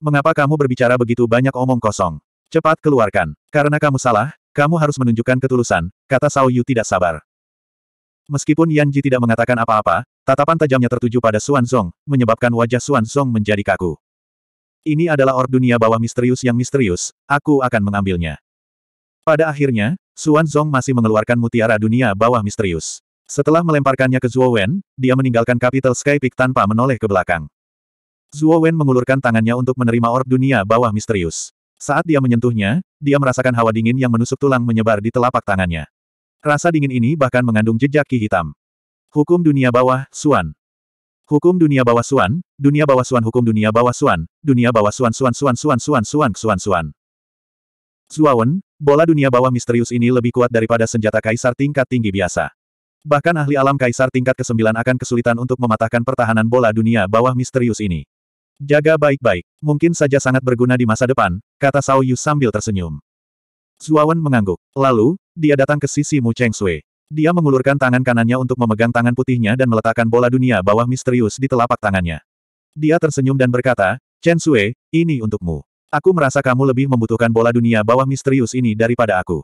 Mengapa kamu berbicara begitu banyak omong kosong? Cepat keluarkan. Karena kamu salah, kamu harus menunjukkan ketulusan, kata Sao Yu tidak sabar. Meskipun Yan Ji tidak mengatakan apa-apa, tatapan tajamnya tertuju pada Xuan Zong, menyebabkan wajah Xuan Zong menjadi kaku. Ini adalah orb dunia bawah misterius yang misterius, aku akan mengambilnya. Pada akhirnya, Xuan Zong masih mengeluarkan mutiara dunia bawah misterius. Setelah melemparkannya ke Zhuo Wen, dia meninggalkan Capital Sky Peak tanpa menoleh ke belakang. Zhuo Wen mengulurkan tangannya untuk menerima orb dunia bawah misterius. Saat dia menyentuhnya, dia merasakan hawa dingin yang menusuk tulang menyebar di telapak tangannya. Rasa dingin ini bahkan mengandung jejak ki hitam. Hukum dunia bawah, Suan. Hukum dunia bawah Suan, dunia bawah Suan hukum dunia bawah Suan, dunia bawah Suan Suan Suan Suan Suan Suan Suan Suan. Zuawan, bola dunia bawah misterius ini lebih kuat daripada senjata kaisar tingkat tinggi biasa. Bahkan ahli alam kaisar tingkat ke-9 akan kesulitan untuk mematahkan pertahanan bola dunia bawah misterius ini. Jaga baik-baik. Mungkin saja sangat berguna di masa depan, kata Sao Yu sambil tersenyum. Zuawan mengangguk. Lalu, dia datang ke sisi Mu Cheng Sui. Dia mengulurkan tangan kanannya untuk memegang tangan putihnya dan meletakkan bola dunia bawah misterius di telapak tangannya. Dia tersenyum dan berkata, Chen Sui, ini untukmu. Aku merasa kamu lebih membutuhkan bola dunia bawah misterius ini daripada aku.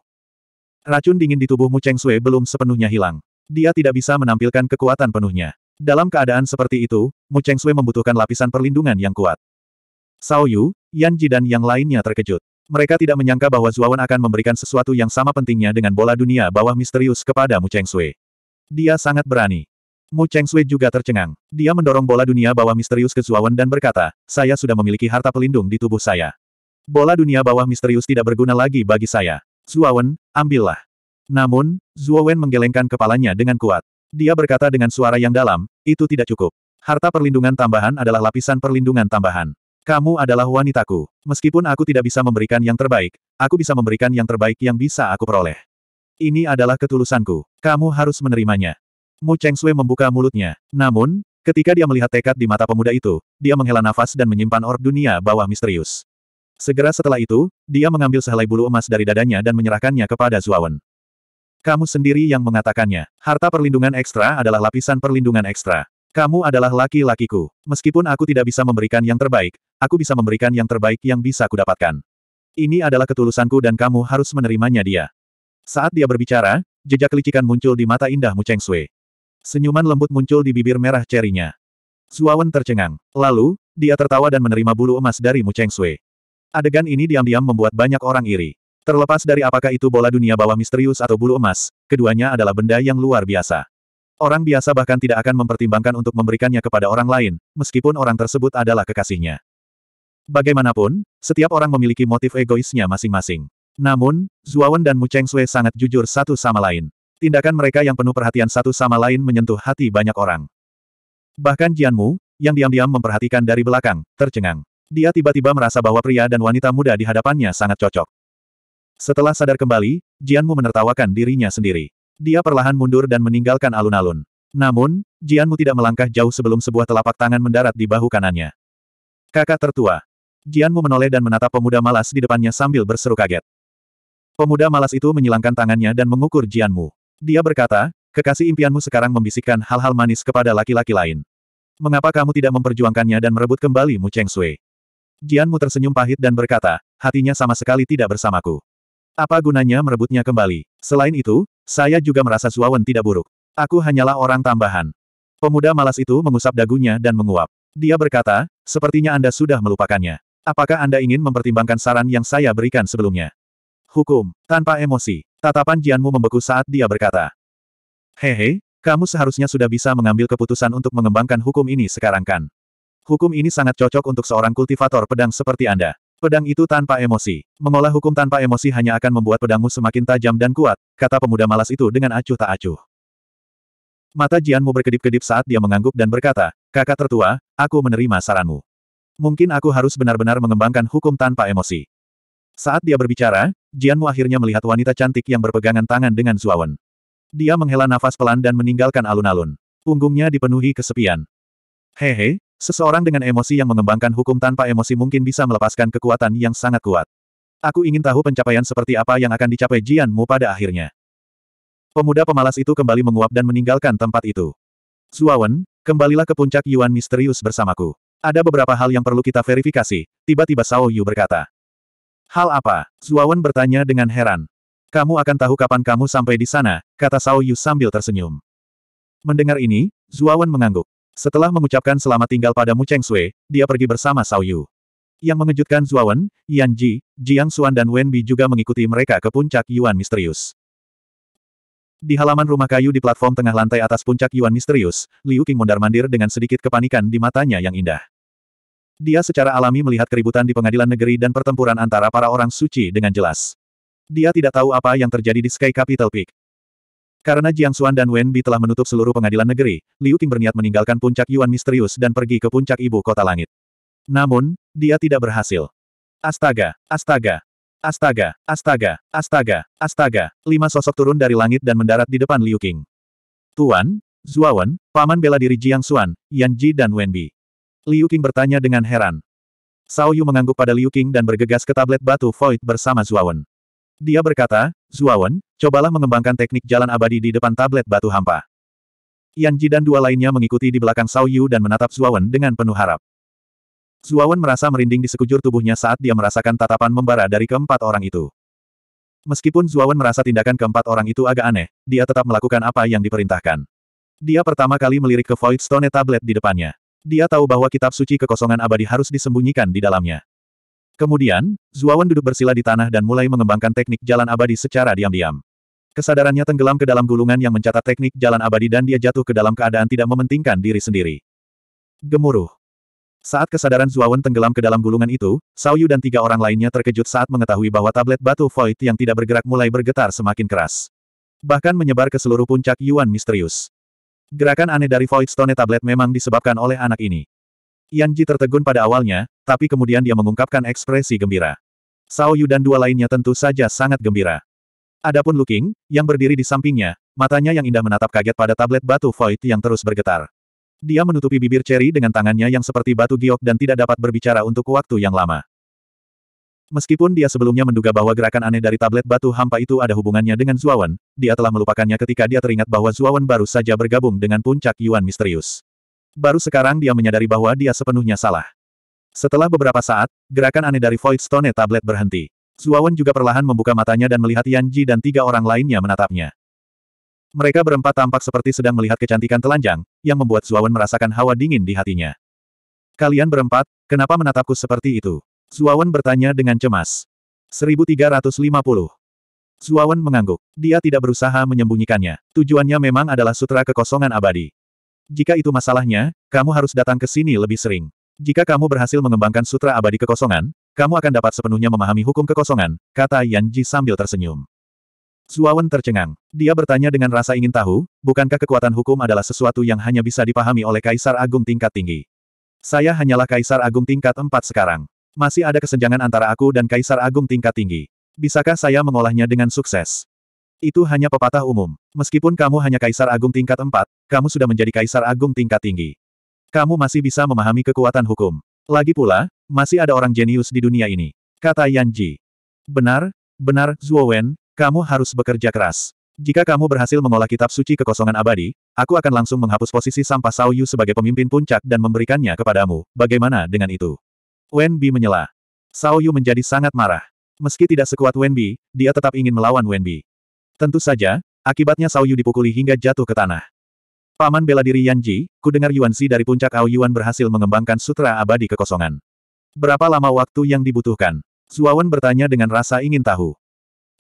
Racun dingin di tubuh Mu Cheng Sui belum sepenuhnya hilang. Dia tidak bisa menampilkan kekuatan penuhnya. Dalam keadaan seperti itu, Mu Cheng Sui membutuhkan lapisan perlindungan yang kuat. Sao Yu, Yan Ji dan yang lainnya terkejut. Mereka tidak menyangka bahwa Zuawan akan memberikan sesuatu yang sama pentingnya dengan bola dunia bawah misterius kepada Mu Cheng Sui. Dia sangat berani. Mu Cheng Sui juga tercengang. Dia mendorong bola dunia bawah misterius ke Zuawan dan berkata, saya sudah memiliki harta pelindung di tubuh saya. Bola dunia bawah misterius tidak berguna lagi bagi saya. Zuawan, ambillah. Namun, Zuawan menggelengkan kepalanya dengan kuat. Dia berkata dengan suara yang dalam, itu tidak cukup. Harta perlindungan tambahan adalah lapisan perlindungan tambahan. Kamu adalah wanitaku. Meskipun aku tidak bisa memberikan yang terbaik, aku bisa memberikan yang terbaik yang bisa aku peroleh. Ini adalah ketulusanku. Kamu harus menerimanya. Mu Cheng Sui membuka mulutnya. Namun, ketika dia melihat tekad di mata pemuda itu, dia menghela nafas dan menyimpan orb dunia bawah misterius. Segera setelah itu, dia mengambil sehelai bulu emas dari dadanya dan menyerahkannya kepada Zuawan. Kamu sendiri yang mengatakannya. Harta perlindungan ekstra adalah lapisan perlindungan ekstra. Kamu adalah laki-lakiku. Meskipun aku tidak bisa memberikan yang terbaik, aku bisa memberikan yang terbaik yang bisa kudapatkan. Ini adalah ketulusanku dan kamu harus menerimanya dia. Saat dia berbicara, jejak kelicikan muncul di mata indahmu Cheng Sui. Senyuman lembut muncul di bibir merah cerinya. Zuawan tercengang. Lalu, dia tertawa dan menerima bulu emas dari Mu Cheng Sui. Adegan ini diam-diam membuat banyak orang iri. Terlepas dari apakah itu bola dunia bawah misterius atau bulu emas, keduanya adalah benda yang luar biasa. Orang biasa bahkan tidak akan mempertimbangkan untuk memberikannya kepada orang lain, meskipun orang tersebut adalah kekasihnya. Bagaimanapun, setiap orang memiliki motif egoisnya masing-masing. Namun, Zuawan dan Mu Cheng Sui sangat jujur satu sama lain. Tindakan mereka yang penuh perhatian satu sama lain menyentuh hati banyak orang. Bahkan Mu, yang diam-diam memperhatikan dari belakang, tercengang. Dia tiba-tiba merasa bahwa pria dan wanita muda di hadapannya sangat cocok. Setelah sadar kembali, Jianmu menertawakan dirinya sendiri. Dia perlahan mundur dan meninggalkan alun-alun. Namun, Jianmu tidak melangkah jauh sebelum sebuah telapak tangan mendarat di bahu kanannya. Kakak tertua. Jianmu menoleh dan menatap pemuda malas di depannya sambil berseru kaget. Pemuda malas itu menyilangkan tangannya dan mengukur Jianmu. Dia berkata, kekasih impianmu sekarang membisikkan hal-hal manis kepada laki-laki lain. Mengapa kamu tidak memperjuangkannya dan merebut kembali Mu Cheng Sui? Jianmu tersenyum pahit dan berkata, hatinya sama sekali tidak bersamaku. Apa gunanya merebutnya kembali? Selain itu, saya juga merasa Suawan tidak buruk. Aku hanyalah orang tambahan. Pemuda malas itu mengusap dagunya dan menguap. Dia berkata, sepertinya Anda sudah melupakannya. Apakah Anda ingin mempertimbangkan saran yang saya berikan sebelumnya? Hukum, tanpa emosi. Tatapan Jianmu membeku saat dia berkata. Hehe, kamu seharusnya sudah bisa mengambil keputusan untuk mengembangkan hukum ini sekarang kan? Hukum ini sangat cocok untuk seorang kultivator pedang seperti Anda. Pedang itu tanpa emosi. Mengolah hukum tanpa emosi hanya akan membuat pedangmu semakin tajam dan kuat, kata pemuda malas itu dengan acuh tak acuh. Mata Jianmu berkedip-kedip saat dia mengangguk dan berkata, kakak tertua, aku menerima saranmu. Mungkin aku harus benar-benar mengembangkan hukum tanpa emosi. Saat dia berbicara, Jianmu akhirnya melihat wanita cantik yang berpegangan tangan dengan Zuawan. Dia menghela nafas pelan dan meninggalkan alun-alun. Punggungnya dipenuhi kesepian. Hehe, Seseorang dengan emosi yang mengembangkan hukum tanpa emosi mungkin bisa melepaskan kekuatan yang sangat kuat. Aku ingin tahu pencapaian seperti apa yang akan dicapai Jianmu pada akhirnya. Pemuda pemalas itu kembali menguap dan meninggalkan tempat itu. Zuawan, kembalilah ke puncak Yuan misterius bersamaku. Ada beberapa hal yang perlu kita verifikasi, tiba-tiba Sao Yu berkata. Hal apa? Zuawan bertanya dengan heran. Kamu akan tahu kapan kamu sampai di sana, kata Sao Yu sambil tersenyum. Mendengar ini, Zuawan mengangguk. Setelah mengucapkan selamat tinggal pada Mu Cheng Sui, dia pergi bersama Sao Yu. Yang mengejutkan Wen, Yan Ji, Jiang Xuan dan Wen Bi juga mengikuti mereka ke puncak Yuan Misterius. Di halaman rumah kayu di platform tengah lantai atas puncak Yuan Misterius, Liu Qing mondar-mandir dengan sedikit kepanikan di matanya yang indah. Dia secara alami melihat keributan di pengadilan negeri dan pertempuran antara para orang suci dengan jelas. Dia tidak tahu apa yang terjadi di Sky Capital Peak. Karena Jiang Xuan dan Wen Bi telah menutup seluruh pengadilan negeri, Liu Qing berniat meninggalkan puncak Yuan misterius dan pergi ke puncak ibu kota langit. Namun, dia tidak berhasil. Astaga, astaga, astaga, astaga, astaga, astaga, lima sosok turun dari langit dan mendarat di depan Liu Qing. Tuan, Zuawan, paman bela diri Jiang Xuan, Yan Ji dan Wen Bi. Liu Qing bertanya dengan heran. Sao Yu mengangguk pada Liu Qing dan bergegas ke tablet batu void bersama Zuawan. Dia berkata, Zuawan, cobalah mengembangkan teknik jalan abadi di depan tablet batu hampa. Yan Ji dan dua lainnya mengikuti di belakang Sao Yu dan menatap Zuawan dengan penuh harap. Zuawan merasa merinding di sekujur tubuhnya saat dia merasakan tatapan membara dari keempat orang itu. Meskipun Zuawan merasa tindakan keempat orang itu agak aneh, dia tetap melakukan apa yang diperintahkan. Dia pertama kali melirik ke Void Stone Tablet di depannya. Dia tahu bahwa kitab suci kekosongan abadi harus disembunyikan di dalamnya. Kemudian, Zuawan duduk bersila di tanah dan mulai mengembangkan teknik jalan abadi secara diam-diam. Kesadarannya tenggelam ke dalam gulungan yang mencatat teknik jalan abadi dan dia jatuh ke dalam keadaan tidak mementingkan diri sendiri. Gemuruh. Saat kesadaran Zuawan tenggelam ke dalam gulungan itu, Yu dan tiga orang lainnya terkejut saat mengetahui bahwa tablet batu void yang tidak bergerak mulai bergetar semakin keras. Bahkan menyebar ke seluruh puncak Yuan misterius. Gerakan aneh dari Void Stone tablet memang disebabkan oleh anak ini. Yanji tertegun pada awalnya, tapi kemudian dia mengungkapkan ekspresi gembira. Sao Yu dan dua lainnya tentu saja sangat gembira. Adapun Luking, yang berdiri di sampingnya, matanya yang indah menatap kaget pada tablet batu void yang terus bergetar. Dia menutupi bibir ceri dengan tangannya yang seperti batu giok dan tidak dapat berbicara untuk waktu yang lama. Meskipun dia sebelumnya menduga bahwa gerakan aneh dari tablet batu hampa itu ada hubungannya dengan Zuawan, dia telah melupakannya ketika dia teringat bahwa Zuawan baru saja bergabung dengan puncak Yuan misterius. Baru sekarang dia menyadari bahwa dia sepenuhnya salah. Setelah beberapa saat, gerakan aneh dari Void Stone Tablet berhenti. Zuawan juga perlahan membuka matanya dan melihat Yan Ji dan tiga orang lainnya menatapnya. Mereka berempat tampak seperti sedang melihat kecantikan telanjang, yang membuat Zuawan merasakan hawa dingin di hatinya. Kalian berempat, kenapa menatapku seperti itu? Zuawan bertanya dengan cemas. 1350. Zuawan mengangguk. Dia tidak berusaha menyembunyikannya. Tujuannya memang adalah sutra kekosongan abadi. Jika itu masalahnya, kamu harus datang ke sini lebih sering. Jika kamu berhasil mengembangkan sutra abadi kekosongan, kamu akan dapat sepenuhnya memahami hukum kekosongan, kata Yan Ji sambil tersenyum. Zuawan tercengang. Dia bertanya dengan rasa ingin tahu, bukankah kekuatan hukum adalah sesuatu yang hanya bisa dipahami oleh Kaisar Agung tingkat tinggi? Saya hanyalah Kaisar Agung tingkat 4 sekarang. Masih ada kesenjangan antara aku dan Kaisar Agung tingkat tinggi. Bisakah saya mengolahnya dengan sukses? Itu hanya pepatah umum. Meskipun kamu hanya Kaisar Agung tingkat 4, kamu sudah menjadi Kaisar Agung tingkat tinggi. Kamu masih bisa memahami kekuatan hukum. Lagi pula, masih ada orang jenius di dunia ini. Kata Yan Ji. Benar, benar, Zhuo Wen, kamu harus bekerja keras. Jika kamu berhasil mengolah kitab suci kekosongan abadi, aku akan langsung menghapus posisi sampah Sao Yu sebagai pemimpin puncak dan memberikannya kepadamu. Bagaimana dengan itu? Wen Bi menyela. Sao Yu menjadi sangat marah. Meski tidak sekuat Wen Bi, dia tetap ingin melawan Wen Bi. Tentu saja, akibatnya Sao Yu dipukuli hingga jatuh ke tanah. Paman bela diri Yan Ji, dengar Yuan Xi dari puncak Ao Yuan berhasil mengembangkan sutra abadi kekosongan. Berapa lama waktu yang dibutuhkan? Zuawan bertanya dengan rasa ingin tahu.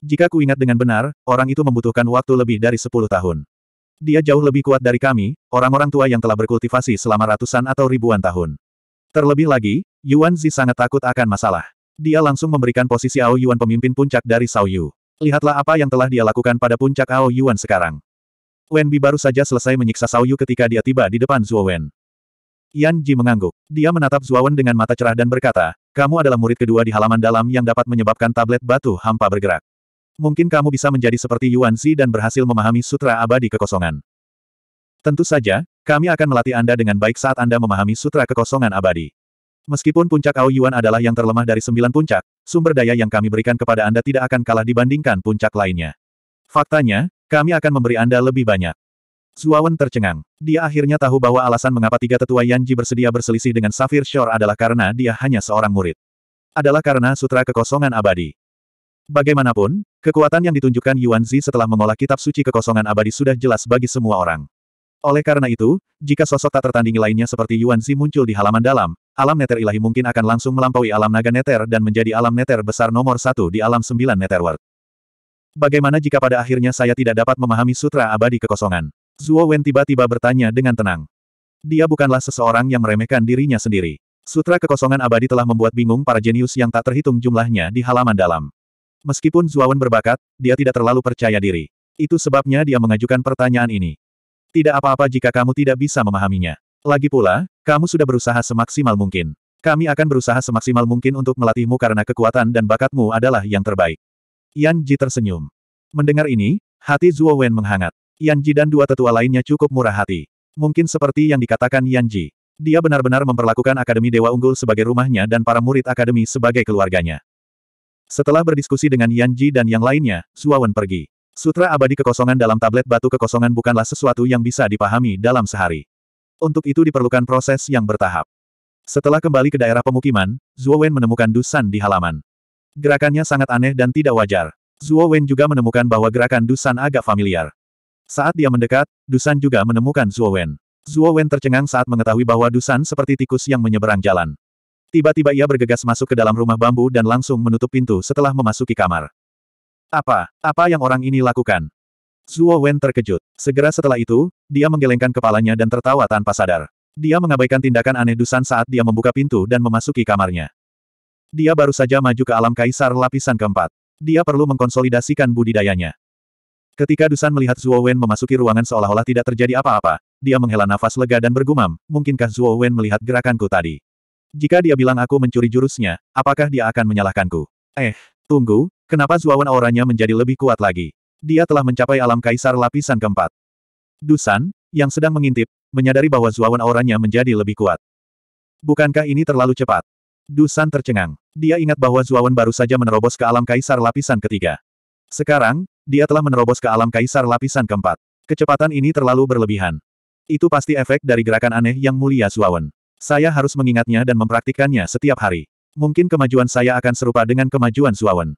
Jika ku ingat dengan benar, orang itu membutuhkan waktu lebih dari sepuluh tahun. Dia jauh lebih kuat dari kami, orang-orang tua yang telah berkultivasi selama ratusan atau ribuan tahun. Terlebih lagi, Yuan Zi sangat takut akan masalah. Dia langsung memberikan posisi Ao Yuan pemimpin puncak dari Sao Yu. Lihatlah apa yang telah dia lakukan pada puncak Ao Yuan sekarang. Wen Bi baru saja selesai menyiksa Yu ketika dia tiba di depan Zhuo Wen. Yan Ji mengangguk. Dia menatap Zhuo Wen dengan mata cerah dan berkata, kamu adalah murid kedua di halaman dalam yang dapat menyebabkan tablet batu hampa bergerak. Mungkin kamu bisa menjadi seperti Yuan Zi dan berhasil memahami sutra abadi kekosongan. Tentu saja, kami akan melatih Anda dengan baik saat Anda memahami sutra kekosongan abadi. Meskipun puncak Ao Yuan adalah yang terlemah dari sembilan puncak, sumber daya yang kami berikan kepada Anda tidak akan kalah dibandingkan puncak lainnya. Faktanya, kami akan memberi Anda lebih banyak. Zuawan tercengang. Dia akhirnya tahu bahwa alasan mengapa tiga tetua Yanji bersedia berselisih dengan Safir Shore adalah karena dia hanya seorang murid. Adalah karena sutra kekosongan abadi. Bagaimanapun, kekuatan yang ditunjukkan Yuan Zi setelah mengolah kitab suci kekosongan abadi sudah jelas bagi semua orang. Oleh karena itu, jika sosok tak tertandingi lainnya seperti Yuan Zi muncul di halaman dalam, alam neter ilahi mungkin akan langsung melampaui alam naga neter dan menjadi alam neter besar nomor satu di alam sembilan neter world. Bagaimana jika pada akhirnya saya tidak dapat memahami sutra abadi kekosongan? Zuo Wen tiba-tiba bertanya dengan tenang. Dia bukanlah seseorang yang meremehkan dirinya sendiri. Sutra kekosongan abadi telah membuat bingung para jenius yang tak terhitung jumlahnya di halaman dalam. Meskipun Zuo Wen berbakat, dia tidak terlalu percaya diri. Itu sebabnya dia mengajukan pertanyaan ini. Tidak apa-apa jika kamu tidak bisa memahaminya. Lagi pula, kamu sudah berusaha semaksimal mungkin. Kami akan berusaha semaksimal mungkin untuk melatihmu karena kekuatan dan bakatmu adalah yang terbaik. Yan Ji tersenyum. Mendengar ini, hati Zhuo Wen menghangat. Yan Ji dan dua tetua lainnya cukup murah hati. Mungkin seperti yang dikatakan Yan Ji. Dia benar-benar memperlakukan Akademi Dewa Unggul sebagai rumahnya dan para murid Akademi sebagai keluarganya. Setelah berdiskusi dengan Yan Ji dan yang lainnya, Zhuo Wen pergi. Sutra abadi kekosongan dalam tablet batu kekosongan bukanlah sesuatu yang bisa dipahami dalam sehari. Untuk itu diperlukan proses yang bertahap. Setelah kembali ke daerah pemukiman, Zhuo Wen menemukan Dusan di halaman. Gerakannya sangat aneh dan tidak wajar. Zuo Wen juga menemukan bahwa gerakan Dusan agak familiar. Saat dia mendekat, Dusan juga menemukan Zuo Wen. Zuo Wen tercengang saat mengetahui bahwa Dusan seperti tikus yang menyeberang jalan. Tiba-tiba ia bergegas masuk ke dalam rumah bambu dan langsung menutup pintu setelah memasuki kamar. Apa? Apa yang orang ini lakukan? Zuo Wen terkejut. Segera setelah itu, dia menggelengkan kepalanya dan tertawa tanpa sadar. Dia mengabaikan tindakan aneh Dusan saat dia membuka pintu dan memasuki kamarnya. Dia baru saja maju ke alam kaisar lapisan keempat. Dia perlu mengkonsolidasikan budidayanya. Ketika Dusan melihat Zuo Wen memasuki ruangan seolah-olah tidak terjadi apa-apa, dia menghela nafas lega dan bergumam, mungkinkah Zuo Wen melihat gerakanku tadi? Jika dia bilang aku mencuri jurusnya, apakah dia akan menyalahkanku? Eh, tunggu, kenapa Zuo Wen auranya menjadi lebih kuat lagi? Dia telah mencapai alam kaisar lapisan keempat. Dusan, yang sedang mengintip, menyadari bahwa Zuo Wen auranya menjadi lebih kuat. Bukankah ini terlalu cepat? Dusan tercengang. Dia ingat bahwa Zuawan baru saja menerobos ke alam kaisar lapisan ketiga. Sekarang, dia telah menerobos ke alam kaisar lapisan keempat. Kecepatan ini terlalu berlebihan. Itu pasti efek dari gerakan aneh yang mulia Zuawan. Saya harus mengingatnya dan mempraktikkannya setiap hari. Mungkin kemajuan saya akan serupa dengan kemajuan Zuawan.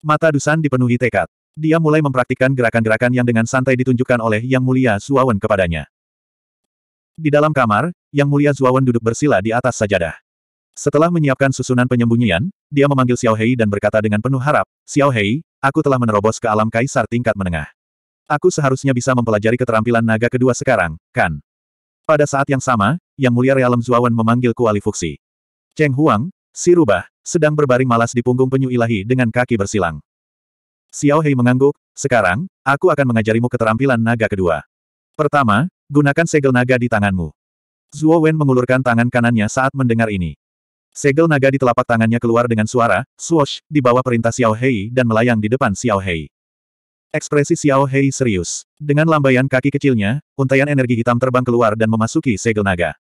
Mata Dusan dipenuhi tekad. Dia mulai mempraktikkan gerakan-gerakan yang dengan santai ditunjukkan oleh Yang Mulia Zuawan kepadanya. Di dalam kamar, Yang Mulia Zuawan duduk bersila di atas sajadah. Setelah menyiapkan susunan penyembunyian, dia memanggil Xiao Hei dan berkata dengan penuh harap, Xiao Hei, aku telah menerobos ke alam kaisar tingkat menengah. Aku seharusnya bisa mempelajari keterampilan naga kedua sekarang, kan? Pada saat yang sama, Yang Mulia Realem Zuawan Kuali alifuksi. Cheng Huang, si rubah, sedang berbaring malas di punggung penyu ilahi dengan kaki bersilang. Xiao Hei mengangguk, sekarang, aku akan mengajarimu keterampilan naga kedua. Pertama, gunakan segel naga di tanganmu. Zuo Wen mengulurkan tangan kanannya saat mendengar ini. Segel naga di telapak tangannya keluar dengan suara, swoosh, di bawah perintah Xiao Hei dan melayang di depan Xiao Hei. Ekspresi Xiao Hei serius. Dengan lambaian kaki kecilnya, untaian energi hitam terbang keluar dan memasuki segel naga.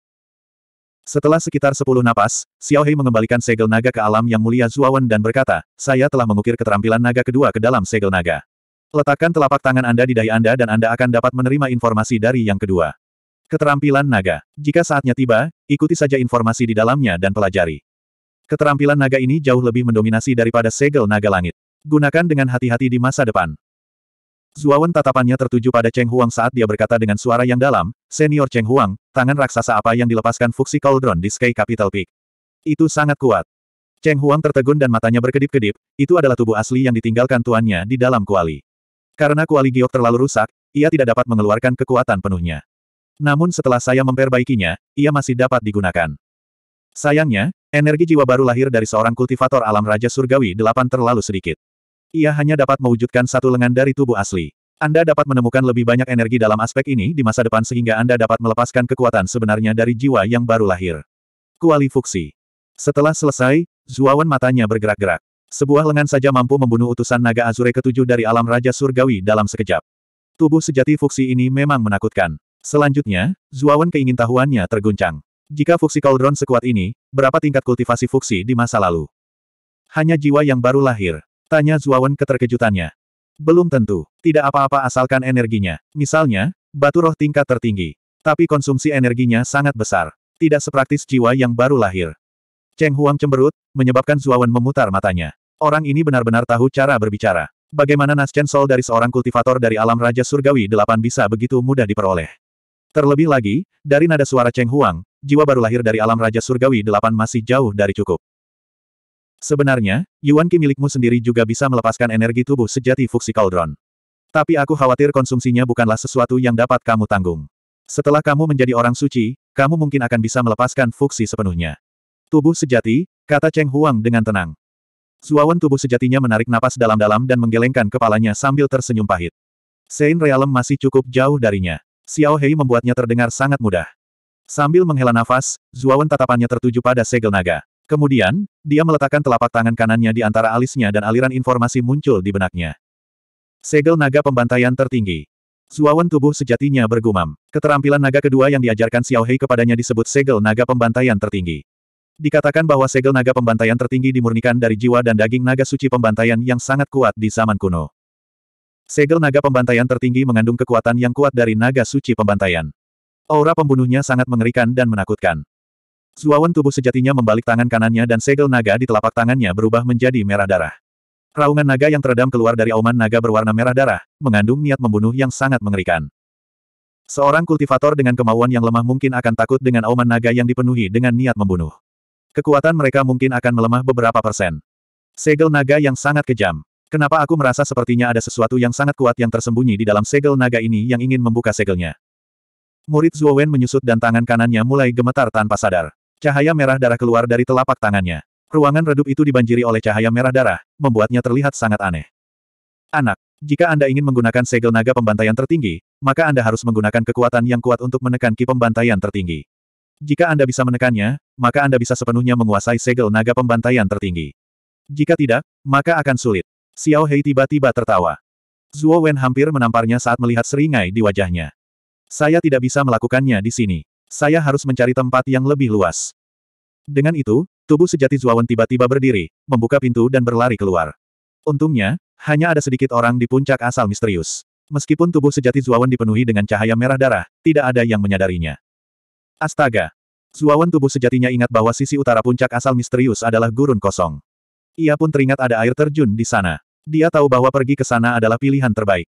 Setelah sekitar sepuluh napas, Xiao Hei mengembalikan segel naga ke alam yang mulia Zuawan dan berkata, saya telah mengukir keterampilan naga kedua ke dalam segel naga. Letakkan telapak tangan Anda di dahi Anda dan Anda akan dapat menerima informasi dari yang kedua. Keterampilan naga. Jika saatnya tiba, ikuti saja informasi di dalamnya dan pelajari. Keterampilan naga ini jauh lebih mendominasi daripada segel naga langit. Gunakan dengan hati-hati di masa depan. Zuawan tatapannya tertuju pada Cheng Huang saat dia berkata dengan suara yang dalam, Senior Cheng Huang, tangan raksasa apa yang dilepaskan Fuxi Cauldron di Sky Capital Peak? Itu sangat kuat. Cheng Huang tertegun dan matanya berkedip-kedip, itu adalah tubuh asli yang ditinggalkan tuannya di dalam kuali. Karena kuali giok terlalu rusak, ia tidak dapat mengeluarkan kekuatan penuhnya. Namun setelah saya memperbaikinya, ia masih dapat digunakan. Sayangnya, energi jiwa baru lahir dari seorang kultivator alam Raja Surgawi delapan terlalu sedikit. Ia hanya dapat mewujudkan satu lengan dari tubuh asli. Anda dapat menemukan lebih banyak energi dalam aspek ini di masa depan sehingga Anda dapat melepaskan kekuatan sebenarnya dari jiwa yang baru lahir. Kuali Kualifuksi. Setelah selesai, Zuawan matanya bergerak-gerak. Sebuah lengan saja mampu membunuh utusan naga Azure ketujuh dari alam Raja Surgawi dalam sekejap. Tubuh sejati Fuksi ini memang menakutkan. Selanjutnya, Zuawan keingintahuannya terguncang. Jika fuksi Cauldron sekuat ini, berapa tingkat kultivasi fuksi di masa lalu? Hanya jiwa yang baru lahir. Tanya Zuawan keterkejutannya. Belum tentu. Tidak apa-apa asalkan energinya. Misalnya, batu roh tingkat tertinggi. Tapi konsumsi energinya sangat besar. Tidak sepraktis jiwa yang baru lahir. Cheng Huang cemberut, menyebabkan Zuawan memutar matanya. Orang ini benar-benar tahu cara berbicara. Bagaimana Nas Chen Sol dari seorang kultivator dari alam Raja Surgawi delapan bisa begitu mudah diperoleh? Terlebih lagi, dari nada suara Cheng Huang, jiwa baru lahir dari alam Raja Surgawi delapan masih jauh dari cukup. Sebenarnya, Yuan Qi milikmu sendiri juga bisa melepaskan energi tubuh sejati Fuxi Cauldron. Tapi aku khawatir konsumsinya bukanlah sesuatu yang dapat kamu tanggung. Setelah kamu menjadi orang suci, kamu mungkin akan bisa melepaskan Fuxi sepenuhnya. Tubuh sejati, kata Cheng Huang dengan tenang. Zuawan tubuh sejatinya menarik napas dalam-dalam dan menggelengkan kepalanya sambil tersenyum pahit. Sein Realem masih cukup jauh darinya. Xiao Hei membuatnya terdengar sangat mudah. Sambil menghela nafas, Zuawan tatapannya tertuju pada segel naga. Kemudian, dia meletakkan telapak tangan kanannya di antara alisnya dan aliran informasi muncul di benaknya. Segel naga pembantaian tertinggi. Zuawan tubuh sejatinya bergumam. Keterampilan naga kedua yang diajarkan Xiao Hei kepadanya disebut segel naga pembantaian tertinggi. Dikatakan bahwa segel naga pembantaian tertinggi dimurnikan dari jiwa dan daging naga suci pembantaian yang sangat kuat di zaman kuno. Segel naga pembantaian tertinggi mengandung kekuatan yang kuat dari naga suci pembantaian. Aura pembunuhnya sangat mengerikan dan menakutkan. Zuawan tubuh sejatinya membalik tangan kanannya dan segel naga di telapak tangannya berubah menjadi merah darah. Raungan naga yang teredam keluar dari auman naga berwarna merah darah, mengandung niat membunuh yang sangat mengerikan. Seorang kultivator dengan kemauan yang lemah mungkin akan takut dengan auman naga yang dipenuhi dengan niat membunuh. Kekuatan mereka mungkin akan melemah beberapa persen. Segel naga yang sangat kejam. Kenapa aku merasa sepertinya ada sesuatu yang sangat kuat yang tersembunyi di dalam segel naga ini yang ingin membuka segelnya? Murid Wen menyusut dan tangan kanannya mulai gemetar tanpa sadar. Cahaya merah darah keluar dari telapak tangannya. Ruangan redup itu dibanjiri oleh cahaya merah darah, membuatnya terlihat sangat aneh. Anak, jika Anda ingin menggunakan segel naga pembantaian tertinggi, maka Anda harus menggunakan kekuatan yang kuat untuk menekan ki pembantaian tertinggi. Jika Anda bisa menekannya, maka Anda bisa sepenuhnya menguasai segel naga pembantaian tertinggi. Jika tidak, maka akan sulit. Xiao Hei tiba-tiba tertawa. Zhuo Wen hampir menamparnya saat melihat seringai di wajahnya. Saya tidak bisa melakukannya di sini. Saya harus mencari tempat yang lebih luas. Dengan itu, tubuh sejati Zhuo Wen tiba-tiba berdiri, membuka pintu dan berlari keluar. Untungnya, hanya ada sedikit orang di puncak asal misterius. Meskipun tubuh sejati Zhuo Wen dipenuhi dengan cahaya merah darah, tidak ada yang menyadarinya. Astaga! Wen tubuh sejatinya ingat bahwa sisi utara puncak asal misterius adalah gurun kosong. Ia pun teringat ada air terjun di sana. Dia tahu bahwa pergi ke sana adalah pilihan terbaik.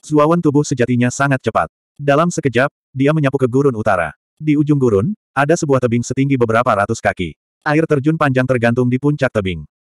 Zuawan tubuh sejatinya sangat cepat. Dalam sekejap, dia menyapu ke gurun utara. Di ujung gurun, ada sebuah tebing setinggi beberapa ratus kaki. Air terjun panjang tergantung di puncak tebing.